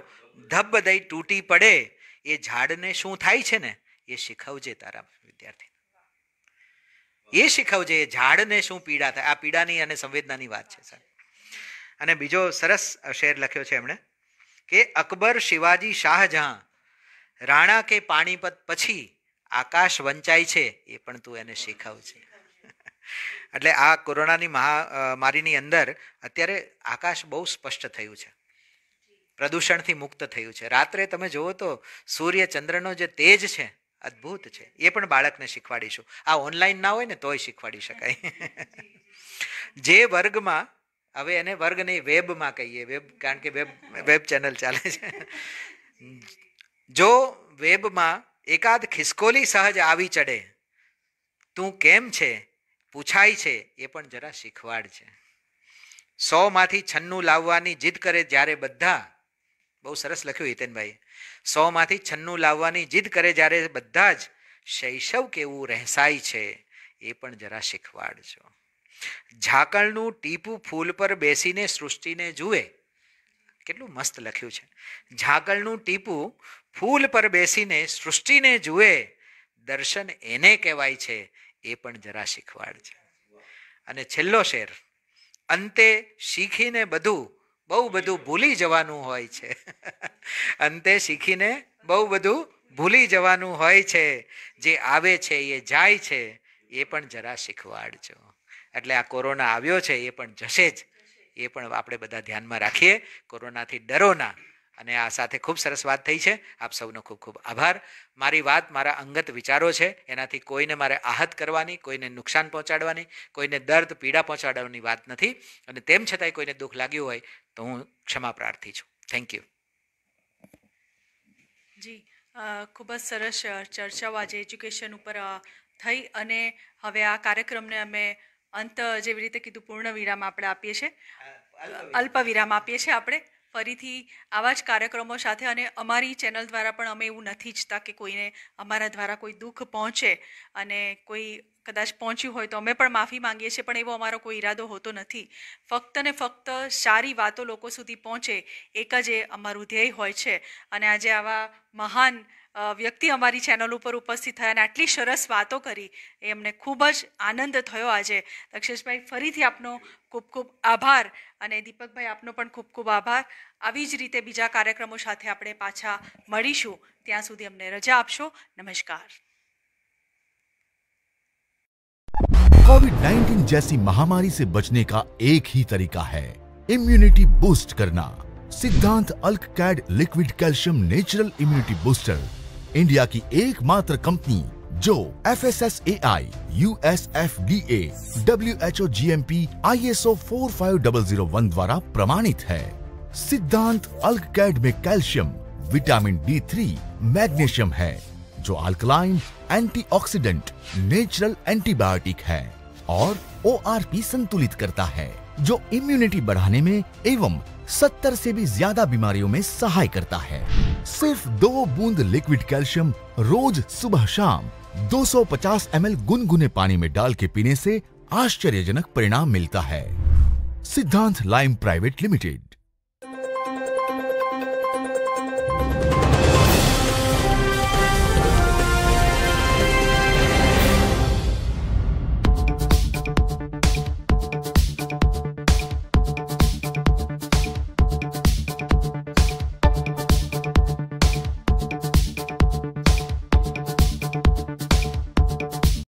Speaker 3: ધબ દઈ તૂટી પડે એ ઝાડને શું થાય છે ને એ શીખવજે તારા વિદ્યાર્થી એ શીખવજે એ ઝાડને શું પીડા થાય આ પીડાની અને સંવેદનાની વાત છે સર અને બીજો સરસ શેર લખ્યો છે એમણે કે અકબર શિવાજી શાહજહાં રાણા કે પાણીપત પછી આકાશ વંચાય છે એ પણ તું એને શીખવજે [laughs] એટલે આ કોરોનાની મહામારીની અંદર અત્યારે આકાશ બહુ સ્પષ્ટ થયું છે પ્રદૂષણથી મુક્ત થયું છે રાત્રે તમે જુઓ તો સૂર્ય ચંદ્રનો જે તેજ છે અદ્ભુત છે એ પણ બાળકને શીખવાડીશું આ ઓનલાઈન ના હોય ને તોય શીખવાડી શકાય [laughs] જે વર્ગમાં હવે એને વર્ગ નહીં વેબમાં કહીએ વેબ કારણ કે વેબ વેબ ચેનલ ચાલે છે જો વેબમાં એકાદ ખિસકોલી સહજ આવી ચડે તું કેમ છે પૂછાય છે એ પણ જરા શીખવાડ છે સોમાંથી છન્નું લાવવાની જીદ કરે જ્યારે બધા બહુ સરસ લખ્યું હિતેનભાઈ સોમાંથી છન્નું લાવવાની જીદ કરે જ્યારે બધા જ શૈશવ કેવું રહેસાય છે એ પણ જરા શીખવાડજો ઝાકળનું ટીપું ફૂલ પર બેસીને સૃષ્ટિને જુએ કેટલું મસ્ત લખ્યું છે ઝાકળનું ટીપું ફૂલ પર બેસીને સૃષ્ટિને જુએ દર્શન એને કહેવાય છે એ પણ જરા શીખવાડ છે અને છેલ્લો શેર અંતે શીખીને બધું બહુ બધું ભૂલી જવાનું હોય છે [laughs] અંતે શીખીને બહુ બધું ભૂલી જવાનું હોય છે જે આવે છે એ જાય છે એ પણ જરા શીખવાડજો એટલે આ કોરોના આવ્યો છે એ પણ જશે જ એ પણ આપણે બધા ધ્યાનમાં રાખીએ કોરોનાથી ડરો ના અને આ સાથે ખૂબ સરસ વાત થઈ છે આપ સૌનો ખૂબ ખૂબ આભાર મારી વાત મારા અંગત વિચારો છે એનાથી કોઈને મારે આહત કરવાની કોઈને નુકસાન પહોંચાડવાની કોઈને દર્દ પીડા પહોંચાડવાની વાત નથી અને તેમ છતાંય કોઈને દુઃખ લાગ્યું હોય તો હું ક્ષમા પ્રાર્થી છું થેન્ક યુ
Speaker 1: જી ખૂબ જ સરસ ચર્ચાઓ આજે એજ્યુકેશન ઉપર થઈ અને હવે આ કાર્યક્રમને અમે અંત જેવી રીતે કીધું પૂર્ણ વિરામ આપણે આપીએ છીએ અલ્પ વિરામ આપીએ છીએ આપણે ફરીથી આવા જ કાર્યક્રમો સાથે અને અમારી ચેનલ દ્વારા પણ અમે એવું નથી ઈચ્છતા કે કોઈને અમારા દ્વારા કોઈ દુઃખ પહોંચે અને કોઈ કદાચ પહોંચ્યું હોય તો અમે પણ માફી માંગીએ છીએ પણ એવો અમારો કોઈ ઈરાદો હોતો નથી ફક્ત ને ફક્ત સારી વાતો લોકો સુધી પહોંચે એક જ એ અમારું ધ્યેય હોય છે અને આજે આવા મહાન વ્યક્તિ અમારી ચેનલ ઉપર ઉપસ્થિત થયા અને આટલી સરસ વાતો કરી એ અમને ખૂબ જ આનંદ થયો આજે દક્ષેશભાઈ ફરીથી આપનો ખૂબ ખૂબ આભાર અને દીપકભાઈ આપનો પણ ખૂબ ખૂબ આભાર આવી જ રીતે બીજા કાર્યક્રમો સાથે આપણે પાછા મળીશું ત્યાં સુધી અમને રજા આપશો નમસ્કાર
Speaker 4: કોવિડ નાઇન્ટીન जैसी મહામારી સે બચને કા એક હી તરીકા है ઇમ્યુનિટી બૂસ્ટ કરના સિદ્ધાંત અલ્ક कैड liquid calcium natural immunity booster India की एकमात्र कंपनी जो F S S A I U S F D A W H O G M P I S O four five double zero one द्वारा प्रमाणित है सिद्धांत अल्क कैड में calcium vitamin D three magnesium है जो अल्कलाइन एंटीऑक्सीडेंट नेचुरल एंटीबायोटिक है और ओ संतुलित करता है जो इम्यूनिटी बढ़ाने में एवं सत्तर से भी ज्यादा बीमारियों में सहाय करता है सिर्फ दो बूंद लिक्विड कैल्शियम रोज सुबह शाम 250 सौ गुनगुने पानी में डाल के पीने से आश्चर्यजनक परिणाम मिलता है सिद्धांत लाइम प्राइवेट लिमिटेड